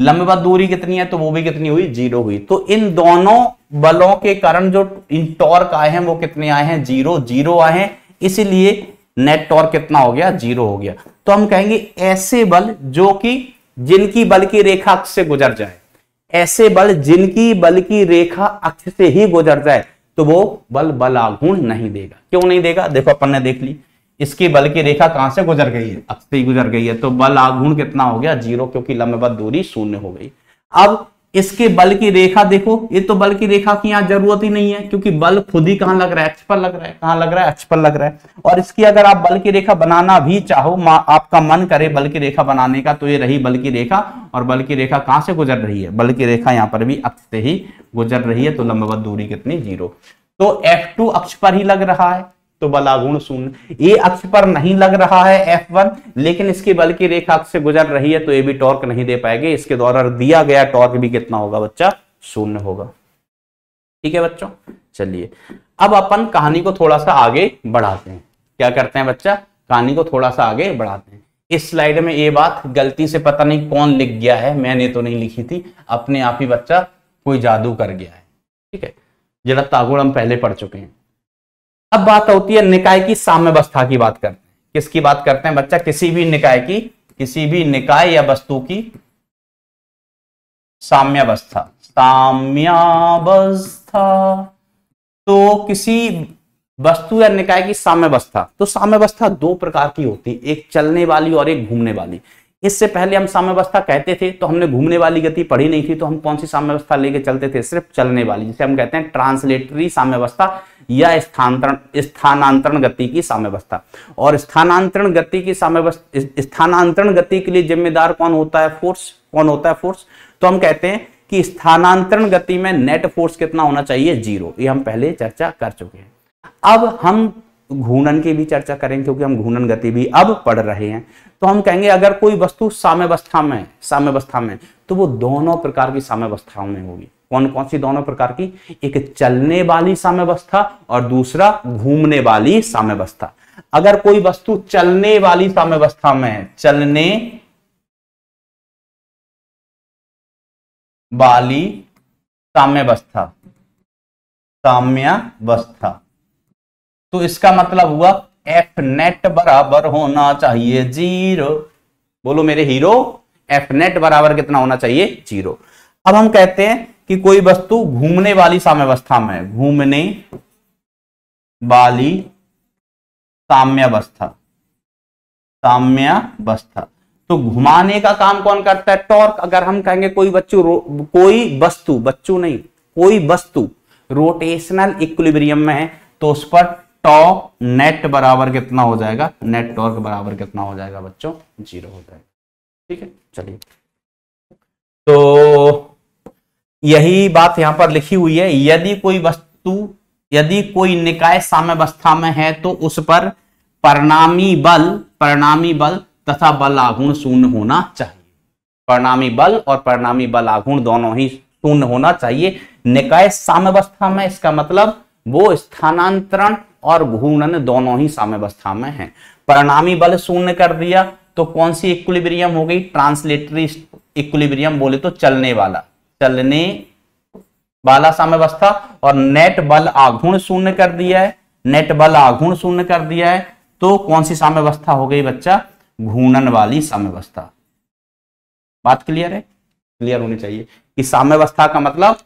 Speaker 1: लंबवत दूरी कितनी है तो वो भी कितनी हुई जीरो हुई तो इन दोनों बलों के कारण जो इन टॉर्क आए हैं वो कितने आए हैं जीरो जीरो आए हैं इसीलिए नेट टॉर्क कितना हो गया जीरो हो गया तो हम कहेंगे ऐसे बल जो कि जिनकी बल की रेखा से गुजर जाए ऐसे बल जिनकी बल की रेखा अक्ष से ही गुजर जाए तो वो बल बलागुण नहीं देगा क्यों नहीं देगा देखो अपन ने देख ली इसकी बल की रेखा कहां से गुजर गई है अक्ष से ही गुजर गई है तो बल आगुण कितना हो गया जीरो क्योंकि लंबवत दूरी शून्य हो गई अब इसके बल की रेखा देखो ये तो बल की रेखा की यहां जरूरत ही नहीं है क्योंकि बल खुद ही कहां लग रहा है अक्ष पर लग रहा है कहां लग रहा है अक्ष पर लग रहा है और इसकी अगर आप बल की रेखा बनाना भी चाहो आपका मन करे बल की रेखा बनाने का तो ये रही बल की रेखा और बल की रेखा कहां से गुजर रही है बल की रेखा यहाँ पर भी अक्ष से ही गुजर रही है तो लंबवत दूरी कितनी जीरो तो एफ अक्ष पर ही लग रहा है तो बलागुण शून्य ए अक्ष पर नहीं लग रहा है F1 लेकिन इसकी बल की रेखा अक्ष से गुजर रही है तो ये भी टॉर्क नहीं दे पाएगी इसके द्वारा दिया गया टॉर्क भी कितना होगा बच्चा शून्य होगा ठीक है बच्चों चलिए अब अपन कहानी को थोड़ा सा आगे बढ़ाते हैं क्या करते हैं बच्चा कहानी को थोड़ा सा आगे बढ़ाते हैं इस स्लाइड में ये बात गलती से पता नहीं कौन लिख गया है मैंने तो नहीं लिखी थी अपने आप ही बच्चा कोई जादू कर गया है ठीक है जरा तागुड़ हम पहले पढ़ चुके हैं अब बात होती है निकाय की साम्यवस्था की बात करते हैं किसकी बात करते हैं बच्चा किसी भी निकाय की किसी भी निकाय या वस्तु की साम्यवस्था साम्यावस्था तो किसी वस्तु या निकाय की साम्यवस्था तो साम्यवस्था दो प्रकार की होती है एक चलने वाली और एक घूमने वाली इससे पहले हम साम्यवस्था कहते थे तो हमने घूमने वाली गति पढ़ी नहीं थी तो हम कौन सी साम्यवस्था लेके चलते थे सिर्फ चलने वाली जिसे हम कहते हैं ट्रांसलेटरी साम्यवस्था या स्थानांतरण स्थानांतरण गति की साम्यवस्था और स्थानांतरण गति की साम्यवस्था स्थानांतरण गति के लिए जिम्मेदार कौन होता है फोर्स कौन होता है फोर्स तो हम कहते हैं कि स्थानांतरण गति में नेट फोर्स कितना होना चाहिए जीरो ये हम पहले चर्चा कर चुके हैं अब हम घूर्णन की भी चर्चा करेंगे क्योंकि हम घूर्णन गति भी अब पढ़ रहे हैं तो हम कहेंगे अगर कोई वस्तु साम्यवस्था में साम्यवस्था में तो वो दोनों प्रकार की साम्यवस्थाओं में होगी कौन कौन सी दोनों प्रकार की एक चलने वाली साम्यवस्था और दूसरा घूमने वाली साम्यवस्था अगर कोई वस्तु चलने वाली साम्यवस्था में है चलने वाली साम्यवस्था साम्यवस्था तो इसका मतलब हुआ एफ नेट बराबर होना चाहिए जीरो बोलो मेरे हीरो एफ नेट बराबर कितना होना चाहिए जीरो अब हम कहते हैं कि कोई वस्तु घूमने वाली साम्यवस्था में घूमने वाली साम्यवस्था साम्यवस्था तो घुमाने का काम कौन करता है टॉर्क अगर हम कहेंगे कोई बच्चू कोई वस्तु बच्चू नहीं कोई वस्तु रोटेशनल इक्विलिब्रियम में है तो उस पर टॉर्क नेट बराबर कितना हो जाएगा नेट टॉर्क बराबर कितना हो जाएगा बच्चों जीरो हो जाएगा ठीक है चलिए तो यही बात यहाँ पर लिखी हुई है यदि कोई वस्तु यदि कोई निकाय साम्यवस्था में है तो उस पर परिणामी बल परिणामी बल तथा बल आघूर्ण शून्य होना चाहिए परिणामी बल और परिणामी बल आघूर्ण दोनों ही शून्य होना चाहिए निकाय साम्यवस्था में इसका मतलब वो स्थानांतरण और घूर्णन दोनों ही साम्यवस्था में है परिणामी बल शून्य कर दिया तो कौन सी इक्विलिब्रियम हो गई ट्रांसलेटरी इक्विलिब्रियम बोले तो चलने वाला चलने वाला साम्यवस्था और नेट बल आघूर्ण शून्य कर दिया है नेट बल आघूर्ण शून्य कर दिया है तो कौन सी साम्यवस्था हो गई बच्चा घूर्णन वाली साम्यवस्था बात क्लियर है क्लियर होनी चाहिए कि साम्यवस्था का मतलब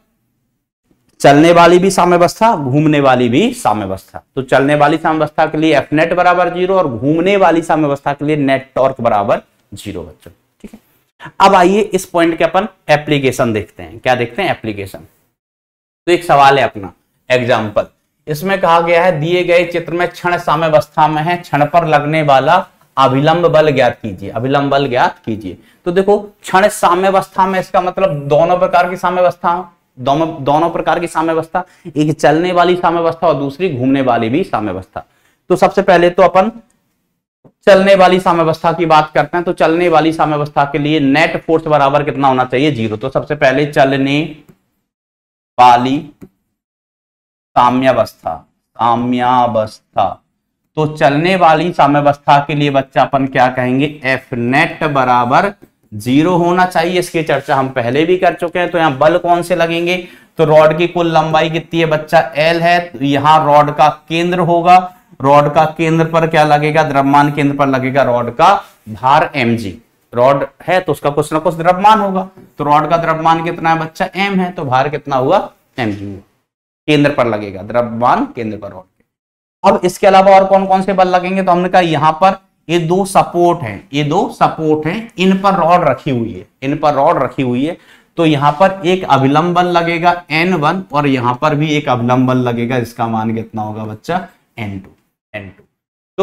Speaker 1: चलने वाली भी साम्यवस्था घूमने वाली भी साम्यवस्था तो चलने वाली साम्यवस्था के लिए एफ नेट बराबर जीरो और घूमने वाली साम्यवस्था के लिए नेट टॉर्क बराबर जीरो बच्चों अब आइए इस पॉइंट के अपन एप्लीकेशन देखते हैं क्या देखते हैं एप्लीकेशन तो एक सवाल है अपना एग्जाम्पल इसमें कहा गया है दिए गए चित्र में क्षण अवस्था में है क्षण पर लगने वाला अभिलंब बल ज्ञात कीजिए अभिलंब बल ज्ञात कीजिए तो देखो क्षण साम्य अवस्था में इसका मतलब दोनों प्रकार की साम्यवस्था दोनों दोनों प्रकार की साम्य अवस्था एक चलने वाली साम्य अवस्था और दूसरी घूमने वाली भी साम्य अवस्था तो सबसे पहले तो अपन चलने वाली साम्यवस्था की बात करते हैं तो चलने वाली साम्यवस्था के लिए नेट फोर्स बराबर कितना होना चाहिए जीरो तो सबसे पहले चलने वाली साम्यवस्था साम्यावस्था तो चलने वाली साम्यवस्था के लिए बच्चा अपन क्या कहेंगे एफ नेट बराबर जीरो होना चाहिए इसकी चर्चा हम पहले भी कर चुके हैं तो यहां बल कौन से लगेंगे तो रॉड की कुल लंबाई कितनी है बच्चा एल है तो यहां रॉड का केंद्र होगा रॉड का केंद्र पर क्या लगेगा द्रव्यमान केंद्र पर लगेगा रॉड का भार एम रॉड है तो उसका कुछ ना कुछ द्रव्यमान होगा तो रॉड का द्रव्यमान कितना है बच्चा एम है तो भार कितना हुआ एम जी हुआ केंद्र पर लगेगा द्रव्यमान केंद्र पर रॉड के अब इसके अलावा और कौन कौन से बल लगेंगे तो हमने कहा यहां पर ये दो सपोर्ट हैं ये दो सपोर्ट हैं इन पर रॉड रखी हुई है इन पर रॉड रखी हुई है तो यहां पर एक अभिलंबन लगेगा एन वन और यहां पर भी एक अभिलंबन लगेगा इसका मान कितना होगा बच्चा एन टू एन टू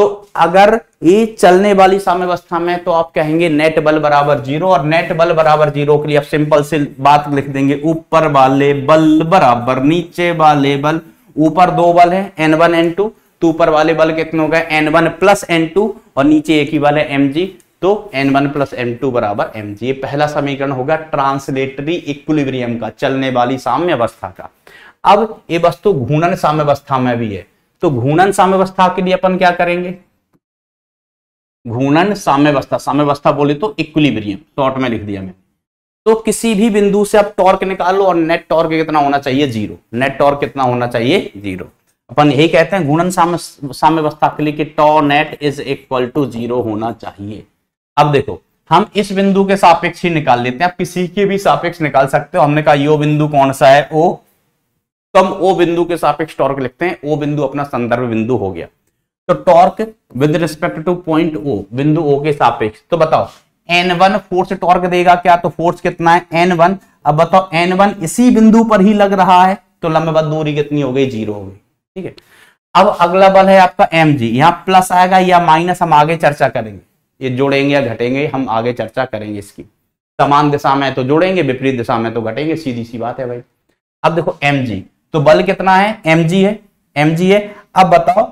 Speaker 1: तो अगर ये चलने वाली साम्यवस्था में तो आप कहेंगे नेट बल बराबर जीरो और नेट बल बराबर जीरो के लिए आप सिंपल से बात लिख देंगे ऊपर वाले बल बराबर नीचे वाले बल ऊपर दो बल है एन वन एन टू तो ऊपर वाले बल कितने हो गए N one plus N two और नीचे एक ही बल है एम जी तो N one plus N two बराबर एम जी ये पहला समीकरण होगा ट्रांसलेटरी इक्विलिब्रियम का चलने वाली साम्यवस्था का अब ये वस्तु घूर्णन साम्यवस्था में भी है तो घूर्णन साम्यवस्था के लिए अपन क्या करेंगे घूर्णन साम्यवस्था साम्यवस्था बोले तो इक्विलिब्रियम शॉर्ट तो में लिख दिया मैं तो किसी भी बिंदु से आप टॉर्क निकाल लो और नेट टॉर्क कितना होना चाहिए जीरो नेट टॉर्क कितना होना चाहिए जीरो अपन यही कहते हैं घूर्णन साम्यवस्था के लिए कि tau net is equal to zero होना चाहिए अब देखो हम इस बिंदु के सापेक्ष ही निकाल लेते हैं आप किसी के भी सापेक्ष निकाल सकते हो हमने कहा यो बिंदु कौन सा है ओ तो हम ओ बिंदु के सापेक्ष टॉर्क लिखते हैं ओ बिंदु अपना संदर्भ बिंदु हो गया तो torque with respect to point O बिंदु ओ के सापेक्ष तो बताओ एन वन फोर्स टॉर्क देगा क्या तो फोर्स कितना है एन वन अब बताओ एन वन इसी बिंदु पर ही लग रहा है तो लंबवत दूरी कितनी हो गई जीरो हो गई ठीक है अब अगला बल है आपका एम जी यहाँ प्लस आएगा या माइनस हम आगे चर्चा करेंगे ये जोड़ेंगे या घटेंगे हम आगे चर्चा करेंगे इसकी समान दिशा में तो जोड़ेंगे विपरीत दिशा में तो घटेंगे सीधी सी बात है भाई अब देखो एम जी तो बल कितना है एम जी है एम जी है अब बताओ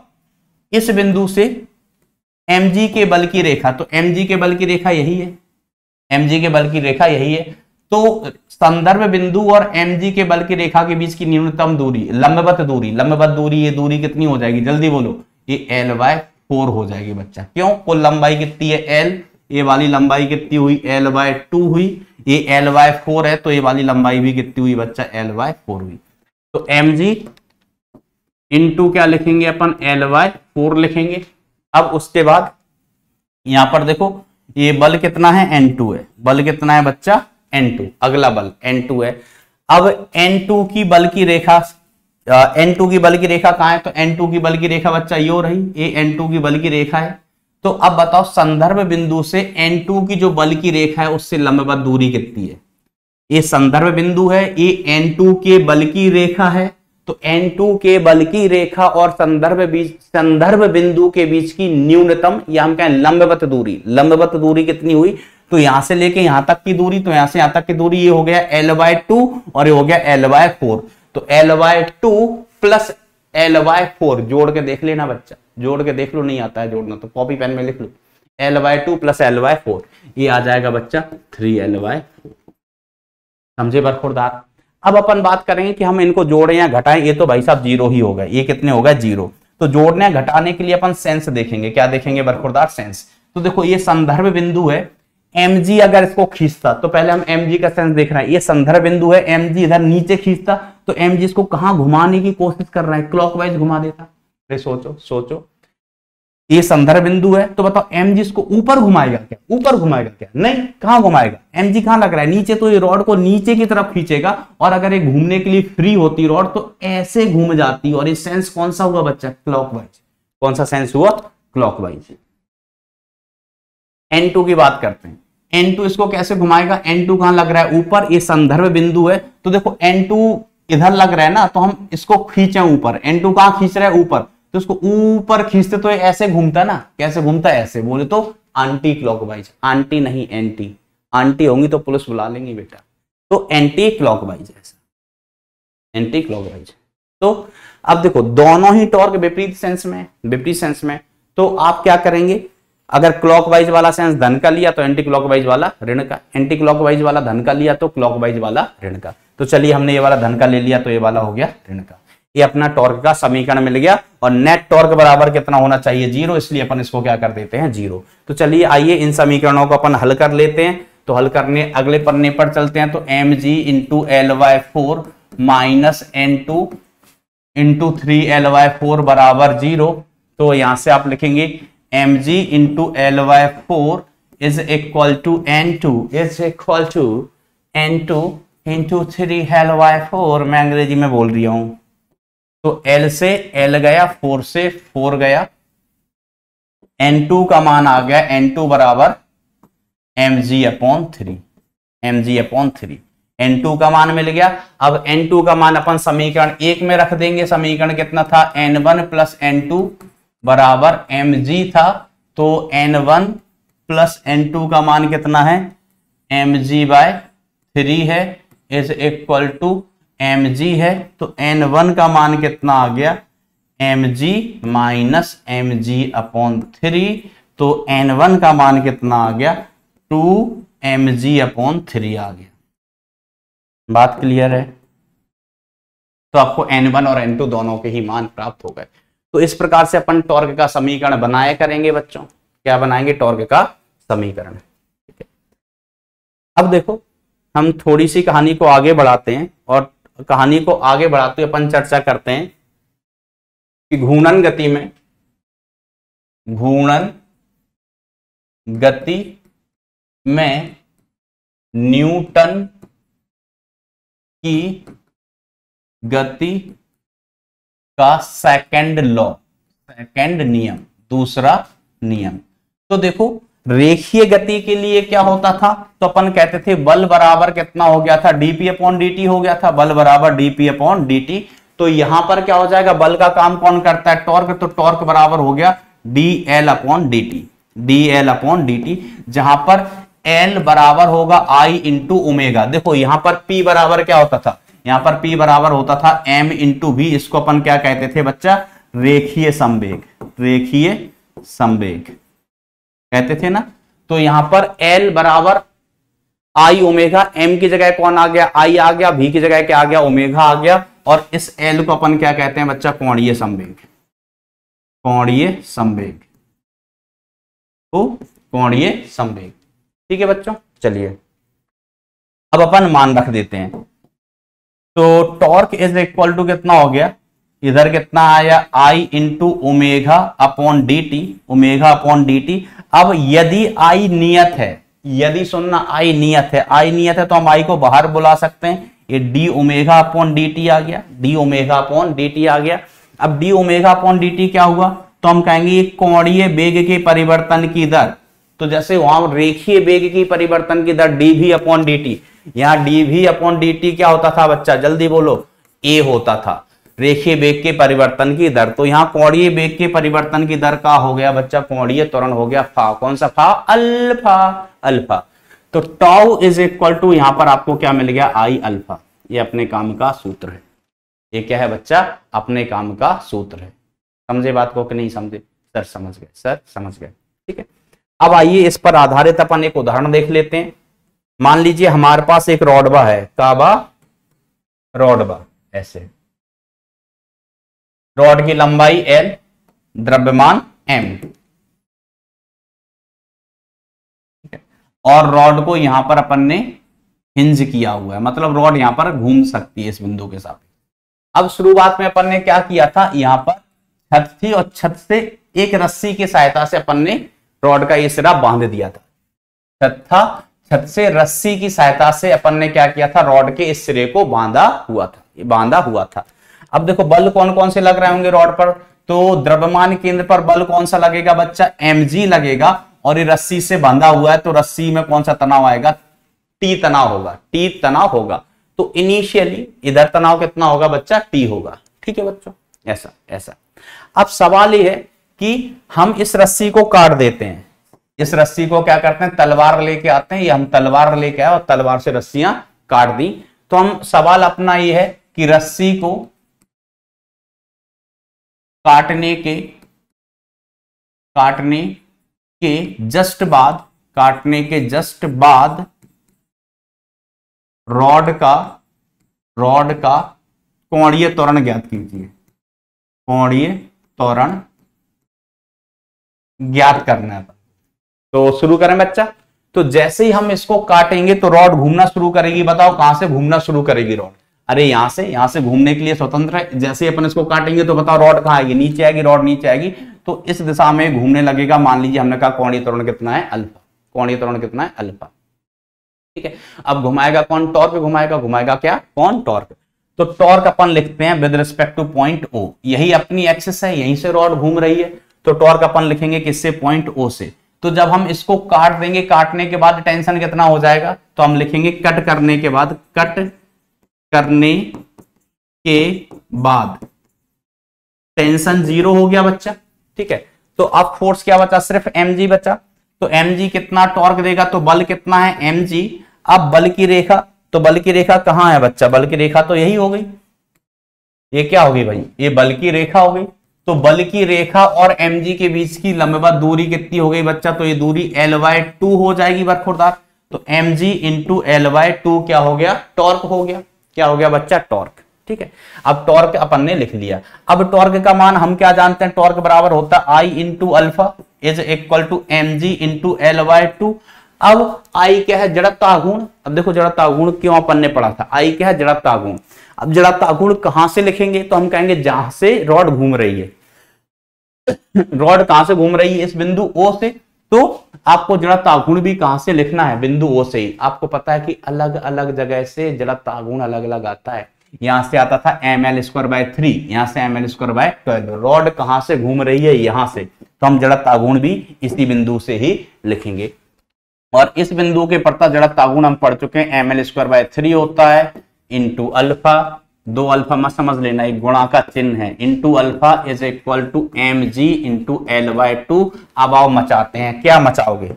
Speaker 1: इस बिंदु से एम जी के बल की रेखा तो एम जी के बल की रेखा यही है एम जी के बल की रेखा यही है तो संदर्भ बिंदु और एम जी के बल की रेखा के बीच की न्यूनतम दूरी लंबवत दूरी लंबवत दूरी ये दूरी कितनी हो जाएगी जल्दी बोलो ये एल बाय फोर हो जाएगी बच्चा क्यों वो लंबाई कितनी है एल ये वाली लंबाई कितनी हुई एल बाय टू हुई ये एल बाय फोर है तो ये वाली लंबाई भी कितनी हुई बच्चा एल बाय फोर हुई तो एम जी टू क्या लिखेंगे अपन एल वाई फोर लिखेंगे अब उसके बाद यहां पर देखो ये बल कितना है एन टू है बल कितना है बच्चा एन टू अगला बल एन टू है अब एन टू की बल की रेखा एन टू की बल की रेखा कहा है तो एन टू की बल की रेखा बच्चा यो रही ये एन टू की बल की रेखा है तो अब बताओ संदर्भ बिंदु से एन टू की जो बल की रेखा है उससे लंबवत दूरी कितनी है ये संदर्भ बिंदु है ये टू के बल की रेखा है तो टू के बल की रेखा और संदर्भ बीच संदर्भ बिंदु के बीच की न्यूनतम या हम कहें लंबवत दूरी लंबवत दूरी कितनी हुई तो यहां से लेके यहां तक की दूरी तो यहां से यहां तक की दूरी ये हो गया एल वाई टू और ये हो गया एल वाई फोर तो L by two plus L by four जोड़ के देख लेना बच्चा जोड़ के देख लो नहीं आता है जोड़ना तो कॉपी पेन में लिख लो L by two plus L by four ये आ जाएगा बच्चा थ्री एल वाई फोर समझे बरखुरदार अब अपन बात करेंगे कि हम इनको जोड़े या घटाएं ये तो भाई साहब जीरो ही हो गए ये कितने हो गए जीरो तो जोड़ने या घटाने के लिए अपन सेंस देखेंगे क्या देखेंगे बरखुरदार सेंस तो देखो ये संदर्भ बिंदु है एम जी अगर इसको खींचता तो पहले हम एम जी का सेंस देख रहे हैं ये संदर्भ बिंदु है एम जी इधर नीचे खींचता तो एम जी इसको कहां घुमाने की कोशिश कर रहा है क्लॉकवाइज घुमा देता अरे सोचो सोचो ये संदर्भ बिंदु है तो बताओ एम जी इसको ऊपर घुमाएगा क्या ऊपर घुमाएगा क्या नहीं कहाँ घुमाएगा एम जी कहां लग रहा है नीचे तो ये रॉड को नीचे की तरफ खींचेगा और अगर ये घूमने के लिए फ्री होती रॉड तो ऐसे घूम जाती और ये सेंस कौन सा हुआ बच्चा क्लॉकवाइज कौन सा सेंस हुआ क्लॉकवाइज एन टू की बात करते हैं एन टू इसको कैसे घुमाएगा एन टू कहाँ लग रहा है ऊपर ये संदर्भ बिंदु है तो देखो एन टू इधर लग रहा है ना तो हम इसको खींचे ऊपर एन टू कहाँ खींच रहे हैं ऊपर तो उसको ऊपर खींचते तो ऐसे घूमता ना कैसे घूमता ऐसे बोले तो आंटी क्लॉक आंटी नहीं एंटी आंटी होंगी तो पुलिस बुला लेंगी बेटा तो एंटी क्लॉक ऐसा एंटी वाइज तो अब देखो दोनों ही टॉर्क विपरीत सेंस में विपरीत सेंस में तो आप क्या करेंगे अगर क्लॉकवाइज वाला सेंस धन का लिया तो एंटी क्लॉकवाइज वाला ऋण का एंटी क्लॉकवाइज वाला धन का लिया तो क्लॉकवाइज वाला ऋण का तो चलिए हमने ये वाला धन का ले लिया तो ये वाला हो गया ऋण का ये अपना टॉर्क का समीकरण मिल गया और नेट टॉर्क बराबर कितना होना चाहिए जीरो इसलिए अपन इसको क्या कर देते हैं जीरो तो चलिए आइए इन समीकरणों को अपन हल कर लेते हैं तो हल करने अगले पन्ने पर चलते हैं तो M G into L by four minus N two into three L by four बराबर जीरो तो यहां से आप लिखेंगे M G into L by four is equal to N two is equal to N two into three L by four मैं अंग्रेजी में बोल रही हूं तो एल से एल गया फोर से फोर गया एन टू का मान आ गया एन टू बराबर M G upon three M G upon three N two का मान मिल गया अब एन टू का मान अपन समीकरण एक में रख देंगे समीकरण कितना था N one plus N two बराबर एम जी था तो N one plus N two का मान कितना है एम जी बाय थ्री है is equal to M G है तो एन वन का मान कितना आ गया M G minus M G upon three तो एन वन का मान कितना आ गया two M G upon three आ गया बात क्लियर है तो आपको एन वन और एन टू दोनों के ही मान प्राप्त हो गए तो इस प्रकार से अपन टॉर्क का समीकरण बनाया करेंगे बच्चों क्या बनाएंगे टॉर्क का समीकरण अब देखो हम थोड़ी सी कहानी को आगे बढ़ाते हैं कहानी को आगे बढ़ाते हुए अपन चर्चा करते हैं कि घूर्णन गति में घूर्णन
Speaker 2: गति में न्यूटन की गति
Speaker 1: का सेकंड लॉ सेकंड नियम दूसरा नियम तो देखो रेखीय गति के लिए क्या होता था तो अपन कहते थे बल बराबर कितना हो गया था डीपी अपॉन डी हो गया था बल बराबर डीपी अपॉन डी तो यहां पर क्या हो जाएगा बल का काम कौन करता है टॉर्क तो टॉर्क बराबर हो गया D L upon D T D L upon D T जहां पर एल बराबर होगा आई इंटू उमेगा देखो यहां पर पी बराबर क्या होता था यहां पर पी बराबर होता था एम इंटू भी इसको अपन क्या कहते थे बच्चा रेखीय संवेग रेखीय संवेग कहते थे ना तो यहां पर एल बराबर आई ओमेगा एम की जगह कौन आ गया आई आ गया भी की जगह क्या आ गया ओमेगा आ गया और इस एल को अपन क्या कहते हैं बच्चा कोणीय संवेग कोणीय संवेग तो कोणीय संवेग ठीक है बच्चों चलिए अब अपन मान रख देते हैं तो टॉर्क इज इक्वल टू कितना हो गया इधर कितना आया I into omega upon D T omega upon D T अब यदि आई नियत है यदि सुनना आई नियत है आई नियत है तो हम आई को बाहर बुला सकते हैं ये D omega upon D T आ गया D omega upon D T आ गया अब D omega upon D T क्या हुआ तो हम कहेंगे कोणीय वेग के परिवर्तन की दर तो जैसे वहां रेखीय वेग की परिवर्तन की दर D V upon D T यहाँ D V upon D T क्या होता था बच्चा जल्दी बोलो ए होता था रेखीय वेग के परिवर्तन की दर तो यहाँ कौड़ीय वेग के परिवर्तन की दर का हो गया बच्चा कौड़ीय त्वरण हो गया फा कौन सा फा अल्फा अल्फा तो टाउ इज इक्वल टू यहां पर आपको क्या मिल गया आई अल्फा ये अपने काम का सूत्र है ये क्या है बच्चा अपने काम का सूत्र है समझे बात को कि नहीं समझे सर समझ गए सर समझ गए ठीक है अब आइए इस पर आधारित अपन एक उदाहरण देख लेते हैं मान लीजिए हमारे पास एक रोडबा है काबा रोडबा ऐसे रॉड की लंबाई एल द्रव्यमान एम और रॉड को यहां पर अपन ने हिंज किया हुआ है मतलब रॉड यहां पर घूम सकती है इस बिंदु के साथ अब शुरुआत में अपन ने क्या किया था यहां पर छत थी और छत से एक रस्सी की सहायता से अपन ने रॉड का ये सिरा बांध दिया था छत था छत से रस्सी की सहायता से अपन ने क्या किया था रॉड के इस सिरे को बांधा हुआ था बांधा हुआ था अब देखो बल कौन कौन से लग रहे होंगे रॉड पर तो द्रव्यमान केंद्र पर बल कौन सा लगेगा बच्चा एम लगेगा और ये रस्सी से बांधा हुआ है तो रस्सी में कौन सा तनाव आएगा टी तनाव होगा टी तनाव होगा तो इनिशियली इधर तनाव कितना होगा बच्चा टी होगा ठीक है बच्चों ऐसा ऐसा अब सवाल ये है कि हम इस रस्सी को काट देते हैं इस रस्सी को क्या करते हैं तलवार लेके आते हैं ये हम तलवार लेके आए और तलवार से रस्सियां काट दी तो हम सवाल अपना ये है कि रस्सी को
Speaker 2: काटने के काटने के
Speaker 1: जस्ट बाद काटने के जस्ट बाद रॉड का रॉड का कोणीय तोरण ज्ञात कीजिए कोणीय तोरण ज्ञात करना है तो शुरू करें बच्चा तो जैसे ही हम इसको काटेंगे तो रॉड घूमना शुरू करेगी बताओ कहां से घूमना शुरू करेगी रॉड अरे यहां से यहां से घूमने के लिए स्वतंत्र है जैसे अपन इसको काटेंगे तो बताओ रॉड कहा आएगी नीचे आएगी रॉड नीचे आएगी तो इस दिशा में घूमने लगेगा मान लीजिए हमने कहा कोणीय तरण कितना है अल्फा कौन तरण कितना है अल्फा ठीक है अब घुमाएगा कौन टॉर्क घुमाएगा घुमाएगा क्या कौन टॉर्क तो टॉर्क अपन लिखते हैं with respect to point O यही अपनी एक्सेस है यहीं से रॉड घूम रही है तो टॉर्क अपन लिखेंगे किससे पॉइंट ओ से तो जब हम इसको काट देंगे काटने के बाद टेंशन कितना हो जाएगा तो हम लिखेंगे कट करने के बाद कट करने के बाद टेंशन जीरो हो गया बच्चा ठीक है तो अब फोर्स क्या बचा सिर्फ एम जी बचा तो एम जी कितना टॉर्क देगा तो बल कितना है एम जी अब बल की रेखा तो बल की रेखा कहां है बच्चा बल की रेखा तो यही हो गई ये क्या होगी भाई ये बल की रेखा हो गई तो बल की रेखा और एम जी के बीच की लंबा दूरी कितनी हो गई बच्चा तो ये दूरी एल वाई टू हो जाएगी बरखुरदार तो M G into L by two क्या हो गया टॉर्क हो गया क्या हो गया बच्चा टॉर्क ठीक है अब टॉर्क अपन ने लिख लिया अब टॉर्क का मान हम क्या जानते हैं टॉर्क बराबर होता है I into alpha is equal to M G into L by two अब आई क्या है जड़ता गुण अब देखो जड़ता गुण क्यों अपन ने पढ़ा था आई क्या है जड़ता गुण अब जड़ता गुण कहां से लिखेंगे तो हम कहेंगे जहां से रॉड घूम रही है रॉड कहां से घूम रही है इस बिंदु ओ से तो आपको जड़तागुण भी कहां से लिखना है बिंदुओं से ही आपको पता है कि अलग अलग जगह से जड़तागुण अलग अलग आता है यहां से आता था M L square by three यहां से M L square by twelve rod कहां से घूम रही है यहां से तो हम जड़तागुण भी इसी बिंदु से ही लिखेंगे और इस बिंदु के पड़ता जड़तागुण हम पढ़ चुके हैं M L square by three होता है इंटू अल्फा दो अल्फा मत समझ लेना एक गुणा का चिन्ह है into alpha is equal to M G into L by two अबाव मचाते हैं क्या मचाओगे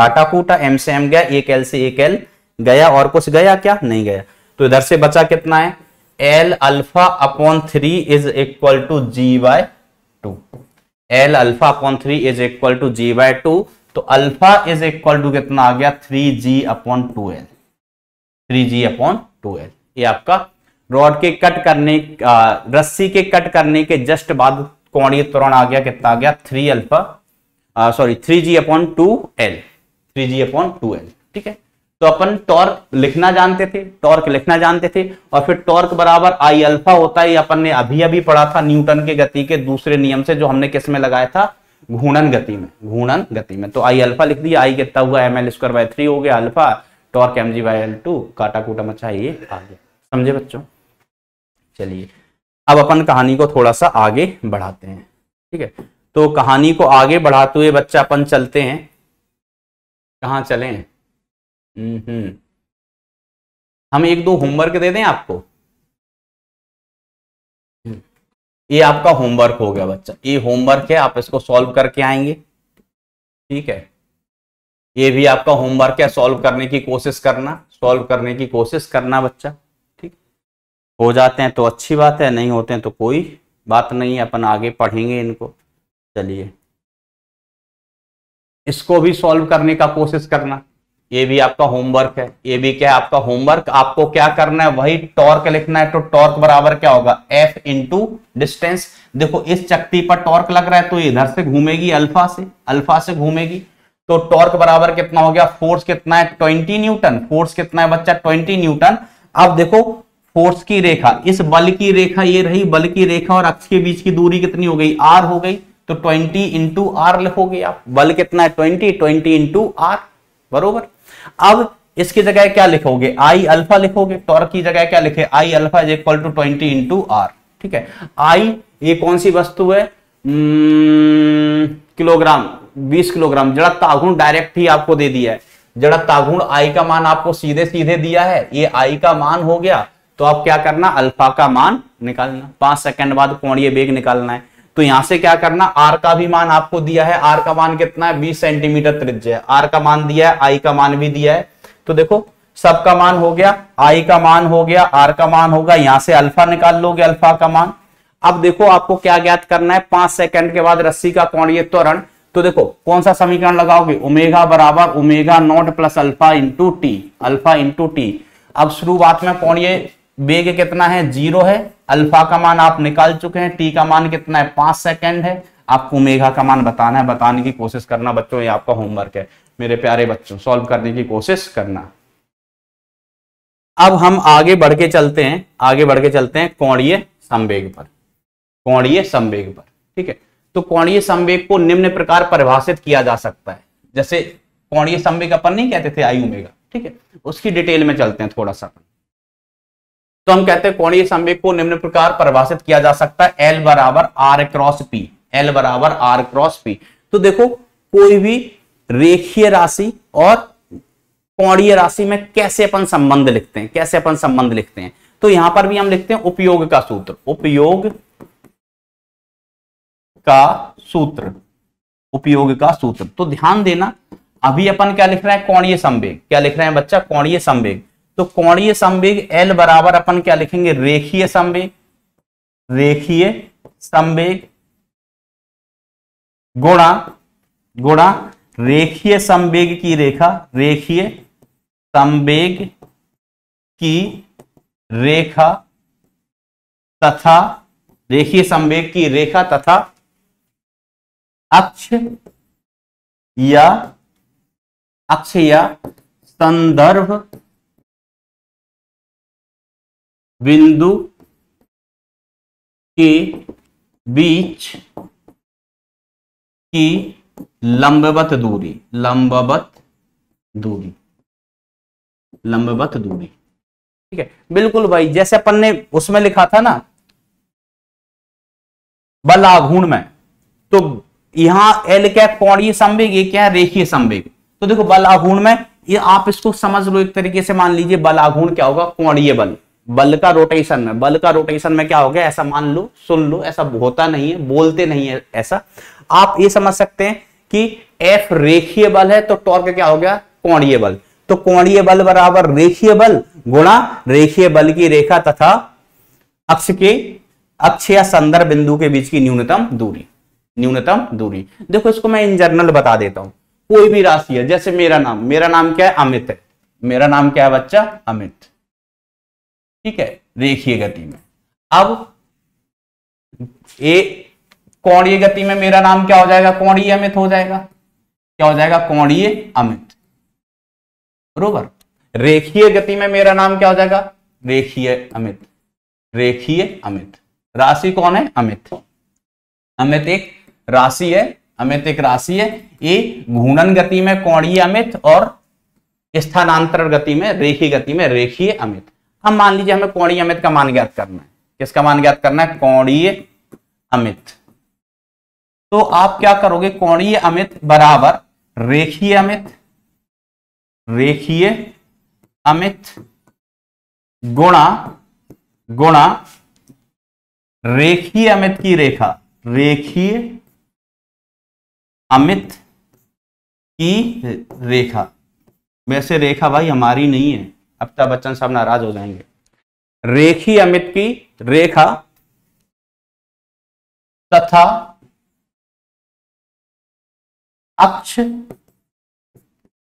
Speaker 1: काटा कूटा एम से एम गया एक एल से एक एल गया और कुछ गया क्या नहीं गया तो इधर से बचा कितना है L alpha upon three is equal to G by two L alpha upon three is equal to G by two तो अल्फा इज इक्वल टू कितना आ गया three G upon two L three G upon two L ये आपका rod के cut करने रस्सी के कट करने के जस्ट बाद कोणीय त्वरण आ गया कितना आ गया three alpha sorry three G upon two L three G upon two L ठीक है तो अपन टॉर्क लिखना जानते थे टॉर्क लिखना जानते थे और फिर टॉर्क बराबर आई अल्फा होता है अपन ने अभी अभी पढ़ा था न्यूटन के गति के दूसरे नियम से जो हमने किस में लगाया था घूर्णन गति में घूर्णन गति में तो आई अल्फा लिख दिया आई कितना हुआ M L square by three हो गया alpha torque M G by L two काटा कूटा मचा ये आ गया समझे बच्चों चलिए अब अपन कहानी को थोड़ा सा आगे बढ़ाते हैं ठीक है तो कहानी को आगे बढ़ाते हुए बच्चा अपन चलते हैं कहाँ चले हम्म हम एक दो होमवर्क दे दें आपको हम्म। ये आपका होमवर्क हो गया बच्चा ये होमवर्क है आप इसको सॉल्व करके आएंगे ठीक है ये भी आपका होमवर्क है सॉल्व करने की कोशिश करना सॉल्व करने की कोशिश करना बच्चा हो जाते हैं तो अच्छी बात है नहीं होते हैं तो कोई बात नहीं अपन आगे पढ़ेंगे इनको चलिए इसको भी सॉल्व करने का कोशिश करना ये भी आपका होमवर्क है ये भी क्या है आपका होमवर्क आपको क्या करना है वही टॉर्क लिखना है तो टॉर्क बराबर क्या होगा एफ इंटू डिस्टेंस देखो इस चक्ति पर टॉर्क लग रहा है तो इधर से घूमेगी अल्फा से अल्फा से घूमेगी तो टॉर्क बराबर कितना हो गया फोर्स कितना है ट्वेंटी न्यूटन फोर्स कितना है बच्चा ट्वेंटी न्यूटन अब देखो फोर्स की रेखा इस बल की रेखा ये रही बल की रेखा और अक्ष के बीच की दूरी कितनी हो गई आर हो गई तो 20 इंटू आर लिखोगे आप बल कितना है 20 20 इंटू आर बरोबर अब इसकी जगह क्या लिखोगे आई अल्फा लिखोगे टॉर्क की जगह क्या लिखे I alpha is equal to twenty into R ठीक है आई ये कौन सी वस्तु है किलोग्राम 20 किलोग्राम जड़क आघूर्ण डायरेक्ट ही आपको दे दिया है जड़क आघूर्ण आई का मान आपको सीधे सीधे दिया है ये आई का मान हो गया तो अब क्या करना अल्फा का मान निकालना पांच सेकंड बाद कोणीय वेग निकालना है तो यहां से क्या करना आर का भी मान आपको दिया है आर का मान कितना है बीस सेंटीमीटर त्रिज्या है आर का मान दिया है आई का मान भी दिया है तो देखो सबका मान हो गया आई का मान हो गया आर का मान होगा यहां से अल्फा निकाल लोगे अल्फा का मान अब देखो आपको क्या ज्ञात करना है पांच सेकंड के बाद रस्सी का कोणीय त्वरण तो देखो कौन सा समीकरण लगाओगे उमेगा बराबर omega naught plus alpha into T alpha into T अब शुरुआत में कोणीय वेग कितना है जीरो है अल्फा का मान आप निकाल चुके हैं टी का मान कितना है पांच सेकेंड है आपको मेघा का मान बताना है बताने की कोशिश करना बच्चों ये आपका होमवर्क है मेरे प्यारे बच्चों सॉल्व करने की कोशिश करना अब हम आगे बढ़ के चलते हैं आगे बढ़ के चलते हैं कौणीय संवेग पर कौड़ीय संवेग पर ठीक है तो कौणीय संवेग को निम्न प्रकार परिभाषित किया जा सकता है जैसे कौणीय संवेग अपन नहीं कहते थे आयु उमेगा ठीक है उसकी डिटेल में चलते हैं थोड़ा सा तो हम कहते हैं कोणीय संवेग को निम्न प्रकार परिभाषित किया जा सकता है एल बराबर आर क्रॉस पी एल बराबर आर क्रॉस पी तो देखो कोई भी रेखीय राशि और कोणीय राशि में कैसे अपन संबंध लिखते हैं कैसे अपन संबंध लिखते हैं तो यहां पर भी हम लिखते हैं उपयोग का सूत्र उपयोग का सूत्र उपयोग का सूत्र तो ध्यान देना अभी अपन क्या लिख रहे हैं कोणीय संवेग क्या लिख रहे हैं बच्चा कोणीय संवेग तो कोणीय संवेग एल बराबर अपन क्या लिखेंगे रेखीय संवेग रेखीय संवेग गुणा गुणा रेखीय संवेग की रेखा रेखीय संवेग की रेखा तथा रेखीय संवेग की रेखा तथा अक्ष या
Speaker 2: अक्ष या संदर्भ बिंदु के
Speaker 1: बीच की लंबवत दूरी लंबवत दूरी लंबवत दूरी ठीक है बिल्कुल भाई जैसे अपन ने उसमें लिखा था ना बल आघूर्ण में तो यहां एल क्या कौड़ीय संवेग ये क्या रेखीय संवेग तो देखो बल आघूर्ण में ये आप इसको समझ लो एक तरीके से मान लीजिए बल आघूर्ण क्या होगा कौड़ीय बल बल का रोटेशन में बल का रोटेशन में क्या हो गया ऐसा मान लो सुन लो ऐसा होता नहीं है बोलते नहीं है ऐसा आप ये समझ सकते हैं कि एफ रेखीय बल है तो टॉर्क क्या हो गया कोणीय बल तो कोणीय बल बराबर रेखीय बल गुणा रेखीय बल की रेखा तथा अक्ष के अक्ष या संदर्भ बिंदु के बीच की न्यूनतम दूरी न्यूनतम दूरी देखो इसको मैं इन जनरल बता देता हूं कोई भी राशि है जैसे मेरा नाम मेरा नाम क्या है अमित है मेरा नाम क्या है बच्चा अमित ठीक है रेखीय गति में अब ए कौड़ीय गति में मेरा नाम क्या हो जाएगा कौड़ीय अमित हो जाएगा क्या हो जाएगा कौड़ीय अमित बरोबर रेखीय गति में मेरा नाम क्या हो जाएगा रेखीय अमित रेखीय अमित राशि कौन है अमित अमित एक राशि है अमित एक राशि है ये घूर्णन गति में कौड़ीय अमित और स्थानांतरण गति में रेखीय गति में रेखीय अमित हम मान लीजिए हमें कौड़ी अमित का मान ज्ञात करना है किसका मान ज्ञात करना है कौड़ीय अमित तो आप क्या करोगे कौड़ीय अमित बराबर रेखीय अमित रेखीय अमित गुणा गुणा रेखीय अमित की रेखा रेखीय अमित की रेखा वैसे रेखा भाई हमारी नहीं है अमिताभ बच्चन साहब नाराज हो जाएंगे रेखी अमित की रेखा
Speaker 2: तथा अक्ष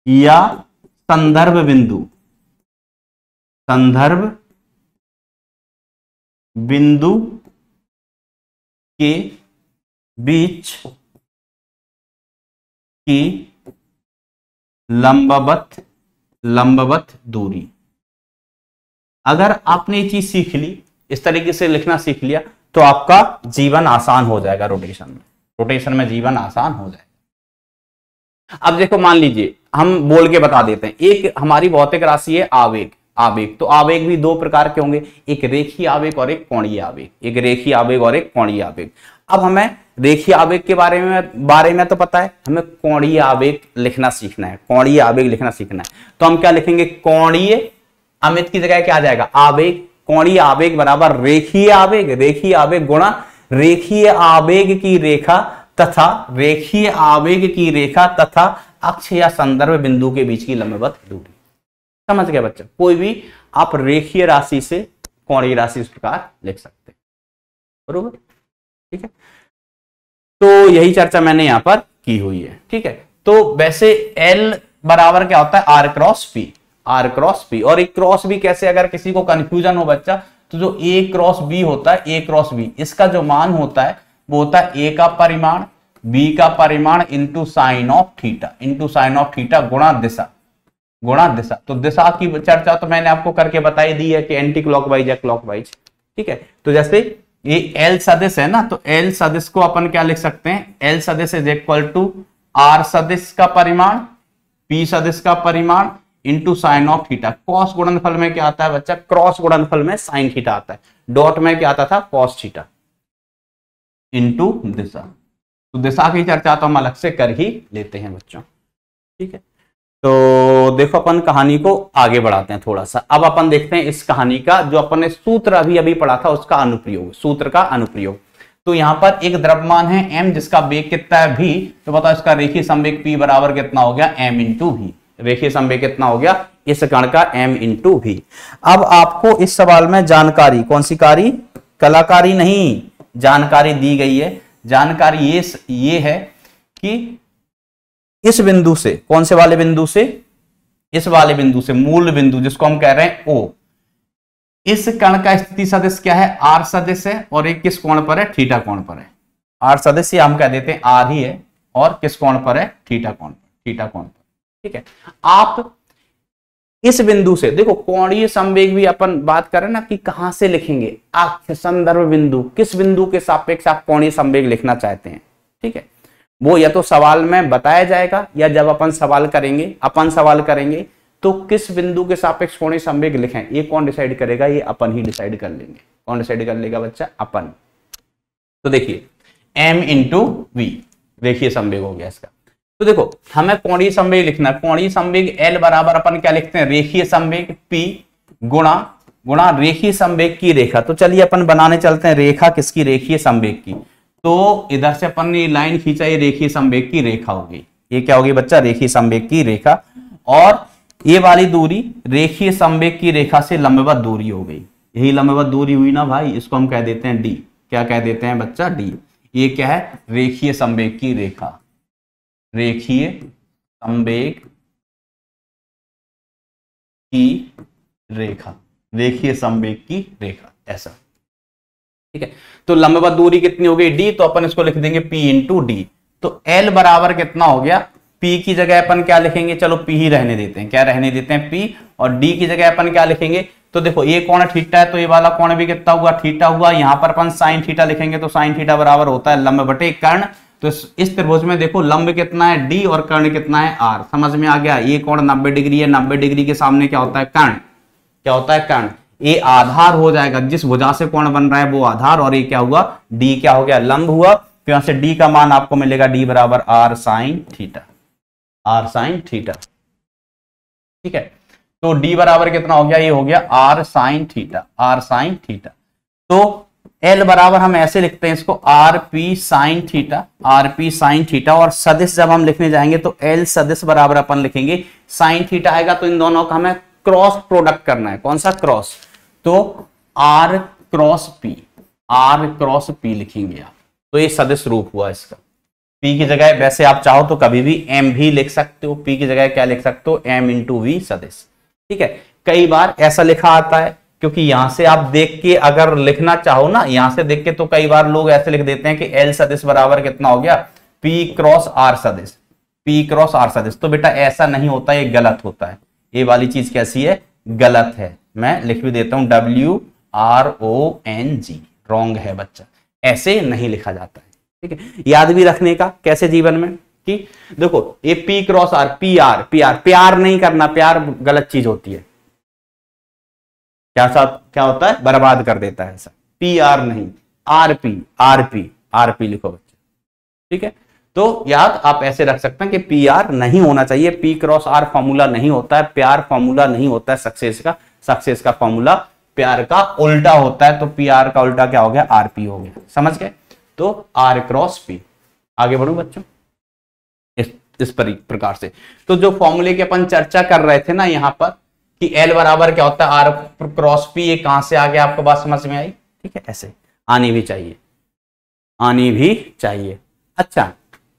Speaker 2: या संदर्भ बिंदु संदर्भ बिंदु के बीच की
Speaker 1: लंबवत लंबवत दूरी अगर आपने ये चीज सीख ली इस तरीके से लिखना सीख लिया तो आपका जीवन आसान हो जाएगा रोटेशन में रोटेशन में जीवन आसान हो जाएगा अब देखो मान लीजिए हम बोल के बता देते हैं एक हमारी भौतिक राशि है आवेग आवेग तो आवेग भी दो प्रकार के होंगे एक रेखी आवेग और एक कोणीय आवेग एक रेखी आवेग और एक कोणीय आवेग अब हमें रेखी आवेग के बारे में बारे में तो पता है हमें कोणीय आवेग लिखना सीखना है कोणीय आवेग लिखना सीखना है तो हम क्या लिखेंगे कोणीय अमित की जगह क्या आ जाएगा आवेग कोणीय आवेग बराबर रेखीय आवेग रेखीय आवेग गुणा रेखीय आवेग की रेखा तथा रेखीय आवेग की रेखा तथा अक्ष या संदर्भ बिंदु के बीच की लंबवत दूरी समझ गया बच्चा कोई भी आप रेखीय राशि से कोणीय राशि इस प्रकार लिख सकते हैं बरोबर ठीक है तो यही चर्चा मैंने यहां पर की हुई है ठीक है तो वैसे L बराबर क्या होता है R cross P R cross B और एक क्रॉस बी कैसे अगर किसी को कंफ्यूजन हो बच्चा तो जो ए क्रॉस बी होता है ए क्रॉस बी इसका जो मान होता है वो होता है ए का परिमाण बी का परिमाण into sine of theta into sine of theta गुणा दिशा गुणा दिशा तो दिशा की चर्चा तो मैंने आपको करके बताई दी है कि एंटी क्लॉक वाइज या क्लॉक वाइज ठीक है तो जैसे ये एल सदिश है ना तो एल सदिश को अपन क्या लिख सकते हैं एल सदिश इज इक्वल टू आर सदिश का परिमाण पी सदिश का परिमाण into sine of theta cos गुणनफल में क्या आता है बच्चा क्रॉस गुणनफल में साइन थीटा आता है डॉट में क्या आता था कॉस थीटा इंटू दिशा तो दिशा की चर्चा तो हम अलग से कर ही लेते हैं बच्चों ठीक है तो देखो अपन कहानी को आगे बढ़ाते हैं थोड़ा सा अब अपन देखते हैं इस कहानी का जो अपन ने सूत्र अभी अभी पढ़ा था उसका अनुप्रयोग सूत्र का अनुप्रयोग तो यहां पर एक द्रव्यमान है m जिसका वेग कितना है v तो बताओ इसका रेखीय संवेग p बराबर कितना हो गया m इंटू भी रेखीय संवेग कितना हो गया इस कण का m इंटू भी अब आपको इस सवाल में जानकारी कौन सी कारी कलाकारी नहीं जानकारी दी गई है जानकारी ये ये है कि इस बिंदु से कौन से वाले बिंदु से इस वाले बिंदु से मूल बिंदु जिसको हम कह रहे हैं ओ इस कण का स्थिति सदस्य क्या है आर सदस्य है और एक किस कोण पर है थीटा कोण पर है आर सदस्य हम कह देते हैं आर ही है और किस कोण पर है थीटा कोण पर थीटा कोण पर ठीक है आप इस बिंदु से देखो कोणीय संवेग भी अपन बात करें ना कि कहां से लिखेंगे अक्ष संदर्भ बिंदु किस बिंदु के सापेक्ष आप कोणीय संवेग लिखना चाहते हैं ठीक है वो या तो सवाल में बताया जाएगा या जब अपन सवाल करेंगे अपन सवाल करेंगे तो किस बिंदु के सापेक्ष कोणीय संवेग लिखें ये कौन डिसाइड करेगा ये अपन ही डिसाइड कर लेंगे कौन डिसाइड कर लेगा बच्चा अपन तो देखिए एम इंटू वी देखिए संवेग हो गया इसका तो देखो हमें कोणीय संवेग लिखना है कोणीय संवेग एल बराबर अपन क्या लिखते हैं रेखीय संवेग पी गुणा गुणा रेखीय संवेग की रेखा तो चलिए अपन बनाने चलते हैं रेखा किसकी रेखीय संवेग की तो इधर से अपन ने लाइन खींचा ये रेखीय संवेग की रेखा होगी ये क्या होगी बच्चा रेखीय संवेग की रेखा और ये वाली दूरी रेखीय संवेग की रेखा से लंबवत दूरी हो गई यही लंबवत दूरी हुई ना भाई इसको हम कह देते हैं डी क्या कह देते हैं बच्चा डी ये क्या है रेखीय संवेग की रेखा रेखीय
Speaker 2: संवेग की रेखा
Speaker 1: रेखीय संवेग की रेखा ऐसा ठीक है तो लंबवत दूरी कितनी हो गई डी तो अपन इसको लिख देंगे पी इंटू डी तो एल बराबर कितना हो गया पी की जगह अपन क्या लिखेंगे चलो पी ही रहने देते हैं क्या रहने देते हैं पी और डी की जगह अपन क्या लिखेंगे तो देखो ये कोण थीटा है तो ये वाला कोण भी कितना हुआ थीटा हुआ यहां पर अपन साइन थीटा लिखेंगे तो साइन थीटा बराबर होता है लंबे बटे कर्ण तो इस त्रिभुज में देखो लंब कितना है डी और कर्ण कितना है आर समझ में आ गया ये कोण नब्बे डिग्री है नब्बे डिग्री के सामने क्या होता है कर्ण क्या होता है कर्ण ये आधार हो जाएगा जिस भुजा से कोण बन रहा है वो आधार और ये क्या हुआ डी क्या हो गया लंब हुआ तो यहां से डी का मान आपको मिलेगा डी बराबर R sine theta R sine theta ठीक है तो डी बराबर कितना हो गया ये हो गया R sine theta R sine theta तो एल बराबर हम ऐसे लिखते हैं इसको R P sine theta R P sine theta और सदिश जब हम लिखने जाएंगे तो एल सदिश बराबर अपन लिखेंगे साइन थीटा आएगा तो इन दोनों का हमें क्रॉस प्रोडक्ट करना है कौन सा क्रॉस तो R cross P R cross P लिखेंगे आप तो ये सदिश रूप हुआ इसका पी की जगह वैसे आप चाहो तो कभी भी एम भी लिख सकते हो पी की जगह क्या लिख सकते हो एम इंटू वी सदिश ठीक है कई बार ऐसा लिखा आता है क्योंकि यहां से आप देख के अगर लिखना चाहो ना यहां से देख के तो कई बार लोग ऐसे लिख देते हैं कि एल सदिश बराबर कितना हो गया पी क्रॉस आर सदिश पी क्रॉस आर सदिश तो बेटा ऐसा नहीं होता ये गलत होता है ये वाली चीज कैसी है गलत है मैं लिख भी देता हूं W R O N G wrong है बच्चा ऐसे नहीं लिखा जाता है ठीक है याद भी रखने का कैसे जीवन में कि देखो ये P cross R P R P R प्यार नहीं करना प्यार गलत चीज होती है क्या साथ क्या होता है बर्बाद कर देता है सर पी आर नहीं R P R P R P लिखो बच्चे ठीक है तो याद आप ऐसे रख सकते हैं कि पी आर नहीं होना चाहिए पी क्रॉस आर फॉर्मूला नहीं होता है प्यार फॉर्मूला नहीं होता है सक्सेस का सक्सेस का फॉर्मूला प्यार का उल्टा होता है तो पी आर का उल्टा क्या हो गया आर पी हो गया समझ गए तो आर क्रॉस पी आगे बढ़ू बच्चों इस इस प्रकार से तो जो फॉर्मूले की अपन चर्चा कर रहे थे ना यहाँ पर कि एल बराबर क्या होता है आर क्रॉस पी ये कहां से आ गया आपको बात समझ में आई ठीक है ऐसे आनी भी चाहिए आनी भी चाहिए अच्छा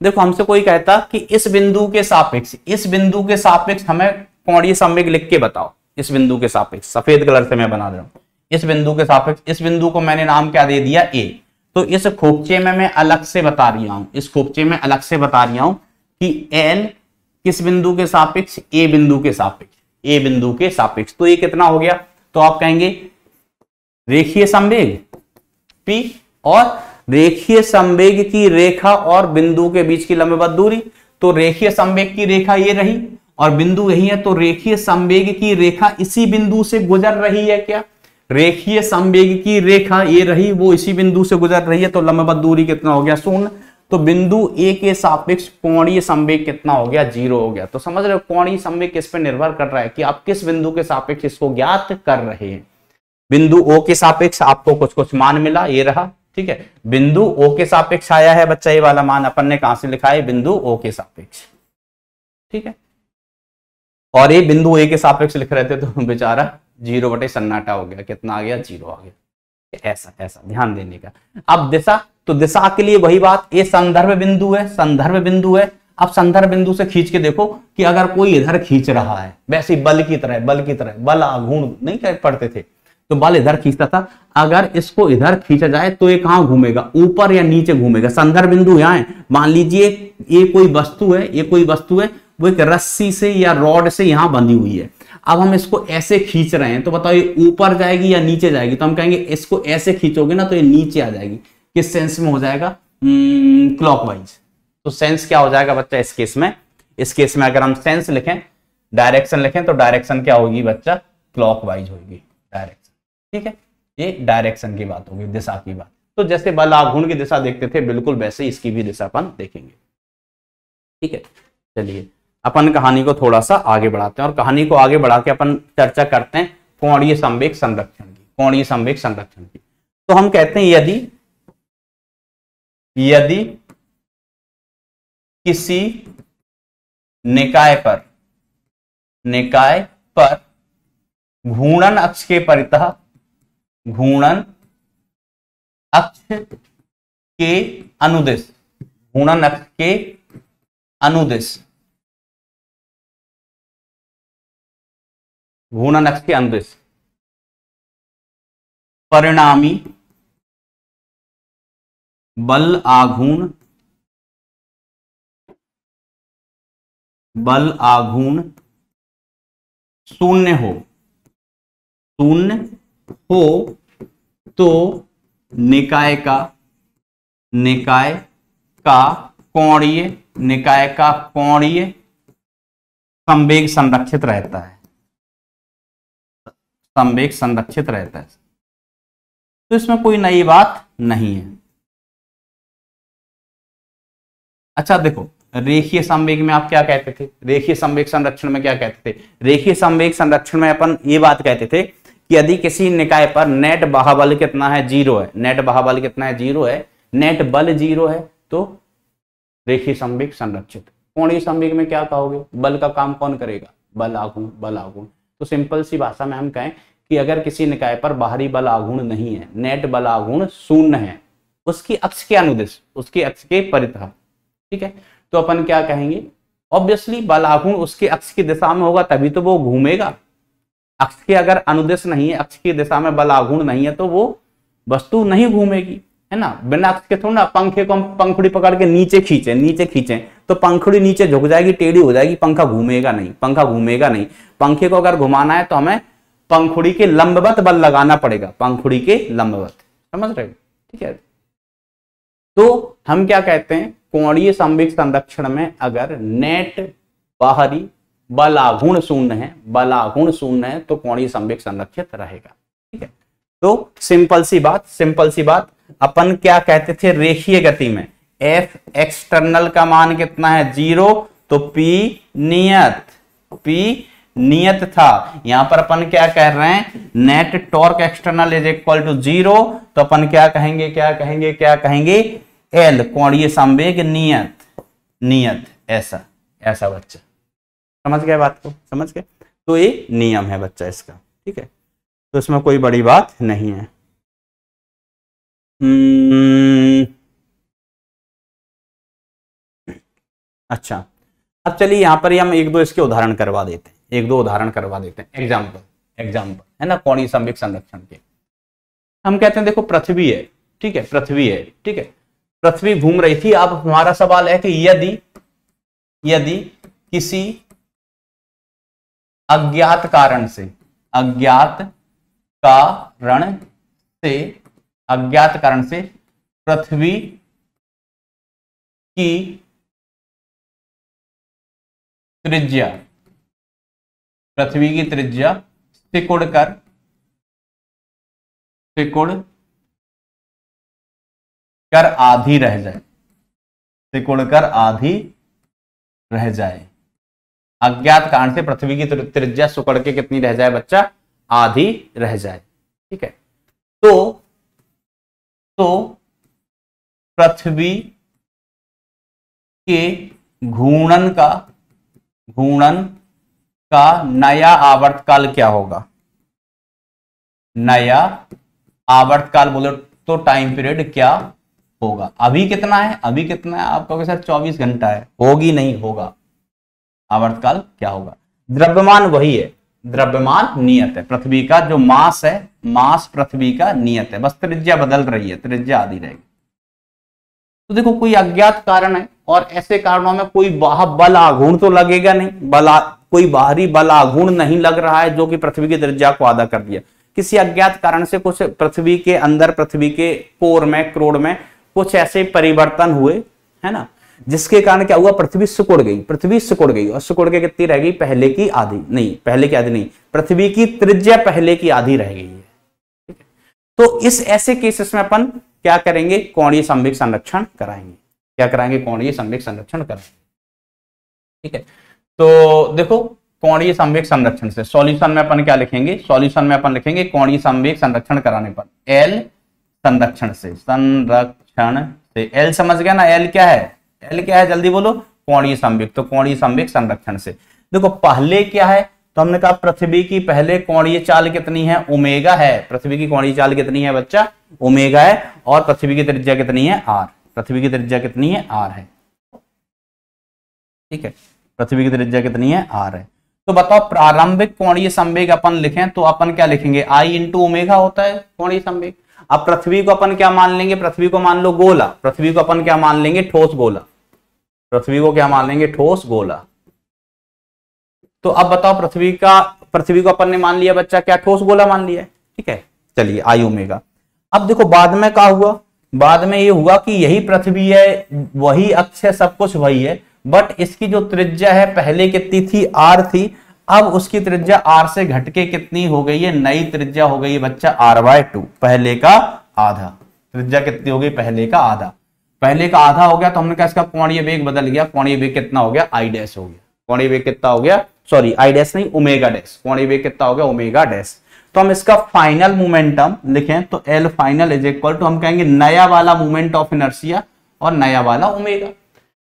Speaker 1: देखो हमसे कोई कहता कि इस बिंदु के सापेक्ष इस बिंदु के सापेक्ष हमें कौड़ी संवेग लिख के बताओ इस बिंदु के सापेक्ष सफेद कलर से मैं बना रहा हूं इस बिंदु के सापेक्ष इस बिंदु को मैंने नाम क्या दे दिया ए तो इस खोपचे में मैं अलग से बता रहा हूं इस खोपचे में अलग से बता रहा हूं कि एल किस बिंदु के सापेक्ष ए बिंदु के सापेक्ष ए बिंदु के सापेक्ष तो ये कितना हो गया तो आप कहेंगे रेखीय संवेग पी और रेखीय संवेग की रेखा और बिंदु के बीच की लंबवत दूरी तो रेखीय संवेग की रेखा ये रही और बिंदु यही है तो रेखीय संवेग की रेखा इसी बिंदु से गुजर रही है क्या रेखीय संवेग की रेखा ये रही वो इसी बिंदु से गुजर रही है तो लंबवत दूरी कितना हो गया शून्य तो बिंदु ए के सापेक्ष कोणीय संवेग कितना हो गया जीरो हो गया तो समझ रहे हो कोणीय संवेग किस पर निर्भर कर रहा है कि आप किस बिंदु के सापेक्ष इसको ज्ञात कर रहे हैं बिंदु ओ के सापेक्ष आपको कुछ कुछ मान मिला ये रहा ठीक है बिंदु ओ के सापेक्ष आया है बच्चा ये वाला मान अपन ने कहा से लिखा है बिंदु ओ के सापेक्ष ठीक है और ये बिंदु ए के सापेक्ष लिख रहे थे तो बेचारा जीरो बटे सन्नाटा हो गया कितना आ गया जीरो आ गया ऐसा ऐसा ध्यान देने का अब दिशा तो दिशा के लिए वही बात ये संदर्भ बिंदु है संदर्भ बिंदु है अब संदर्भ बिंदु से खींच के देखो कि अगर कोई इधर खींच रहा है वैसे बल की तरह बल की तरह बल आघूर्ण नहीं कह पड़ते थे तो बल इधर खींचता था अगर इसको इधर खींचा जाए तो ये कहाँ घूमेगा ऊपर या नीचे घूमेगा संदर्भ बिंदु यहाँ है मान लीजिए ये कोई वस्तु है ये कोई वस्तु है वो एक रस्सी से या रॉड से यहां बंधी हुई है अब हम इसको ऐसे खींच रहे हैं तो बताओ ये ऊपर जाएगी या नीचे जाएगी तो हम कहेंगे इसको ऐसे खींचोगे ना तो ये नीचे आ जाएगी किस सेंस में हो जाएगा क्लॉकवाइज hmm, तो सेंस क्या हो जाएगा बच्चा इस केस में इस केस में अगर हम सेंस लिखें डायरेक्शन लिखें तो डायरेक्शन क्या होगी बच्चा क्लॉकवाइज होगी डायरेक्शन ठीक है ये डायरेक्शन की बात होगी दिशा की बात तो जैसे बल आघूर्ण की दिशा देखते थे बिल्कुल वैसे इसकी भी दिशा अपन देखेंगे ठीक है चलिए अपन कहानी को थोड़ा सा आगे बढ़ाते हैं और कहानी को आगे बढ़ा के अपन चर्चा करते हैं कोणीय संवेक संरक्षण की कोणीय संवेक संरक्षण की तो हम कहते हैं यदि
Speaker 2: यदि किसी निकाय
Speaker 1: पर निकाय पर घूर्णन अक्ष के परितः घूर्णन अक्ष के
Speaker 2: अनुदेश घूर्णन अक्ष के अनुदेश घूर्णन अक्ष के अनुदेश परिणामी बल आघूर्ण बल आघूर्ण शून्य हो शून्य
Speaker 1: हो तो निकाय का निकाय का कोणीय निकाय का कोणीय संवेग संरक्षित रहता है संवेग संरक्षित
Speaker 2: रहता है तो इसमें कोई नई बात नहीं है
Speaker 1: अच्छा देखो रेखीय संवेग में आप क्या कहते थे रेखीय संवेग संरक्षण में क्या कहते थे रेखीय संवेग संरक्षण में अपन ये बात कहते थे कि यदि किसी निकाय पर नेट बहाबल कितना है जीरो है नेट बहाबल कितना है जीरो है नेट बल जीरो है तो रेखीय संवेग संरक्षित कोणीय संवेग में क्या कहोगे बल का काम कौन करेगा बल आघूर्ण बल आगुण तो सिंपल सी भाषा में हम कहें कि अगर किसी निकाय पर बाहरी बल आघूर्ण नहीं है नेट बल आघूर्ण शून्य है उसकी अक्ष के अनुदेश उसकी अक्ष के परिथ ठीक है तो अपन क्या कहेंगे ऑब्वियसली बल आघूर्ण उसके अक्ष की दिशा में होगा तभी तो वो घूमेगा अक्ष के अगर अनुदेश नहीं है अक्ष की दिशा में बल आघूर्ण नहीं है तो वो वस्तु नहीं घूमेगी है ना बिना अक्ष के थोड़ा पंखे को हम पंखुड़ी पकड़ के नीचे खींचे नीचे खींचे तो पंखुड़ी नीचे झुक जाएगी टेढ़ी हो जाएगी पंखा घूमेगा नहीं पंखा घूमेगा नहीं पंखे को अगर घुमाना है तो हमें पंखुड़ी के लंबवत बल लगाना पड़ेगा पंखुड़ी के लंबवत समझ रहे ठीक है तो हम क्या कहते हैं कोणीय संवेक संरक्षण में अगर नेट बाहरी बलाघुण शून्य है बलाघुण शून्य है तो कोणीय संवेक संरक्षित रहेगा ठीक है तो सिंपल सी बात सिंपल सी बात अपन क्या कहते थे रेखीय गति में एफ एक्सटर्नल का मान कितना है जीरो तो पी नियत पी नियत था यहां पर अपन क्या कह रहे हैं net torque external is equal to zero तो अपन क्या कहेंगे क्या कहेंगे क्या कहेंगे एल कोणीय संवेग नियत नियत ऐसा ऐसा बच्चा समझ गया बात को समझ गए तो ये नियम है बच्चा इसका ठीक है तो इसमें कोई बड़ी बात नहीं है
Speaker 2: हम्म।
Speaker 1: अच्छा अब चलिए यहां पर ही हम एक दो इसके उदाहरण करवा देते हैं एक दो उदाहरण करवा देते हैं एग्जाम्पल एग्जाम्पल है ना कोणीय संवेग संरक्षण के हम कहते हैं देखो पृथ्वी है ठीक है पृथ्वी है ठीक है पृथ्वी घूम रही थी अब हमारा सवाल है कि यदि यदि किसी अज्ञात कारण से अज्ञात कारण से अज्ञात कारण से पृथ्वी
Speaker 2: की त्रिज्या पृथ्वी की त्रिज्या सिकुड़कर कर सिकुड़ कर आधी रह
Speaker 1: जाए त्रिकोण कर आधी रह जाए अज्ञात कारण से पृथ्वी की त्रिज्या सुकड़ के कितनी रह जाए बच्चा आधी रह जाए
Speaker 2: ठीक है
Speaker 1: तो तो
Speaker 2: पृथ्वी के घूर्णन का घूर्णन
Speaker 1: का नया आवर्तकाल क्या होगा नया आवर्तकाल बोले तो टाइम पीरियड क्या होगा अभी कितना है अभी कितना है आप कहोगे सर 24 घंटा है होगी नहीं होगा आवर्तकाल क्या होगा द्रव्यमान वही है द्रव्यमान नियत है पृथ्वी का जो मास है मास पृथ्वी का नियत है बस त्रिज्या बदल रही है त्रिज्या आदि रहेगी तो देखो कोई अज्ञात कारण है और ऐसे कारणों में कोई बाह बल आघूर्ण तो लगेगा नहीं बल कोई बाहरी बल आघूर्ण नहीं लग रहा है जो कि पृथ्वी की त्रिज्या को आधा कर दिया किसी अज्ञात कारण से कुछ पृथ्वी के अंदर पृथ्वी के कोर में क्रोड़ में कुछ ऐसे परिवर्तन हुए है ना जिसके कारण क्या हुआ पृथ्वी सुकुड़ गई पृथ्वी सुकुड़ गई और सुकुड़ के कितनी रह गई पहले की आधी नहीं पहले की आधी नहीं पृथ्वी की त्रिज्या पहले की आधी रह गई है तो इस ऐसे केसेस में अपन क्या करेंगे कोणीय संवेक संरक्षण कराएंगे क्या कराएंगे कोणीय संभिक संरक्षण कराएंगे ठीक है तो देखो कोणीय संवेक संरक्षण से सॉल्यूशन में अपन क्या लिखेंगे सॉल्यूशन में अपन लिखेंगे कोणीय संवेक संरक्षण कराने पर एल संरक्षण से संरक्षण से एल समझ गया ना एल क्या है एल क्या है जल्दी बोलो कोणीय संवेग तो कोणीय संवेग संरक्षण से देखो पहले क्या है तो हमने कहा पृथ्वी की पहले कोणीय चाल कितनी है ओमेगा है पृथ्वी की कोणीय चाल कितनी है बच्चा ओमेगा है और पृथ्वी की त्रिज्या कितनी है आर पृथ्वी की त्रिज्या कितनी है आर है ठीक है पृथ्वी की त्रिज्या कितनी है आर है तो बताओ प्रारंभिक कोणीय संवेग अपन लिखें तो अपन क्या लिखेंगे आई इंटू ओमेगा होता है कोणीय संवेग अब पृथ्वी को अपन क्या मान लेंगे पृथ्वी को मान लो गोला पृथ्वी को अपन क्या मान लेंगे ठोस गोला पृथ्वी को क्या मान लेंगे ठोस गोला तो अब बताओ पृथ्वी का पृथ्वी को अपन ने मान लिया बच्चा क्या ठोस गोला मान लिया ठीक है चलिए आयु मेगा अब देखो बाद में क्या हुआ बाद में ये हुआ कि यही पृथ्वी है वही अक्ष है सब कुछ वही है बट इसकी जो त्रिज्या है पहले कितनी थी आर थी अब उसकी त्रिज्या आर से घटके कितनी हो गई है नई त्रिज्या हो गई है बच्चा आर बाय टू पहले का आधा त्रिज्या कितनी हो गई पहले का आधा पहले का आधा हो गया तो हमने कहा इसका कोणीय वेग बदल गया कोणीय वेग कितना हो गया आई डैश हो गया कोणीय वेग कितना हो गया सॉरी आई डैश नहीं ओमेगा डैश कोणीय वेग कितना हो गया ओमेगा डैश तो हम इसका फाइनल मोमेंटम लिखें तो L final is equal to हम कहेंगे नया वाला मोमेंट ऑफ इनर्सिया और नया वाला ओमेगा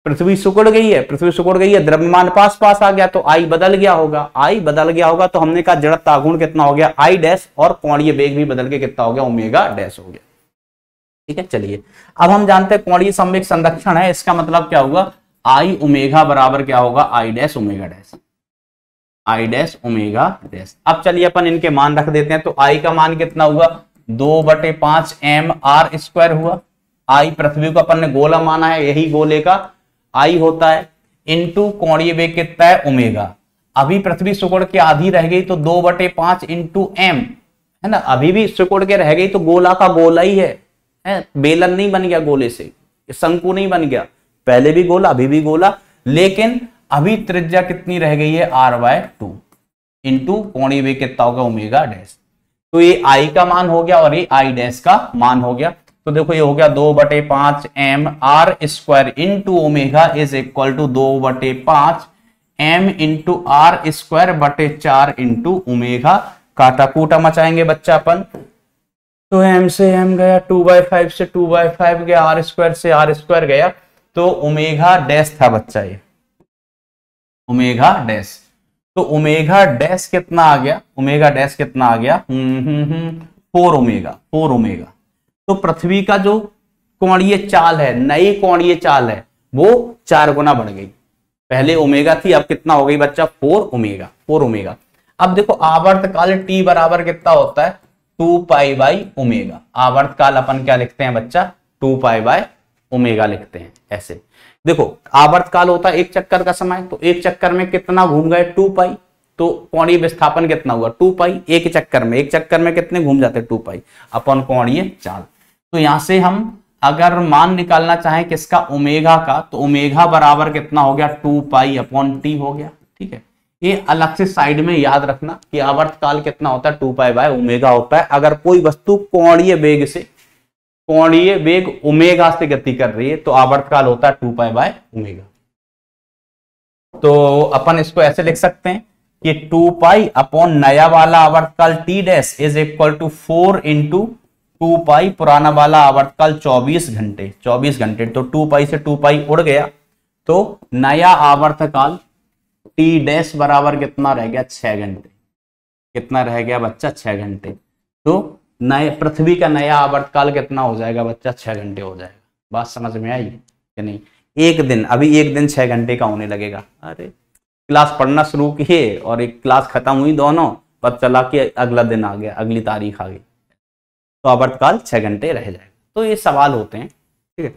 Speaker 1: पृथ्वी सुकड़ गई है पृथ्वी सुकड़ गई है द्रव्यमान पास पास आ गया तो आई बदल गया होगा आई बदल गया होगा तो हमने कहा जड़ तागुण कितना हो गया आई डैश और कोणीय बेग भी बदल के कितना हो गया उमेगा डैश हो गया ठीक है चलिए अब हम जानते हैं कोणीय संवेक संरक्षण है इसका मतलब क्या होगा आई उमेगा बराबर क्या होगा I dash omega dash I dash omega dash अब चलिए अपन इनके मान रख देते हैं तो आई का मान कितना हुआ दो बटे पांच एम आर स्क्वायर हुआ आई पृथ्वी को अपन ने गोला माना है यही गोले का आई होता है इंटू कोणीय वेग के तय ओमेगा अभी पृथ्वी सुकुड़ के आधी रह गई तो दो बटे पांच इंटू एम है ना अभी भी सुकुड़ के रह गई तो गोला का गोला ही है, है? बेलन नहीं बन गया गोले से शंकु नहीं बन गया पहले भी गोला अभी भी गोला लेकिन अभी त्रिज्या कितनी रह गई है आर वाई टू इंटू कोणी वे कितना होगा ओमेगा डैश तो ये आई का मान हो गया और ये आई डैश का मान हो गया तो देखो ये हो गया दो बटे पांच M R square into omega is equal to दो बटे पांच एम इंटू आर स्क्वायर बटे चार इंटू ओमेगा काटाकूटा मचाएंगे बच्चा अपन तो एम से एम गया टू बाई फाइव से टू बाई फाइव गया आर स्क्वायर से आर स्क्वायर गया तो ओमेगा डैश था बच्चा ये ओमेगा डैश तो ओमेगा डैश कितना आ गया ओमेगा डैश कितना आ गया फोर ओमेगा फोर ओमेगा तो पृथ्वी का जो कोणीय चाल है नई कोणीय चाल है वो चार गुना बढ़ गई पहले ओमेगा थी अब कितना हो गई बच्चा फोर ओमेगा फोर ओमेगा अब देखो आवर्त काल टी बराबर कितना होता है टू पाई बाई ओमेगा आवर्त काल अपन क्या लिखते हैं बच्चा टू पाई बाय ओमेगा लिखते हैं ऐसे देखो आवर्त काल होता है एक चक्कर का समय तो एक चक्कर में कितना घूम गए टू पाई तो कोणीय विस्थापन कितना हुआ टू पाई एक चक्कर में एक चक्कर में कितने घूम जाते टू पाई अपन कोणीय चाल तो यहां से हम अगर मान निकालना चाहें किसका ओमेगा का तो ओमेगा बराबर कितना हो गया टू पाई अपॉन टी हो गया ठीक है ये अलग से साइड में याद रखना कि आवर्त काल कितना होता है टू पाई बाय ओमेगा होता है अगर कोई वस्तु कोणीय वेग से कोणीय वेग ओमेगा से गति कर रही है तो आवर्त काल होता है टू पाई बाय ओमेगा तो अपन इसको ऐसे लिख सकते हैं कि टू पाई अपॉन नया वाला आवर्त काल T dash is equal to four into two pi पुराना वाला आवर्तकाल 24 घंटे 24 घंटे तो टू पाई से टू पाई उड़ गया तो नया आवर्तकाल टी डैश बराबर कितना रह गया छह घंटे कितना रह गया बच्चा छह घंटे तो नए पृथ्वी का नया आवर्तकाल कितना हो जाएगा बच्चा छह घंटे हो जाएगा बात समझ में आई कि नहीं एक दिन अभी एक दिन छह घंटे का होने लगेगा अरे क्लास पढ़ना शुरू किए और एक क्लास खत्म हुई दोनों पता चला कि अगला दिन आ गया अगली तारीख आ गई तो आवर्तकाल छह घंटे रह जाएगा तो ये सवाल होते हैं
Speaker 2: ठीक है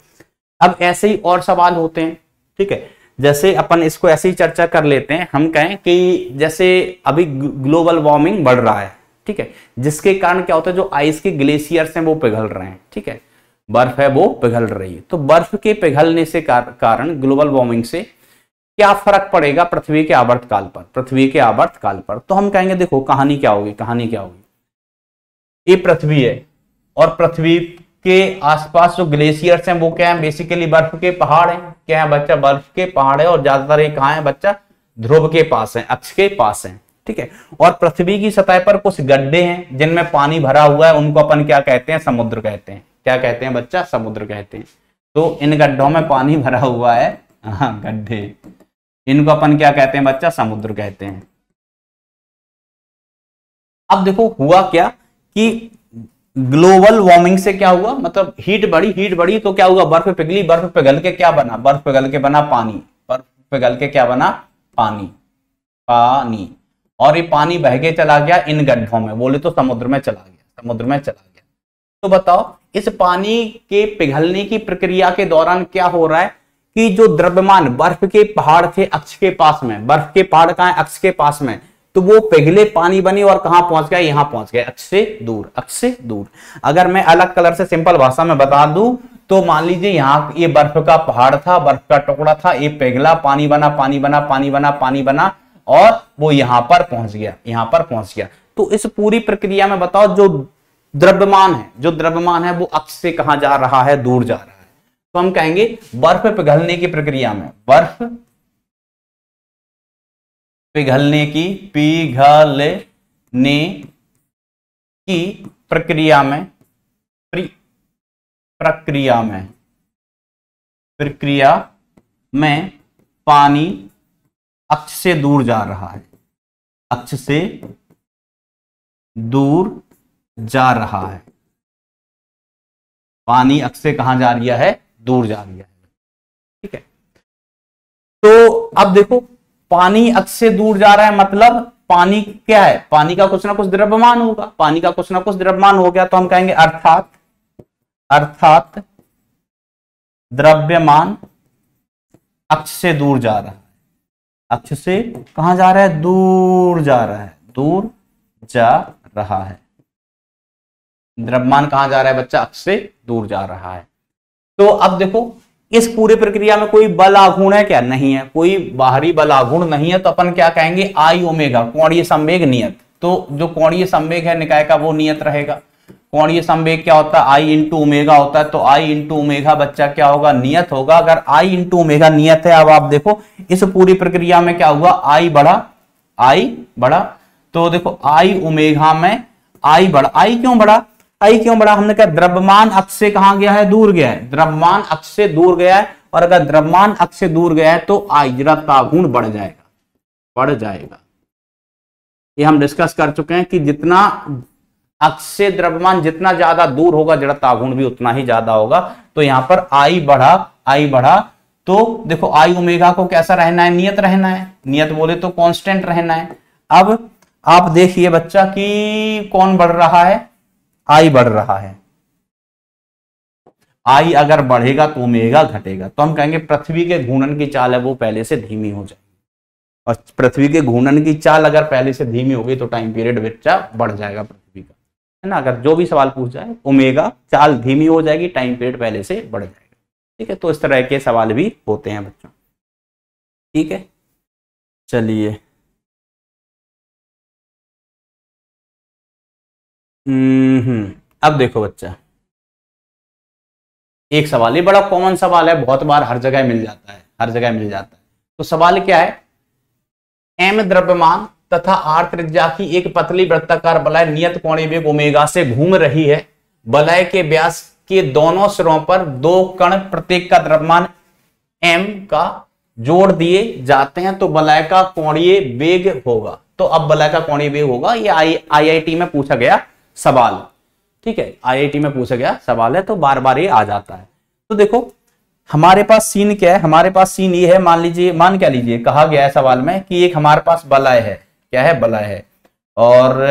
Speaker 1: अब ऐसे ही और सवाल होते हैं ठीक है जैसे अपन इसको ऐसे ही चर्चा कर लेते हैं हम कहें कि जैसे अभी ग्लोबल वार्मिंग बढ़ रहा है ठीक है जिसके कारण क्या होता है जो आइस के ग्लेशियर्स हैं वो पिघल रहे हैं ठीक है बर्फ है वो पिघल रही है तो बर्फ के पिघलने से कारण ग्लोबल वार्मिंग से क्या फर्क पड़ेगा पृथ्वी के आवर्तकाल पर पृथ्वी के आवर्तकाल पर तो हम कहेंगे देखो कहानी क्या होगी कहानी क्या होगी ये पृथ्वी है और पृथ्वी के आसपास जो ग्लेशियर्स हैं वो क्या है बेसिकली बर्फ के पहाड़ हैं क्या है बच्चा बर्फ के पहाड़ है और ज्यादातर ये कहा है बच्चा ध्रुव के पास है अक्ष के पास है ठीक है और पृथ्वी की सतह पर कुछ गड्ढे हैं जिनमें पानी भरा हुआ है उनको अपन क्या कहते हैं समुद्र कहते हैं क्या कहते हैं बच्चा समुद्र कहते हैं तो इन गड्ढों में पानी भरा हुआ है हाँ गड्ढे इनको अपन क्या कहते हैं बच्चा समुद्र कहते हैं अब देखो हुआ क्या कि ग्लोबल वार्मिंग से क्या हुआ मतलब हीट बढ़ी हीट बढ़ी तो क्या हुआ बर्फ पिघली बर्फ पिघल के क्या बना बर्फ पिघल के बना पानी बर्फ पिघल के क्या बना पानी पानी और ये पानी बह के चला गया इन गड्ढों में बोले तो समुद्र में चला गया समुद्र में चला गया तो बताओ इस पानी के पिघलने की प्रक्रिया के दौरान क्या हो रहा है कि जो द्रव्यमान बर्फ के पहाड़ थे अक्ष के पास में बर्फ के पहाड़ कहा अक्ष के पास में तो वो पिघले पानी बनी और कहां पहुंच गए यहां पहुंच गया अक्ष से दूर अक्ष से दूर अगर मैं अलग कलर से सिंपल भाषा में बता दू तो मान लीजिए यहाँ ये बर्फ का पहाड़ था बर्फ का टुकड़ा था ये पिघला पानी बना पानी बना पानी बना पानी बना और वो यहां पर पहुंच गया यहां पर पहुंच गया तो इस पूरी प्रक्रिया में बताओ जो द्रव्यमान है जो द्रव्यमान है वो अक्ष से कहा जा रहा है दूर जा रहा है तो हम कहेंगे बर्फ पिघलने की प्रक्रिया में बर्फ पिघलने की पिघलने की प्रक्रिया में प्रक्रिया में प्रक्रिया में पानी अक्ष से दूर जा रहा है अक्ष से दूर जा
Speaker 2: रहा है पानी अक्ष से कहा जा रहा है दूर जा रहा है
Speaker 1: ठीक है तो अब देखो पानी अक्ष से दूर जा रहा है मतलब पानी क्या है पानी का कुछ ना कुछ द्रव्यमान होगा पानी का कुछ ना कुछ द्रव्यमान हो गया तो हम कहेंगे अर्थात अर्थात द्रव्यमान अक्ष से दूर जा रहा है अक्ष से कहा जा रहा है दूर जा रहा है दूर जा रहा है द्रव्यमान कहा जा रहा है बच्चा अक्ष से दूर जा रहा है तो अब देखो इस पूरे प्रक्रिया में कोई बल आघूर्ण है क्या नहीं है कोई बाहरी बल आघूर्ण नहीं है तो अपन क्या कहेंगे आई ओमेगा कोणीय संवेग नियत तो जो कोणीय संवेग है निकाय का वो नियत रहेगा कोणीय संवेग क्या होता है आई इंटू उमेगा होता है तो आई इंटू उमेगा बच्चा क्या होगा नियत होगा अगर आई इंटू उमेगा नियत है अब आप देखो इस पूरी प्रक्रिया में क्या हुआ आई बढ़ा आई बढ़ा तो देखो आई उमेघा में आई बढ़ा आई क्यों बढ़ा आई क्यों बढ़ा हमने कहा द्रव्यमान अक्ष से कहा गया है दूर गया है द्रव्यमान अक्ष से दूर गया है और अगर द्रव्यमान अक्ष से दूर गया है तो आई का गुण बढ़ जाएगा बढ़ जाएगा ये हम डिस्कस कर चुके हैं कि जितना अक्ष से द्रव्यमान जितना ज्यादा दूर होगा जड़त आघूर्ण भी उतना ही ज्यादा होगा तो यहां पर आई बढ़ा आई बढ़ा तो देखो आई ओमेगा को कैसा रहना है नियत रहना है नियत बोले तो कांस्टेंट रहना है अब आप देखिए बच्चा कि कौन बढ़ रहा है आई बढ़ रहा है आई अगर बढ़ेगा तो मेगा घटेगा तो हम कहेंगे पृथ्वी के घूर्णन की चाल है वो पहले से धीमी हो जाएगी और पृथ्वी के घूर्णन की चाल अगर पहले से धीमी होगी तो टाइम पीरियड बच्चा बढ़ जाएगा पृथ्वी का है ना अगर जो भी सवाल पूछ जाए ओमेगा चाल धीमी हो जाएगी टाइम पीरियड पहले से बढ़ जाएगा ठीक है तो इस तरह के सवाल भी होते हैं बच्चों ठीक है चलिए
Speaker 2: हम्म, हम्म।
Speaker 1: अब देखो बच्चा एक सवाल ये बड़ा कॉमन सवाल है बहुत बार हर जगह मिल जाता है हर जगह मिल जाता है तो सवाल क्या है एम द्रव्यमान तथा आर त्रिज्या की एक पतली वृत्ताकार बलय नियत कोणी वेग ओमेगा से घूम रही है बलय के व्यास के दोनों सिरों पर दो कण प्रत्येक का द्रव्यमान एम का जोड़ दिए जाते हैं तो बलय का कोणीय वेग होगा तो अब बलय का कोणीय वेग होगा ये आई आईआईटी में पूछा गया सवाल ठीक है आईआईटी में पूछा गया सवाल है तो बार बार ये आ जाता है तो देखो हमारे पास सीन क्या है हमारे पास सीन ये है मान लीजिए मान क्या लीजिए कहा गया है सवाल में कि एक हमारे पास बलय है क्या है बलय है और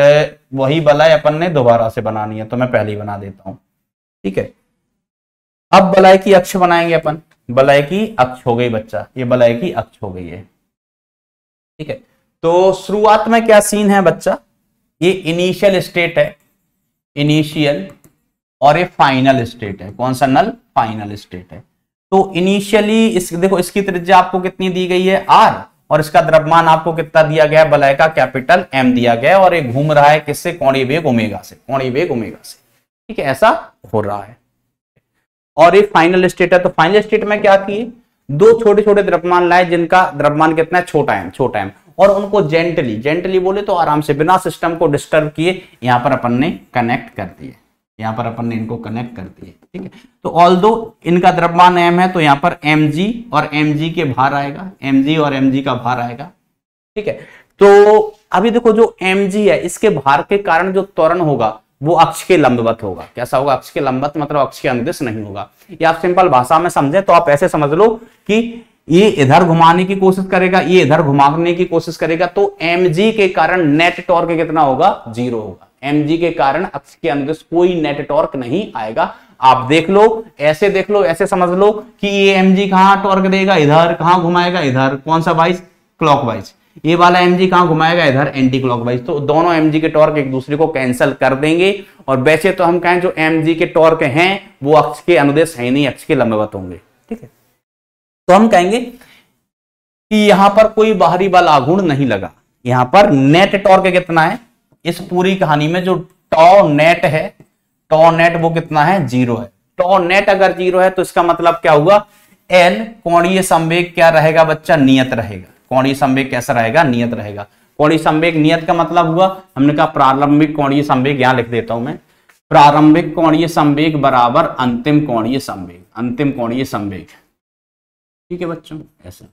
Speaker 1: वही बलय अपन ने दोबारा से बनानी है तो मैं पहले ही बना देता हूं ठीक है अब बलय की अक्ष बनाएंगे अपन बलय की अक्ष हो गई बच्चा ये बलय की अक्ष हो गई है ठीक है तो शुरुआत में क्या सीन है बच्चा ये इनिशियल स्टेट है इनिशियल और ये फाइनल स्टेट है कौन सा नल फाइनल स्टेट है तो इनिशियली इस देखो इसकी त्रिज्या आपको कितनी दी गई है आर और इसका द्रव्यमान आपको कितना दिया गया है बलय का कैपिटल एम दिया गया है और ये घूम रहा है किससे कौड़ी वेग ओमेगा से कौड़ी वेग ओमेगा से ठीक है ऐसा हो रहा है और ये फाइनल स्टेट है तो फाइनल स्टेट में क्या किए दो छोटे छोटे द्रव्यमान लाए जिनका द्रव्यमान कितना है छोटा एम छोटा एम और उनको जेंटली जेंटली बोले तो आराम से बिना सिस्टम को डिस्टर्ब किए यहां पर अपन ने कनेक्ट कर दिए यहां पर अपन ने इनको कनेक्ट कर दिए ठीक है तो ऑल दो इनका द्रव्यमान एम है तो यहां पर एम जी और एम जी के भार आएगा एम जी और एम जी का भार आएगा ठीक है तो अभी देखो जो एम जी है इसके भार के कारण जो त्वरण होगा वो अक्ष के लंबवत होगा कैसा होगा अक्ष के लंबवत मतलब अक्ष के अनुदेश नहीं होगा ये आप सिंपल भाषा में समझे तो आप ऐसे समझ लो कि ये इधर घुमाने की कोशिश करेगा ये इधर घुमाने की कोशिश करेगा तो एम के कारण नेट टॉर्क कितना होगा जीरो होगा एम के कारण अक्ष के अंदर कोई नेट टॉर्क नहीं आएगा आप देख लो ऐसे देख लो ऐसे समझ लो कि ये एम जी टॉर्क देगा इधर कहां घुमाएगा इधर कौन सा वाइज क्लॉक ये वाला एम जी कहाँ घुमाएगा इधर एंटी क्लॉक तो दोनों एम जी के टॉर्क एक दूसरे को कैंसिल कर देंगे और वैसे तो हम कहें जो एम जी के टॉर्क हैं वो अक्ष के अनुदेश है नहीं अक्ष के लंबवत होंगे ठीक है तो हम कहेंगे कि यहां पर कोई बाहरी बल आघूर्ण नहीं लगा यहां पर नेट टॉर्क कितना है इस पूरी कहानी में जो टॉ नेट है टॉ नेट वो कितना है जीरो है टॉ नेट अगर जीरो है तो इसका मतलब क्या हुआ एल कोणीय संवेग क्या रहेगा बच्चा नियत रहेगा कोणीय संवेग कैसा रहेगा नियत रहेगा कोणीय संवेग नियत का मतलब हुआ हमने कहा प्रारंभिक कोणीय संवेग यहां लिख देता हूं मैं प्रारंभिक कोणीय संवेग बराबर अंतिम कोणीय संवेग अंतिम कोणीय संवेग ठीक है बच्चों ऐसा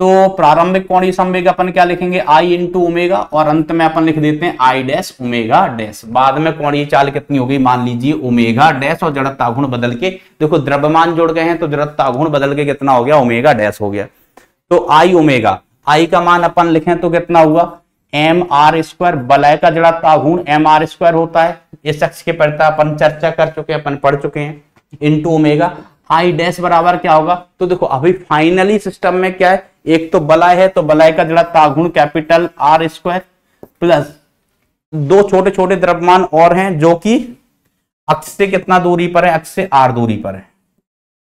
Speaker 1: तो प्रारंभिक कोणीय संवेग अपन क्या लिखेंगे आई इंटू उमेगा और अंत में अपन लिख देते हैं आई डैश उमेगा डैश बाद में कोणीय चाल कितनी होगी मान लीजिए उमेगा डैश और जड़त्ता गुण बदल के देखो द्रव्यमान जोड़ गए हैं तो जड़त्ता गुण बदल के कितना हो गया उमेगा डैश हो गया तो आई उमेगा आई का मान अपन लिखे तो कितना हुआ एम आर स्क्वायर बलय का जड़त्ता गुण एम आर स्क्वायर होता है इस शख्स के पड़ता तो अपन चर्चा कर चुके अपन पढ़ चुके हैं इंटू उमेगा आई डैश बराबर क्या होगा तो देखो अभी फाइनली सिस्टम में क्या है एक तो बलाय है तो बलाय का जरा तागुण कैपिटल आर स्क्वायर प्लस दो छोटे छोटे द्रव्यमान और हैं जो कि अक्ष से कितना दूरी पर है अक्ष से आर दूरी पर है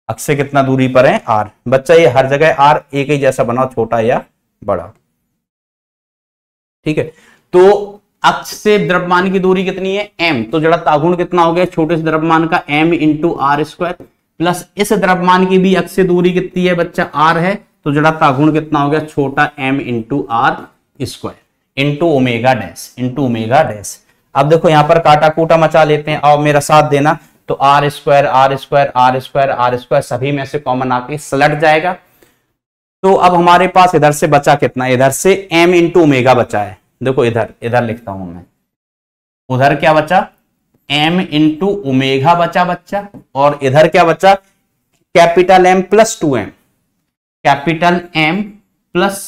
Speaker 1: अक्ष से कितना दूरी पर है आर बच्चा ये हर जगह आर एक ही जैसा बनाओ छोटा या बड़ा ठीक है तो अक्ष से द्रव्यमान की दूरी कितनी है एम तो जरा तागुण कितना हो गया छोटे से द्रव्यमान का M into R square plus इस द्रव्यमान की भी अक्ष दूरी कितनी है बच्चा आर है तो जड़ता गुण कितना हो गया छोटा M into R square into omega dash into omega dash अब देखो यहां पर काटा कूटा मचा लेते हैं और मेरा साथ देना तो R square R square R square R square सभी में से कॉमन आके सलट जाएगा तो अब हमारे पास इधर से बचा कितना इधर से m इंटू ओमेगा बचा है देखो इधर इधर लिखता हूं मैं उधर क्या बचा एम इंटू ओमेगा बचा बच्चा और इधर क्या बच्चा capital M plus two M capital M plus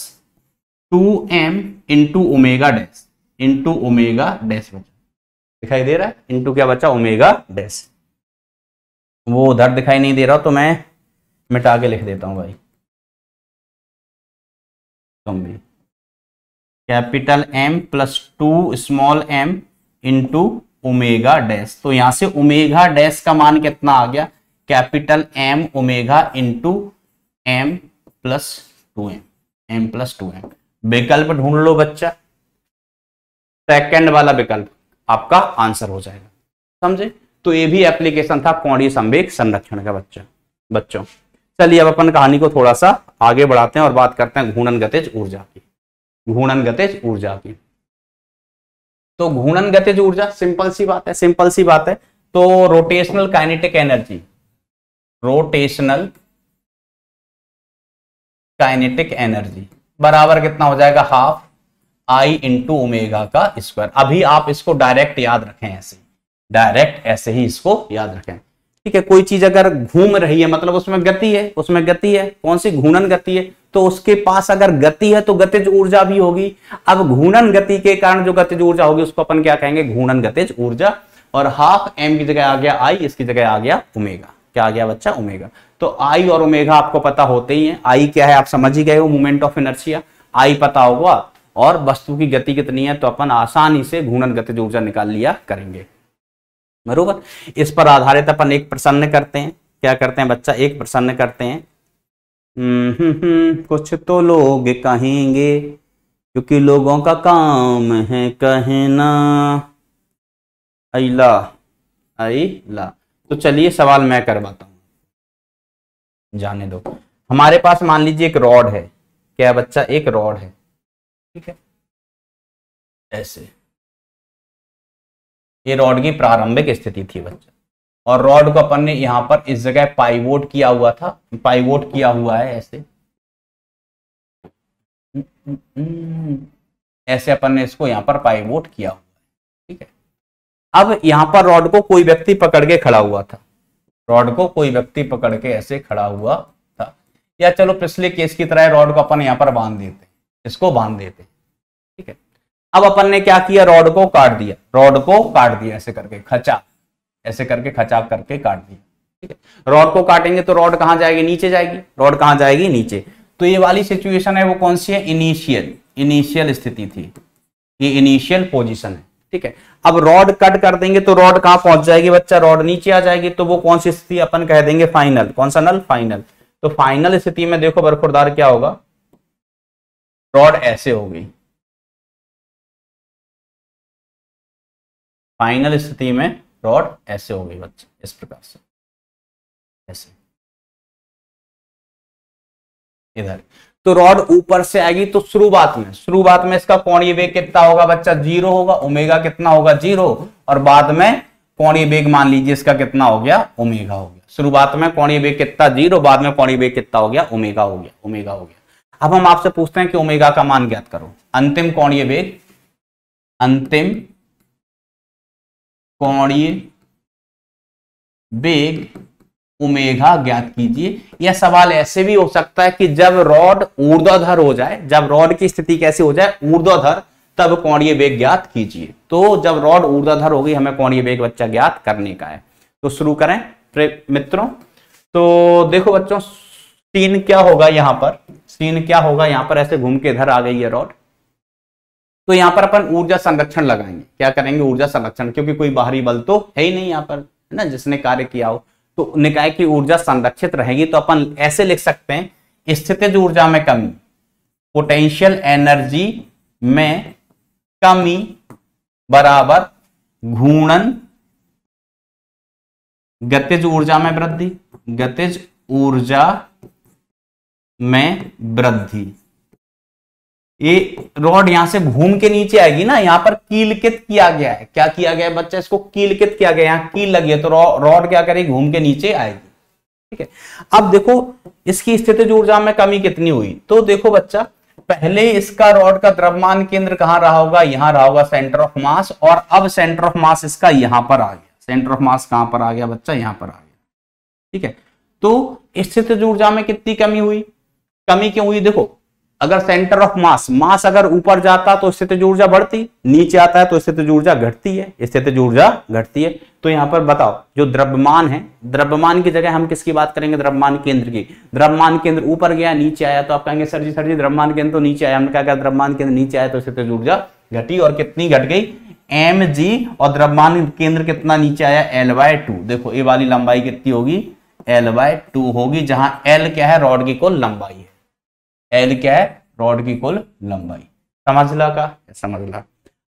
Speaker 1: two M into omega dash into omega dash बचा दिखाई दे रहा है इंटू क्या बचा उमेगा डैश वो उधर दिखाई नहीं दे रहा तो मैं मिटा के लिख देता हूं भाई capital M plus two small M into omega dash तो यहां से ओमेगा डैश का मान कितना आ गया capital M omega into M plus two M M plus two M विकल्प ढूंढ लो बच्चा सेकंड वाला विकल्प आपका आंसर हो जाएगा समझे तो ये भी एप्लीकेशन था कौड़ी संवेग संरक्षण का बच्चा बच्चों चलिए अब अपन कहानी को थोड़ा सा आगे बढ़ाते हैं और बात करते हैं घूर्णन गतिज ऊर्जा की घूर्णन गतिज ऊर्जा की तो घूर्णन गतिज ऊर्जा सिंपल सी बात है सिंपल सी बात है तो rotational kinetic energy rotational kinetic energy बराबर कितना हो जाएगा हाफ आई इंटू ओमेगा का स्क्वायर अभी आप इसको डायरेक्ट याद रखें ऐसे डायरेक्ट ऐसे ही इसको याद रखें ठीक है कोई चीज अगर घूम रही है मतलब उसमें गति है उसमें गति है कौन सी घूर्णन गति है तो उसके पास अगर गति है तो गतिज ऊर्जा भी होगी अब घूर्णन गति के कारण जो गतिज ऊर्जा होगी उसको अपन क्या कहेंगे घूर्णन गतिज ऊर्जा और हाफ एम की जगह आ गया आई इसकी जगह आ गया उमेगा क्या आ गया बच्चा उमेगा तो आई और उमेगा आपको पता होते ही है आई क्या है आप समझ ही गए हो मूवमेंट ऑफ एनर्जिया आई पता होगा और वस्तु की गति कितनी है तो अपन आसानी से घूर्णन गतिज ऊर्जा निकाल लिया करेंगे बरूबर इस पर आधारित अपन एक प्रसन्न करते हैं क्या करते हैं बच्चा एक प्रसन्न करते हैं हम्म, कुछ तो लोग कहेंगे क्योंकि लोगों का काम है कहना अला अला तो चलिए सवाल मैं करवाता हूं जाने दो हमारे पास मान लीजिए एक रॉड है क्या बच्चा एक रॉड है
Speaker 2: ठीक है
Speaker 1: ऐसे ये रॉड की प्रारंभिक स्थिति थी बच्चा और रॉड को अपन ने यहाँ पर इस जगह पाइवोट किया हुआ था पाइवोट किया हुआ है ऐसे ऐसे अपन ने इसको यहाँ पर पाइवोट किया हुआ है ठीक है अब यहाँ पर रॉड को कोई व्यक्ति पकड़ के खड़ा हुआ था रॉड को कोई व्यक्ति पकड़ के ऐसे खड़ा हुआ था या चलो पिछले केस की तरह रॉड को अपन यहाँ पर बांध देते इसको बांध देते ठीक है अब अपन ने क्या किया रॉड को काट दिया रॉड को काट दिया ऐसे करके खचा ऐसे करके खचाक करके काट दिया ठीक है रॉड को काटेंगे तो रॉड कहां जाएगी नीचे जाएगी रॉड कहां जाएगी नीचे तो ये वाली सिचुएशन है वो कौन सी है इनिशियल इनिशियल स्थिति थी ये इनिशियल पोजिशन है ठीक है अब रॉड कट कर देंगे तो रॉड कहां पहुंच जाएगी बच्चा रॉड नीचे आ जाएगी तो वो कौन सी स्थिति अपन कह देंगे फाइनल कौन सा नल फाइनल तो फाइनल स्थिति में देखो बरखुरदार क्या होगा रॉड ऐसे होगी
Speaker 2: फाइनल स्थिति में डॉट ऐसे होंगे बच्चे इस प्रकार से ऐसे इधर
Speaker 1: तो रॉड ऊपर से आएगी तो शुरुआत में शुरुआत में इसका कोणीय वेग कितना होगा बच्चा जीरो होगा ओमेगा कितना होगा जीरो और बाद में कोणीय वेग मान लीजिए इसका कितना हो गया ओमेगा हो गया शुरुआत में कोणीय वेग कितना जीरो बाद में कोणीय वेग कितना हो गया ओमेगा हो गया ओमेगा हो गया अब हम आपसे पूछते हैं कि ओमेगा का मान ज्ञात करो अंतिम कोणीय वेग अंतिम कोणीय वेग उमेघा ज्ञात कीजिए यह सवाल ऐसे भी हो सकता है कि जब रॉड ऊर्ध्वाधर हो जाए जब रॉड की स्थिति कैसी हो जाए ऊर्ध्वाधर तब कोणीय वेग ज्ञात कीजिए तो जब रॉड ऊर्ध्वाधर होगी हमें कोणीय वेग बच्चा ज्ञात करने का है तो शुरू करें मित्रों तो देखो बच्चों सीन क्या होगा यहां पर सीन क्या होगा यहां पर ऐसे घूम के इधर आ गई है रॉड तो यहां पर अपन ऊर्जा संरक्षण लगाएंगे क्या करेंगे ऊर्जा संरक्षण क्योंकि कोई बाहरी बल तो है ही नहीं यहां पर है ना जिसने कार्य किया हो तो निकाय की ऊर्जा संरक्षित रहेगी तो अपन ऐसे लिख सकते हैं स्थिति ऊर्जा में कमी पोटेंशियल एनर्जी में कमी बराबर घूर्णन गतिज ऊर्जा में वृद्धि गतिज ऊर्जा में वृद्धि ये रॉड यहां से घूम के नीचे आएगी ना यहाँ पर कीलकित किया गया है क्या किया गया है बच्चा इसको कीलकित किया गया यहां कील लगी है तो रॉड क्या करेगी घूम के नीचे आएगी ठीक है अब देखो इसकी स्थिति ऊर्जा में कमी कितनी हुई तो देखो बच्चा पहले इसका रॉड का द्रव्यमान केंद्र कहां रहा होगा यहां रहा होगा सेंटर ऑफ मास और अब सेंटर ऑफ मास इसका यहां पर आ गया सेंटर ऑफ मास कहां पर आ गया बच्चा यहां पर आ गया ठीक है तो स्थित ऊर्जा में कितनी कमी हुई कमी क्यों हुई देखो अगर सेंटर ऑफ मास मास अगर ऊपर जाता तो स्थित ऊर्जा बढ़ती नीचे आता है तो स्थित ऊर्जा घटती है स्थित ऊर्जा घटती है तो यहां पर बताओ जो द्रव्यमान है द्रव्यमान की जगह हम किसकी बात करेंगे द्रव्यमान केंद्र की द्रव्यमान केंद्र ऊपर गया नीचे आया तो आप कहेंगे सर जी सर जी द्रव्यमान केंद्र तो नीचे आया हमने क्या कहा द्रव्यमान केंद्र नीचे आया तो स्थित ऊर्जा घटी और कितनी घट गई एम जी और द्रव्यमान केंद्र कितना नीचे आया एल बाय टू देखो ये वाली लंबाई कितनी होगी एल बाय टू होगी जहां एल क्या है रॉड की कुल लंबाई है एल क्या है रॉड की कुल लंबाई समझ ला का समझ ला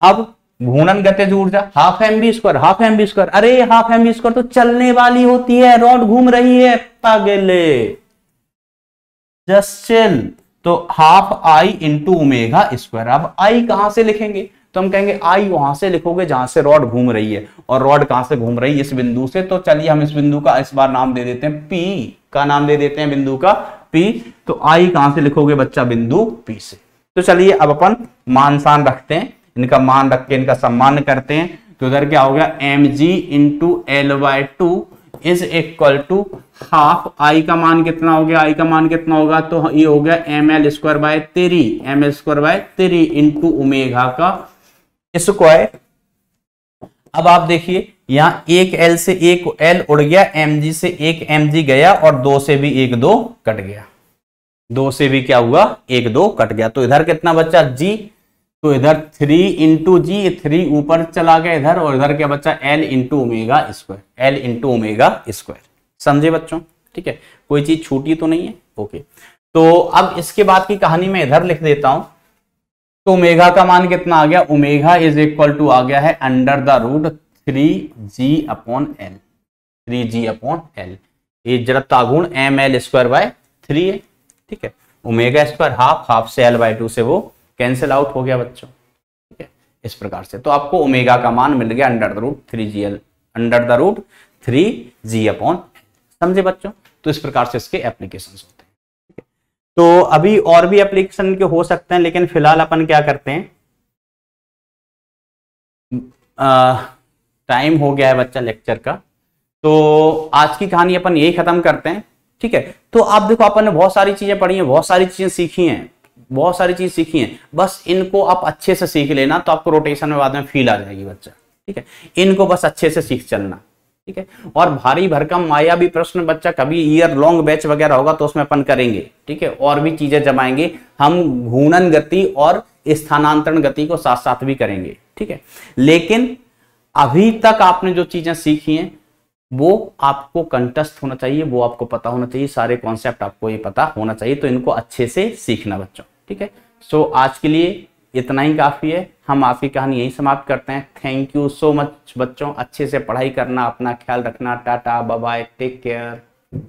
Speaker 1: अब घूर्णन गति ऊर्जा half M B square half M B square अरे हाफ एम बी स्क्वायर तो चलने वाली होती है रॉड घूम रही है पगले जस्ट चिल तो half I into omega square अब आई कहां से लिखेंगे तो हम कहेंगे आई वहां से लिखोगे जहां से रॉड घूम रही है और रॉड कहां से घूम रही है इस बिंदु से तो चलिए हम इस बिंदु का इस बार नाम दे देते हैं पी का नाम दे देते हैं बिंदु का पी तो आई कहां से लिखोगे बच्चा बिंदु पी से तो चलिए अब अपन मान शान रखते हैं इनका मान रख के इनका सम्मान करते हैं तो उधर क्या हो गया M G into L by two is equal to half I का मान कितना हो गया आई का मान कितना होगा तो ये हो गया M L square by three M L square by three into omega का स्क्वायर अब आप देखिए यहां एक एल से एक एल उड़ गया एम जी से एक एम जी गया और दो से भी एक दो कट गया दो से भी क्या हुआ एक दो कट गया तो इधर कितना बचा जी तो इधर थ्री इंटू जी थ्री ऊपर चला गया इधर और इधर क्या बच्चा L into omega square L into omega square समझे बच्चों ठीक है कोई चीज छूटी तो नहीं है ओके तो अब इसके बाद की कहानी मैं इधर लिख देता हूं तो ओमेगा का मान कितना आ गया ओमेगा इज इक्वल टू आ गया है under the root three G upon L three G upon L ये जड़ता गुण M L square by three है ठीक है ओमेगा स्क्वायर हाफ हाफ से एल बाय टू से वो कैंसिल आउट हो गया बच्चों ठीक है इस प्रकार से तो आपको ओमेगा का मान मिल गया under the root three G L under the root three G upon समझे बच्चों तो इस प्रकार से इसके एप्लीकेशन होते हैं तो अभी और भी एप्लीकेशन के हो सकते हैं लेकिन फिलहाल अपन क्या करते हैं टाइम हो गया है बच्चा लेक्चर का तो आज की कहानी अपन यही खत्म करते हैं ठीक है तो आप देखो अपन ने बहुत सारी चीजें पढ़ी हैं बहुत सारी चीजें सीखी हैं बहुत सारी चीज सीखी हैं बस इनको आप अच्छे से सीख लेना तो आपको रोटेशन में बाद में फील आ जाएगी बच्चा ठीक है इनको बस अच्छे से सीख चलना ठीक है और भारी भरकम माया भी प्रश्न बच्चा कभी ईयर लॉन्ग बैच वगैरह होगा तो उसमें अपन करेंगे ठीक है और भी चीजें जमाएंगे हम घूर्णन गति और स्थानांतरण गति को साथ साथ भी करेंगे ठीक है लेकिन अभी तक आपने जो चीजें सीखी हैं वो आपको कंटस्ट होना चाहिए वो आपको पता होना चाहिए सारे कॉन्सेप्ट आपको ये पता होना चाहिए तो इनको अच्छे से सीखना बच्चों ठीक है सो आज के लिए इतना ही काफ़ी है हम आपकी कहानी यहीं समाप्त करते हैं थैंक यू सो मच बच्चों अच्छे से पढ़ाई करना अपना ख्याल रखना टाटा बाय टेक केयर